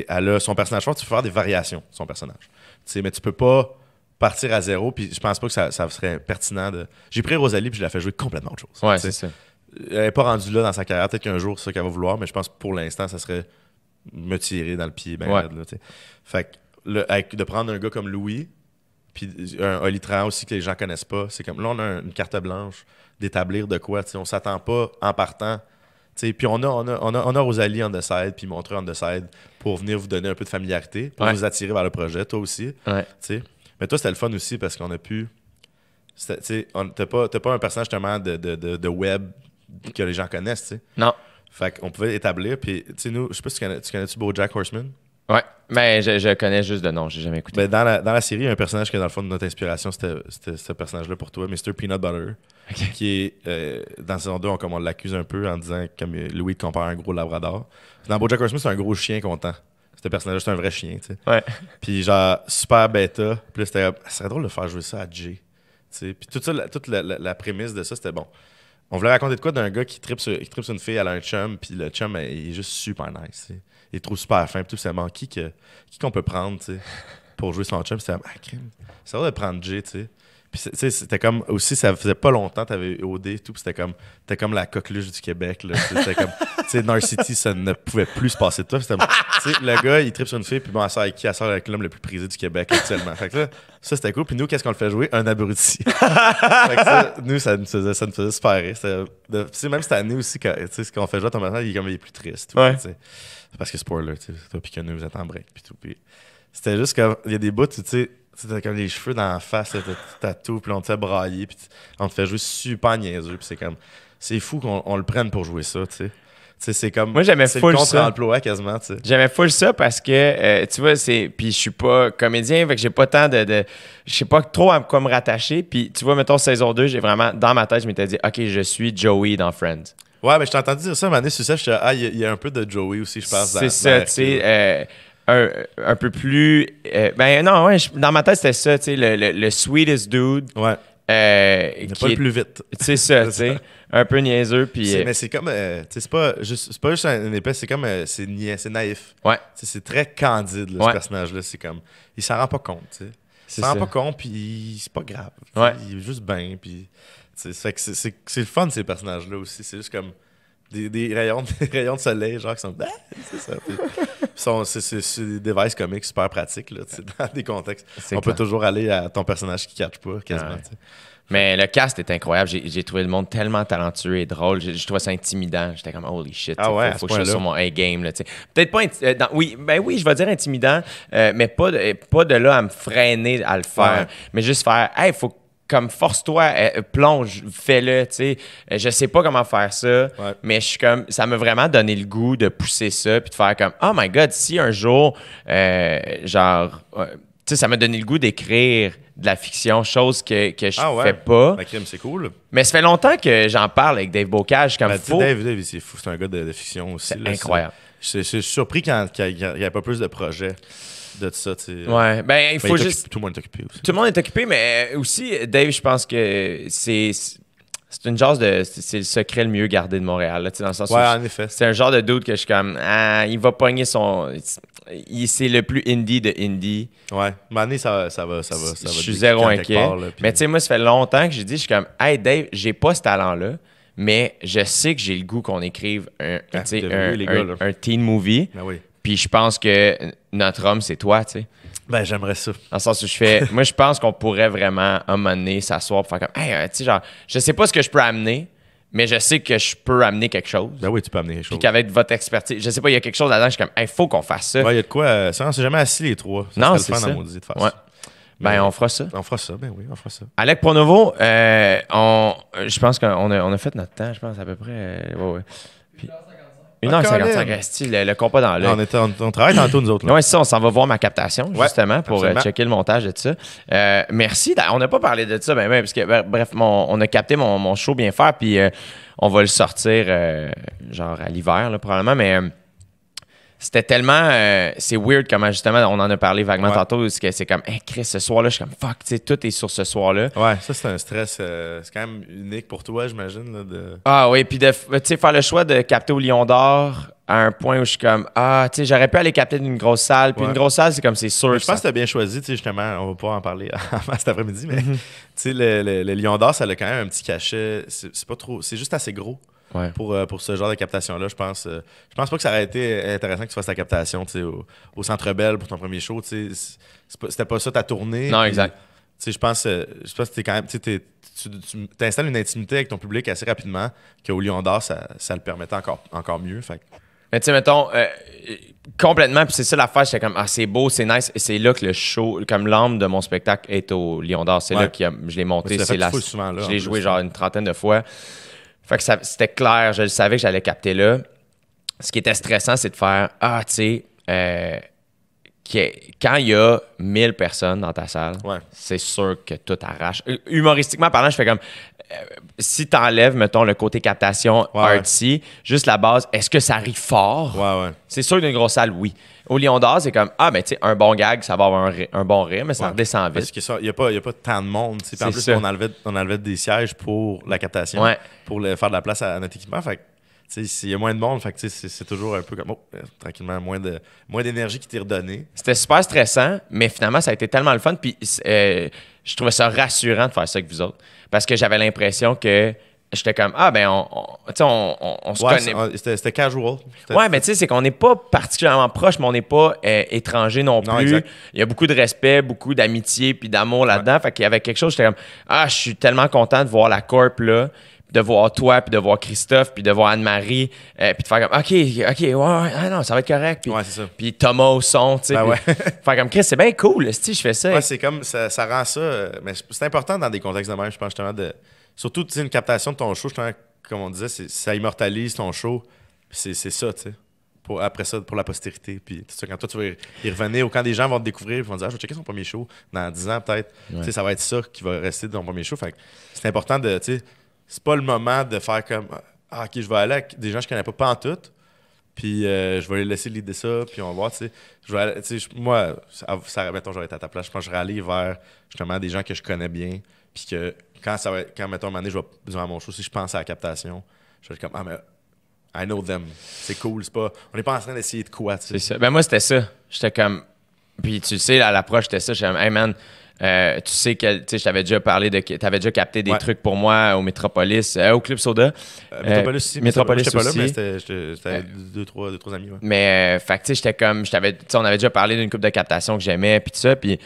elle a son personnage fort, tu peux faire des variations son personnage. mais tu peux pas partir à zéro, puis je pense pas que ça, ça serait pertinent de... J'ai pris Rosalie, puis je l'ai fait jouer complètement autre chose. Ouais, c'est ça. Elle n'est pas rendue là dans sa carrière. Peut-être qu'un jour, c'est ça qu'elle va vouloir, mais je pense que pour l'instant, ça serait me tirer dans le pied. Ben fait de prendre un gars comme Louis, puis un Olitran aussi que les gens connaissent pas, c'est comme là, on a une carte blanche d'établir de quoi. On s'attend pas en partant. Puis on a, on, a, on, a, on a Rosalie en puis Montreux en the pour venir vous donner un peu de familiarité, pour vous attirer vers le projet, toi aussi. Mais toi, c'était le fun aussi parce qu'on a pu. T'as pas, pas un personnage justement de, de, de web que les gens connaissent, tu sais. Non. Fait qu'on pouvait établir, puis tu sais, nous, je sais pas si tu connais, tu connais-tu Bojack Horseman? Ouais, mais je, je, connais juste de nom, j'ai jamais écouté. Ben, dans, la, dans la série, il y a un personnage est dans le fond, de notre inspiration, c'était ce personnage-là pour toi, Mr. Peanut Butter, qui est, euh, dans saison 2, on, l'accuse un peu en disant, comme Louis compare un gros labrador. Dans Jack Horseman, c'est un gros chien content. Ce personnage-là, c'est un vrai chien, tu sais. Ouais. Puis genre, super bêta, puis c'était, c'est drôle de faire jouer ça à Jay, tu sais. Puis tout ça, toute la, la prémisse de ça, c'était bon. On voulait raconter de quoi d'un gars qui tripe sur, une fille, elle a un chum, puis le chum, il est juste super nice. Il est trop super fin, tout vraiment, Qui qu'on peut prendre, pour jouer son chum, C'est un Ça va de prendre J tu sais. Puis, tu sais, c'était comme aussi, ça faisait pas longtemps, t'avais OD et tout, pis c'était comme, t'es comme la coqueluche du Québec, là. C'était comme, tu sais, City, ça ne pouvait plus se passer de toi. C'était, tu sais, le gars, il tripe sur une fille, puis bon, elle sort avec qui? Elle sort avec l'homme le plus prisé du Québec actuellement. Fait que là, ça, c'était cool. Puis nous, qu'est-ce qu'on le fait jouer? Un abruti. fait que ça, nous, ça nous faisait, ça nous faisait super rire. même cette année aussi, quand, tu sais, ce qu'on fait jouer à ton matin, il est comme, il est plus triste. Ouais. C'est Parce que spoiler, tu sais, puis que nous, vous êtes en break, puis tout. Puis c'était juste comme, il y a des bouts, tu sais, t'as comme les cheveux dans la face, t'as tatou, puis on te fait brailler, puis on te fait jouer super niaiseux, puis c'est comme. C'est fou qu'on le prenne pour jouer ça, tu sais. C'est comme. Moi, j'aimais full ça. emploi quasiment, tu sais. J'aimais full ça parce que, euh, tu vois, c'est. Puis je suis pas comédien, fait que j'ai pas tant de. Je sais pas trop à quoi me rattacher. Puis tu vois, mettons, saison 2, j'ai vraiment. Dans ma tête, je m'étais dit, OK, je suis Joey dans Friends. Ouais, mais je t'ai entendu dire ça, Mané, sur je suis, ah, il y, a un peu de Joey aussi, je pense. C'est ça, tu sais. Euh, un, peu plus. Euh, ben non, ouais, dans ma tête, c'était ça, tu sais, le, sweetest dude. Ouais. Euh, pas le plus vite. C'est ça, tu sais. Un peu niaiseux. Puis, euh, Mais c'est comme. Euh, c'est pas, juste, pas juste un épais, c'est comme. c'est naïf. Ouais. C'est très candide, là, ce personnage-là. C'est comme. Il s'en rend pas compte, tu sais. Il s'en rend pas compte, puis c'est pas grave. Ouais. Il est juste bien, puis. C'est le fun, ces personnages-là aussi. C'est juste comme des, rayons, rayons de soleil, genre, qui sont. Bah, c'est ça. c'est, des devices comiques super pratiques, là, dans des contextes. On peut toujours aller à ton personnage qui ne catch pas, quasiment. Mais le cast est incroyable. J'ai trouvé le monde tellement talentueux et drôle. Je trouvais ça intimidant. J'étais comme, holy shit. Ah faut, faut que je sois sur mon A-game. Peut-être pas. Euh, oui, ben oui, je vais dire intimidant, euh, mais pas de, pas de là à me freiner à le faire. Mais juste faire, hey, faut que comme force-toi, euh, euh, plonge, fais-le, tu sais. Euh, je sais pas comment faire ça, mais je suis comme, ça m'a vraiment donné le goût de pousser ça, puis de faire comme, oh my god, si un jour, genre, tu sais, ça m'a donné le goût d'écrire de la fiction, chose que, je ah fais pas. La ben, crime, c'est cool. Mais ça fait longtemps que j'en parle avec Dave Bocage comme ben, Dave, c'est fou, c'est un gars de, fiction aussi. C'est incroyable. suis surpris qu'il n'y a, pas plus de projets de ça. Ouais, ben il faut juste. Tout le monde est occupé Tout le monde est occupé, mais euh, aussi, Dave, je pense que c'est. C'est une genre de. C'est le secret le mieux gardé de Montréal. Là, dans le sens ouais, en effet. C'est un genre de doute que je suis comme. Ah, il va pogner son. C'est le plus indie de indie. Ouais. Mané, ça, ça va, ça va, ça va. Je suis zéro inquiet. Mais tu sais, moi, ça fait longtemps que j'ai dit, je suis comme. Hey, Dave, j'ai pas ce talent-là, mais je sais que j'ai le goût qu'on écrive un, ah, un, un, un, teen movie. Ben oui. Puis je pense que notre homme, c'est toi, tu sais. Ben, j'aimerais ça. Dans le sens où je fais. moi, je pense qu'on pourrait vraiment, à un moment donné, s'asseoir pour faire comme. Hey, euh, tu sais, genre, je sais pas ce que je peux amener, mais je sais que je peux amener quelque chose. Ben oui, tu peux amener quelque chose. Puis qu'avec votre expertise, je sais pas, il y a quelque chose là-dedans, je suis comme, il faut qu'on fasse ça. il y a de quoi. Euh, ça, on s'est jamais assis les trois. non, c'est ça. Dans de faire Ben, on fera ça. On fera ça, ben oui, on fera ça. Alec Pronovo, euh, on, je pense qu'on a, on a fait notre temps, je pense, à peu près. Euh, ouais, ouais. Non, ça ça le, le compas dans le On, travaille dans on travaille tantôt, nous autres. Là. c'est ça, on s'en va voir ma captation, justement, pour euh, checker le montage de ça. Euh, merci. On n'a pas parlé de ça, ben, ben parce que, ben, bref, on a capté mon, mon, show bien faire, puis euh, on va le sortir, genre, à l'hiver, probablement, mais c'était tellement. Euh, c'est weird comment, justement, on en a parlé vaguement tantôt tantôt, que c'est comme, hey, Chris, ce soir-là, je suis comme, fuck, tu sais, tout est sur ce soir-là. Ouais, ça, c'est un stress. Euh, c'est quand même unique pour toi, j'imagine. Ah oui, puis de, tu faire le choix de capter au Lion d'Or à un point où je suis comme, ah, tu sais, j'aurais pu aller capter d'une grosse salle. Puis une grosse salle, c'est comme, c'est sûr. je pense que tu as bien choisi, tu sais, justement, on va pas en parler cet après-midi, mais, mhm. tu sais, le, le, Lion d'Or, ça a quand même un petit cachet. C'est pas trop. C'est juste assez gros pour, euh, pour ce genre de captation-là. Je pense, euh, je pense pas que ça aurait été intéressant que tu fasses ta captation au, Centre Bell pour ton premier show. C'était pas ça ta tournée. Non, exact. Je pense, euh, je pense que quand même, tu, installes une intimité avec ton public assez rapidement, qu'au Lyon d'Or, ça, ça, le permettait encore, encore mieux. Fait. Mais tu sais, mettons, complètement, puis c'est ça l'affaire, c'est comme, ah, c'est beau, c'est nice, et c'est là que le show, comme l'âme de mon spectacle est au Lyon d'Or, c'est là que je l'ai monté, c'est là, je l'ai joué genre une trentaine de fois. Fait que c'était clair, je le savais que j'allais capter là. Ce qui était stressant, c'est de faire Ah, tu sais, euh, quand il y a 1000 personnes dans ta salle, c'est sûr que tout arrache. Euh, humoristiquement parlant, je fais comme. Euh, si tu enlèves, mettons, le côté captation juste la base, est-ce que ça rit fort? C'est sûr d'une grosse salle, oui. Au Lion d'Or, c'est comme Ah, mais ben, tu sais, un bon gag, ça va avoir un, bon rire, mais ça redescend vite. Parce qu'il n'y a, pas, a pas tant de monde. En plus, on enlevait, des sièges pour la captation, pour faire de la place à, notre équipement. Fait il y a moins de monde, fait que c'est toujours un peu comme, oh, euh, tranquillement, moins de moins d'énergie qui t'est redonnée. C'était super stressant, mais finalement, ça a été tellement le fun. Puis euh, je trouvais ça rassurant de faire ça avec vous autres. Parce que j'avais l'impression que j'étais comme, ah, ben, on, se connaît. C'était casual. Ouais, mais tu sais, c'est qu'on n'est pas particulièrement proche, mais on n'est pas euh, étranger non plus. Il y a beaucoup de respect, beaucoup d'amitié, puis d'amour là-dedans. Ouais. Fait qu'il y avait quelque chose, j'étais comme, ah, je suis tellement content de voir la Corp là de voir toi, puis de voir Christophe, puis de voir Anne-Marie, euh, puis de faire comme, OK, OK, ouais, ouais, ah non, ça va être correct. Puis, Puis Thomas au son, tu sais. Ben faire comme, Chris, c'est bien cool, si je fais ça. Ouais, c'est comme, ça, ça, rend ça. Euh, mais c'est important dans des contextes de même, je pense, justement, de. Surtout, tu sais, une captation de ton show, justement, comme on disait, ça immortalise ton show. C'est, c'est ça, tu sais. Pour, après ça, pour la postérité. Puis tout ça, quand toi, tu vas y revenir, ou quand des gens vont te découvrir, ils vont te dire ah, Je vais checker son premier show dans 10 ans, peut-être. Tu sais, ça va être ça qui va rester dans ton premier show. Fait que c'est important de. Tu sais, c'est pas le moment de faire comme ah, ok, je vais aller avec des gens que je connais pas, pas en tout. Puis euh, je vais les laisser l'idée ça, puis on va voir, tu sais. Je vais aller, moi, ça, ça, mettons, j'aurais été à ta place. Je pense que je vais aller vers justement des gens que je connais bien. Puis que quand, ça va, quand mettons, un moment je vais, à mon show, si je pense à la captation, je vais être comme, ah, mais I know them. C'est cool, c'est pas. On n'est pas en train d'essayer de quoi, tu sais. C'est ça. Ben, moi, c'était ça. J'étais comme. Puis tu sais, à l'approche, c'était ça. J'étais comme, hey man, euh, tu sais que je t'avais déjà parlé de tu avais déjà capté des trucs pour moi au Metropolis euh, au Club Soda. Euh, Metropolis pas là, mais c'était deux trois, deux, trois amis. Mais fait j'étais comme je on avait déjà parlé d'une coupe de captation que j'aimais puis tout ça puis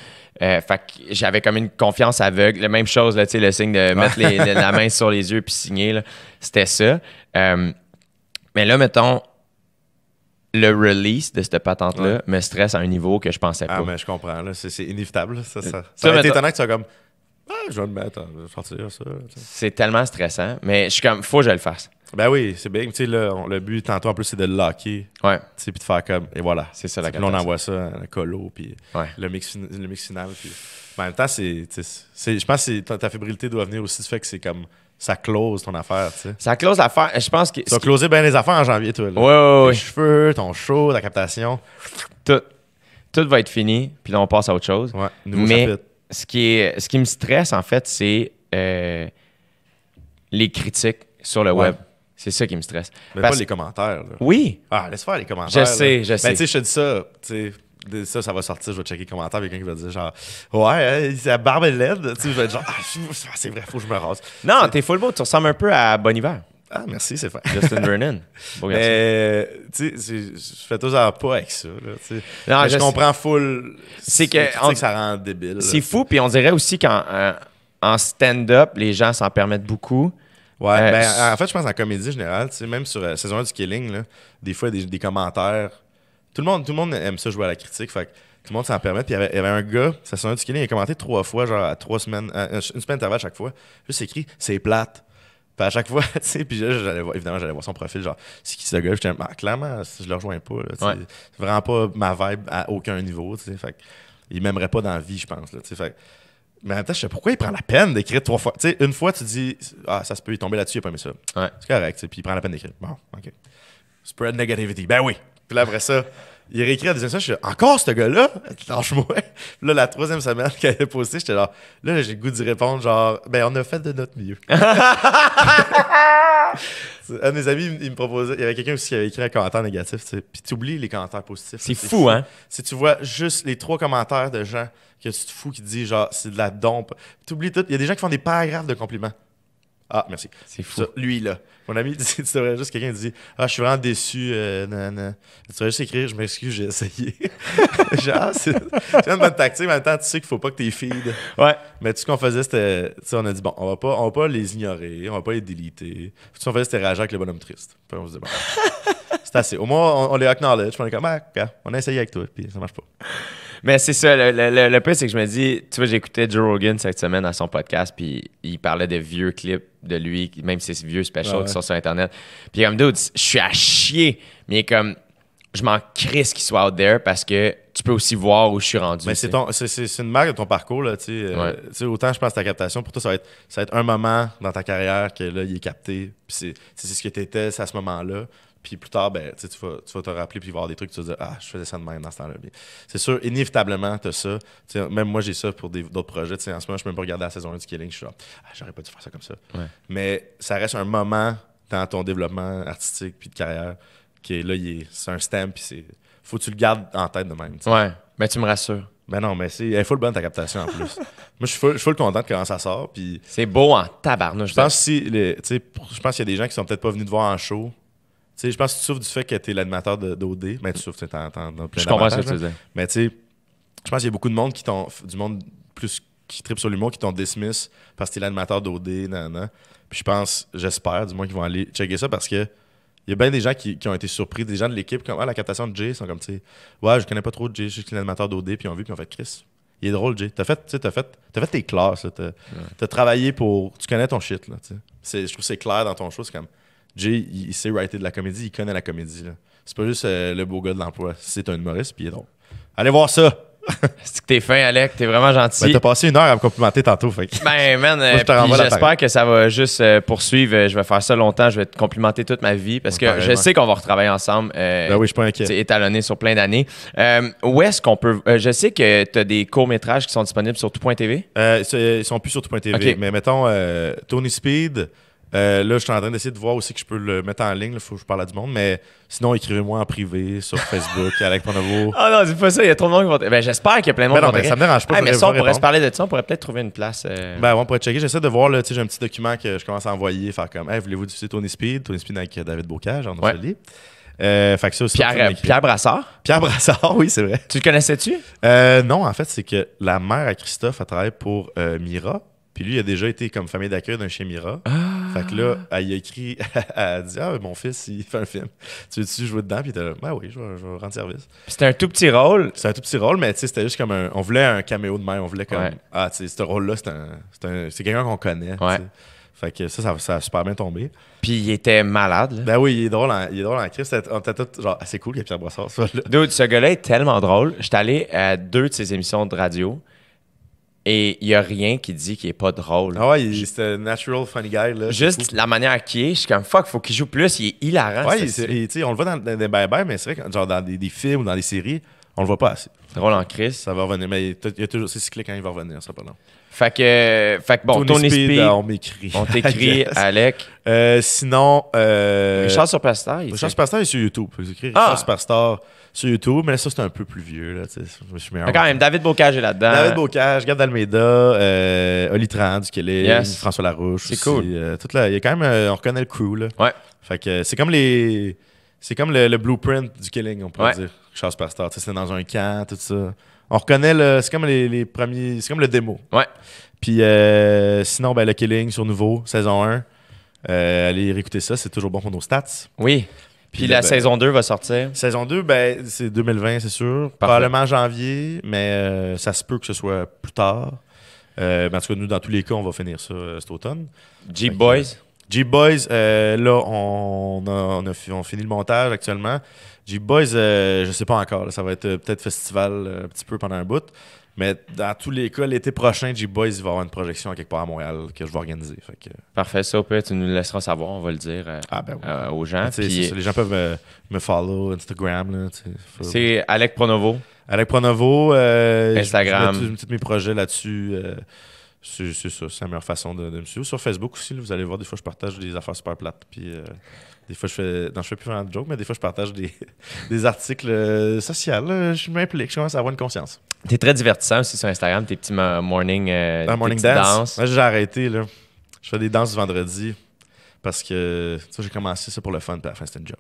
j'avais comme une confiance aveugle, la même chose le signe de mettre la main sur les yeux puis signer c'était ça. mais là mettons le release de cette patente-là me stresse à un niveau que je pensais ah, pas. Ah, mais je comprends. C'est inévitable. Ça, ça, ça été étonnant que tu sois comme ah, je vais le mettre, je vais sortir ça. C'est tellement stressant, mais je suis comme, faut que je le fasse. Ben oui, c'est bien. Tu sais, le, le but, tantôt, en plus, c'est de le locker. Ouais. Tu puis de faire comme, et voilà. C'est ça la Puis on envoie ça à colo, puis le, mix, final. Puis... en même temps, c'est, je pense que ta fébrilité doit venir aussi du fait que c'est comme ça close ton affaire, tu sais. Ça close l'affaire. Je pense que. Ça a closé bien les affaires en janvier, toi. Là. Ouais, ouais, Tes cheveux, ton show, la captation. Tout, tout va être fini, puis là, on passe à autre chose. Ouais, Mais ce qui, ce qui me stresse, en fait, c'est euh, les critiques sur le web. C'est ça qui me stresse. Mais pas les commentaires. Là. Oui. Ah, laisse faire les commentaires. Je sais, je ben, sais. Mais ben, tu sais, je te dis ça, tu sais ça, ça va sortir, je vais checker les commentaires, quelqu'un qui va dire genre, ouais, hein, la barbe est laide. Tu je vais être genre, ah, c'est vrai, faut que je me rase. Non, t'es full beau, tu ressembles un peu à Bon Hiver. Ah, merci, c'est fait. Justin Vernon. Mais, tu sais, je fais toujours pas avec ça. je, comprends full. C'est que, ça rend débile. C'est fou, puis on dirait aussi qu'en euh, en stand-up, les gens s'en permettent beaucoup. Ouais, mais euh, ben, en fait, je pense en comédie générale, tu sais, même sur la euh, Saison 1 du Killing, là, des fois, il y a des commentaires tout le monde, tout le monde aime ça jouer à la critique. tout le monde s'en permet. Puis il y, avait, il y avait un gars, ça un du killing, il a commenté trois fois, genre à trois semaines, une semaine d'intervalle à chaque fois. Juste écrit, c'est plate. Puis à chaque fois, tu sais, puis j'allais voir, évidemment, j'allais voir son profil, genre, c'est qui se gars? je ah, clairement, je le rejoins pas, C'est vraiment pas ma vibe à aucun niveau, tu sais. Fait il m'aimerait pas dans la vie, je pense, là, mais en même temps, je sais pourquoi il prend la peine d'écrire trois fois. Tu sais, une fois, tu dis, ah, ça se peut, il est tombé là-dessus, il a pas aimé ça. C'est correct, puis il prend la peine d'écrire. Bon, OK. Spread negativity. Ben oui, puis là, après ça, il réécrit la deuxième semaine, je suis encore ce gars-là, lâche-moi. Puis là, la troisième semaine qu'elle avait postée, j'étais genre, là, j'ai le goût d'y répondre, genre, ben, on a fait de notre mieux. un de mes amis, il me proposait, il y avait quelqu'un aussi qui avait écrit un commentaire négatif, tu sais, puis tu oublies les commentaires positifs. C'est fou, hein? Si tu vois juste les trois commentaires de gens que tu te fous qui disent, genre, c'est de la dompe, tu oublies tout. Il y a des gens qui font des paragraphes de compliments. Ah, merci. C'est fou. lui, là. Mon ami, tu devrais juste quelqu'un dit Ah, je suis vraiment déçu. Euh, tu devrais juste écrire Je m'excuse, j'ai essayé. Genre, ah, c'est une bonne tactique. Mais en même temps, tu sais qu'il faut pas que tu feed. Ouais. Mais tout ce qu'on faisait, c'était. Tu sais, on a dit Bon, on va, pas, on va pas les ignorer, on va pas les déliter. Tout ce qu'on faisait, c'était réagir avec le bonhomme triste. c'est assez. Au moins, on, les acknowledge. Puis on est comme Ah, on a essayé avec toi. Puis ça marche pas. Mais c'est ça, le, le, c'est que je me dis, tu vois, j'écoutais Joe Rogan cette semaine à son podcast, puis il parlait des vieux clips de lui, même c'est vieux specials qui sont sur Internet. Puis comme d'autres, je suis à chier, mais comme, je m'en crisse qu'il soit out there parce que tu peux aussi voir où je suis rendu. Mais c'est, ton, c'est, une marque de ton parcours. Là, euh, sais. autant je pense ta captation, pour toi, ça va, être, ça être un moment dans ta carrière que là, il est capté. Puis c'est, c'est ce que tu étais à ce moment-là. Puis plus tard, ben, tu, vas, tu vas te rappeler, puis voir des trucs, tu vas dire, ah, je faisais ça de même dans ce temps-là. C'est sûr, inévitablement, tu as ça. même moi, j'ai ça pour d'autres projets. en ce moment, je peux même pas regarder la saison 1 du Killing. Je suis genre, ah, j'aurais pas dû faire ça comme ça. Mais ça reste un moment dans ton développement artistique puis de carrière qui est là, c'est un stamp, puis c'est. Faut que tu le gardes en tête de même. Oui, Ouais, mais tu me rassures. Ben non, mais c'est. faut le bon de ta captation en plus. Moi, je suis full, full content de comment ça sort. C'est beau en tabarnouche. Je pense, si, je pense qu'il y a des gens qui sont peut-être pas venus te voir en show, sais, je pense que tu souffres du fait que tu es l'animateur d'OD. Mais ben, tu souffres, tu sais. Je comprends ce que tu disais. Mais tu sais, je pense qu'il y a beaucoup de monde qui t'ont. du monde plus qui tripe sur l'humour, qui t'ont dismiss parce que t'es l'animateur d'OD, Puis je pense, j'espère, du moins, qu'ils vont aller checker ça parce que. Il y a bien des gens qui, qui, ont été surpris, des gens de l'équipe, comme ah, la captation de Jay, sont comme, tu sais, ouais, je connais pas trop de Jay, je suis l'animateur d'OD, puis on vu, puis ont fait Chris. Il est drôle, Jay. T'as fait, as fait, as fait tes classes, t'as ouais. travaillé pour. Tu connais ton shit, là, tu sais. Je trouve que c'est clair dans ton show, c'est comme, Jay, il, sait writer de la comédie, il connaît la comédie. C'est pas juste euh, le beau gars de l'emploi. C'est un humoriste, puis il est drôle. Allez voir ça! C'est que t'es fin, Alec. T'es vraiment gentil. Ben, t'as passé une heure à me complimenter tantôt. Fait que... Ben, man, euh, j'espère que ça va juste euh, poursuivre. Je vais faire ça longtemps. Je vais te complimenter toute ma vie parce que je sais qu'on va retravailler ensemble. ben oui, je suis pas inquiet. étalonné sur plein d'années. où est-ce qu'on peut. je sais que t'as des courts-métrages qui sont disponibles sur tout.tv. ils sont plus sur tout.tv. Mais mettons, Tony Speed. Euh, là, je suis en train d'essayer de voir aussi que je peux le mettre en ligne. Il faut que je parle à du monde. Mais sinon, écrivez-moi en privé sur Facebook, Alec Ponovo. Ah non, c'est pas ça. Il y a trop de monde qui vont. Ben, j'espère qu'il y a plein de ben monde non, qui Ça me dérange pas. mais ça, on pourrait se parler de ça. On pourrait peut-être trouver une place. Euh. Ben, on pourrait checker. J'essaie de voir. J'ai un petit document que je commence à envoyer. Faire comme, hey, voulez-vous diffuser Tony Speed Tony Speed avec David Bocage, en Australie. Euh, fait Pierre, Brassard. Pierre Brassard, oui, c'est vrai. Tu le connaissais-tu? non, en fait, c'est que la mère à Christophe, travaille pour Mira. Puis lui, il a déjà été comme famille d'accueil d'un chez Mira. Ah! Fait que là, ah. elle a écrit, elle a dit Ah, mon fils, il fait un film. Tu veux-tu jouer dedans Puis il était là, Ben oui, je vais, rendre service. c'était un tout petit rôle. C'était un tout petit rôle, mais tu sais, c'était juste comme un. On voulait un caméo de main. On voulait comme Ah, tu sais, ce rôle-là, c'est quelqu'un qu'on connaît. Fait que ça, ça, a super bien tombé. Puis il était malade. Ben oui, il est drôle en, il est drôle en crise. On genre, ah, c'est cool qu'il y ait Pierre Brossard. ce gars-là est tellement drôle. J'étais allé à deux de ses émissions de radio. Et il n'y a rien qui dit qu'il n'est pas drôle. Ah ouais, c'est un natural funny guy. Là, Juste la manière qu'il est, je suis comme fuck, faut qu'il joue plus, il est hilarant. Ouais, on le voit dans, des bye-bye, mais c'est vrai, que, genre dans des, des films ou dans des séries, on le voit pas assez. C'est drôle en crise, ça va revenir. Mais il, y a toujours, c'est cyclique quand hein, il va revenir, ça, pas long. Fait que, fait que bon, ton speed, on m'écrit. On t'écrit, Alec. Euh, sinon. Euh, Richard Superstar. Il Richard Superstar est sur YouTube. J'ai écrit ah! Richard ah. sur YouTube, mais ça, c'est un peu plus vieux. Là, je suis meilleur. Mais quand même, David Bocage est là-dedans. David Bocage, Gab Almeida, euh, Oli Tran du Killing, François Larouche. C'est cool. Euh, là, il y a quand même, euh, on reconnaît le crew. Là. Ouais. Fait que c'est comme les. C'est comme le, blueprint du killing, on peut ouais. dire. Charles Pasteur. C'est dans un camp, tout ça. On reconnaît le. C'est comme les, premiers. comme le démo. Ouais. Puis euh, sinon, ben, le Killing sur Nouveau, saison 1. Euh, allez réécouter ça, c'est toujours bon pour nos stats. Oui. Puis, la ben, saison 2 va sortir. Saison 2, ben, c'est 2020, c'est sûr. Probablement janvier, mais euh, ça se peut que ce soit plus tard. Euh, que ben, en nous, dans tous les cas, on va finir ça cet automne. Jeep boys Jeep boys là, on a, fini le montage actuellement j Boys, je euh, je sais pas encore. ça va être euh, peut-être festival euh, un petit peu pendant un bout. Mais dans tous les cas, l'été prochain, G-Boys, il va avoir une projection à quelque part à Montréal que je vais organiser. Parfait, ça, peut tu nous le laisseras savoir, on va le dire ah, ben aux gens. Ben, les gens peuvent me, me follow Instagram. c'est Alec Pronovo. Alec Pronovo. Instagram. Je mets tous- mes projets là-dessus. c'est ça, c'est la meilleure façon de, me suivre. Sur Facebook aussi, vous allez voir, des fois, je partage des affaires super plates. Puis, des fois, je fais. Non, je fais plus vraiment de jokes, mais des fois, je partage des, articles euh, sociaux. Euh, je m'implique, je commence à avoir une conscience. Tu es très divertissant aussi sur Instagram, tes petits morning, euh, ah, dances. Moi, j'ai arrêté. Là. Je fais des danses du vendredi parce que j'ai commencé ça pour le fun, puis à la fin, c'était une job.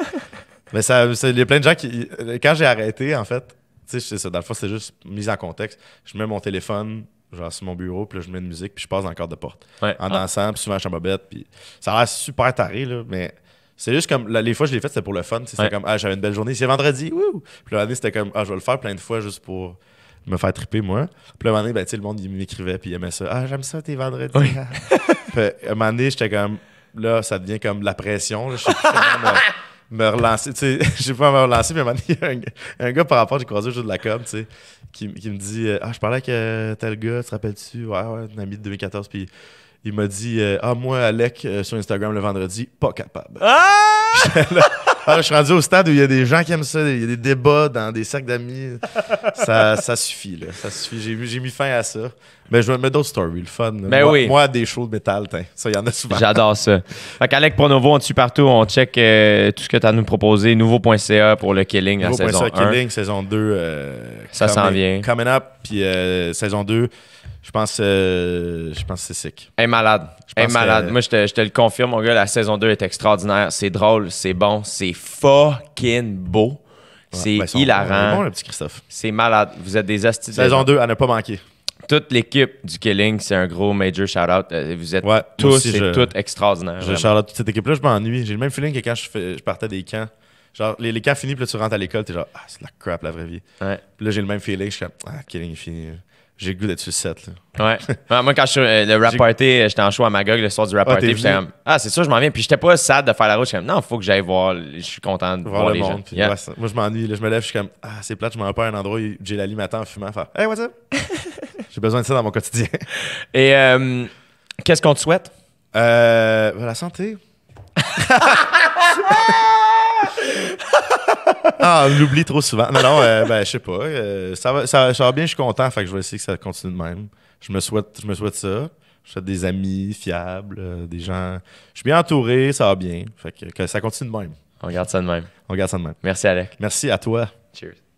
mais ça, il y a plein de gens qui. Quand j'ai arrêté, en fait, tu sais, dans le fond, c'est juste mise en contexte. Je mets mon téléphone genre sur mon bureau, puis là, je mets une musique, puis je passe dans le cadre de porte. En dansant, puis souvent à bête puis ça a l'air super taré, là, mais c'est juste comme, les fois je l'ai fait, c'était pour le fun. C'était comme, ah, j'avais une belle journée, c'est vendredi, wouh! Puis l'année, c'était comme, ah, je vais le faire plein de fois juste pour me faire triper, moi. Puis à un moment donné, ben, le monde, il m'écrivait, puis il aimait ça. Ah, j'aime ça, t'es vendredi. Oui. puis à un moment donné, j'étais comme, là, ça devient comme la pression. je suis me relancer. Tu sais, j'ai pas me relancer, mais il y a un, un, gars par rapport, j'ai croisé au jeu de la com, tu sais, qui, qui me dit euh, Ah, je parlais avec euh, tel gars, tu te rappelles-tu Ouais, ouais, un ami de 2014. Puis il m'a dit euh, Ah, moi, Alec, euh, sur Instagram le vendredi, pas capable. Ah! Ah, je suis rendu au stade où il y a des gens qui aiment ça, il y a des débats dans des sacs d'amis. Ça, ça suffit, là. Ça suffit. J'ai, j'ai mis fin à ça. Mais je vais mettre d'autres stories, le fun. Ben moi, oui. moi, des shows de métal, ça, il y en a souvent. J'adore ça. Fait qu'Alec nouveau, on te suit partout, on check euh, tout ce que tu as à nous proposer. Nouveau.ca pour le Killing en saison 1. Killing, saison 2. ça s'en vient. Coming up, puis saison 2. Je pense, euh, je pense que c'est sick. Elle est malade. Elle malade. Moi, je te, le confirme, mon gars, la saison 2 est extraordinaire. C'est drôle, c'est bon, c'est fucking beau. C'est c'est ben, hilarant. C'est bon, le petit Christophe. C'est malade. Vous êtes des astuces. Saison 2, à ne pas manqué. Toute l'équipe du Killing, c'est un gros major shout-out. Euh, vous êtes tous toutes extraordinaires. Je shout-out toute cette équipe-là, je m'ennuie. J'ai le même feeling que quand je, fais, je partais des camps. Genre, les, camps finis, puis là, tu rentres à l'école, t'es genre, ah, c'est la crap, la vraie vie. Ouais. là, j'ai le même feeling, je suis comme, ah, Killing est fini j'ai le goût d'être sur set. Là. Ouais. Moi, quand je suis euh, le rap party, euh, j'étais en show à Magog le soir du rap ah, party. j'étais ah, c'est ça, je m'en viens. Puis j'étais pas sad de faire la route. J'étais comme, non, faut que j'aille voir. Je suis content de voir, le les monde. Gens. moi, je m'ennuie. Je me lève, je suis comme, ah, c'est plate, je m'en vais à un endroit où j'ai la matin en fumant. Faire, hey, what's up? j'ai besoin de ça dans mon quotidien. Et euh, qu'est-ce qu'on te souhaite? Euh, la santé. ah, on l'oublie trop souvent. Mais non, euh, ben, je sais pas. Euh, ça, va, bien, je suis content. Fait que je vais essayer que ça continue de même. Je me souhaite, je me souhaite ça. Je souhaite des amis fiables, euh, des gens. Je suis bien entouré, ça va bien. Fait que, que ça continue de même. On garde ça de même. On garde ça de même. Merci, Alec. Merci à toi. Cheers.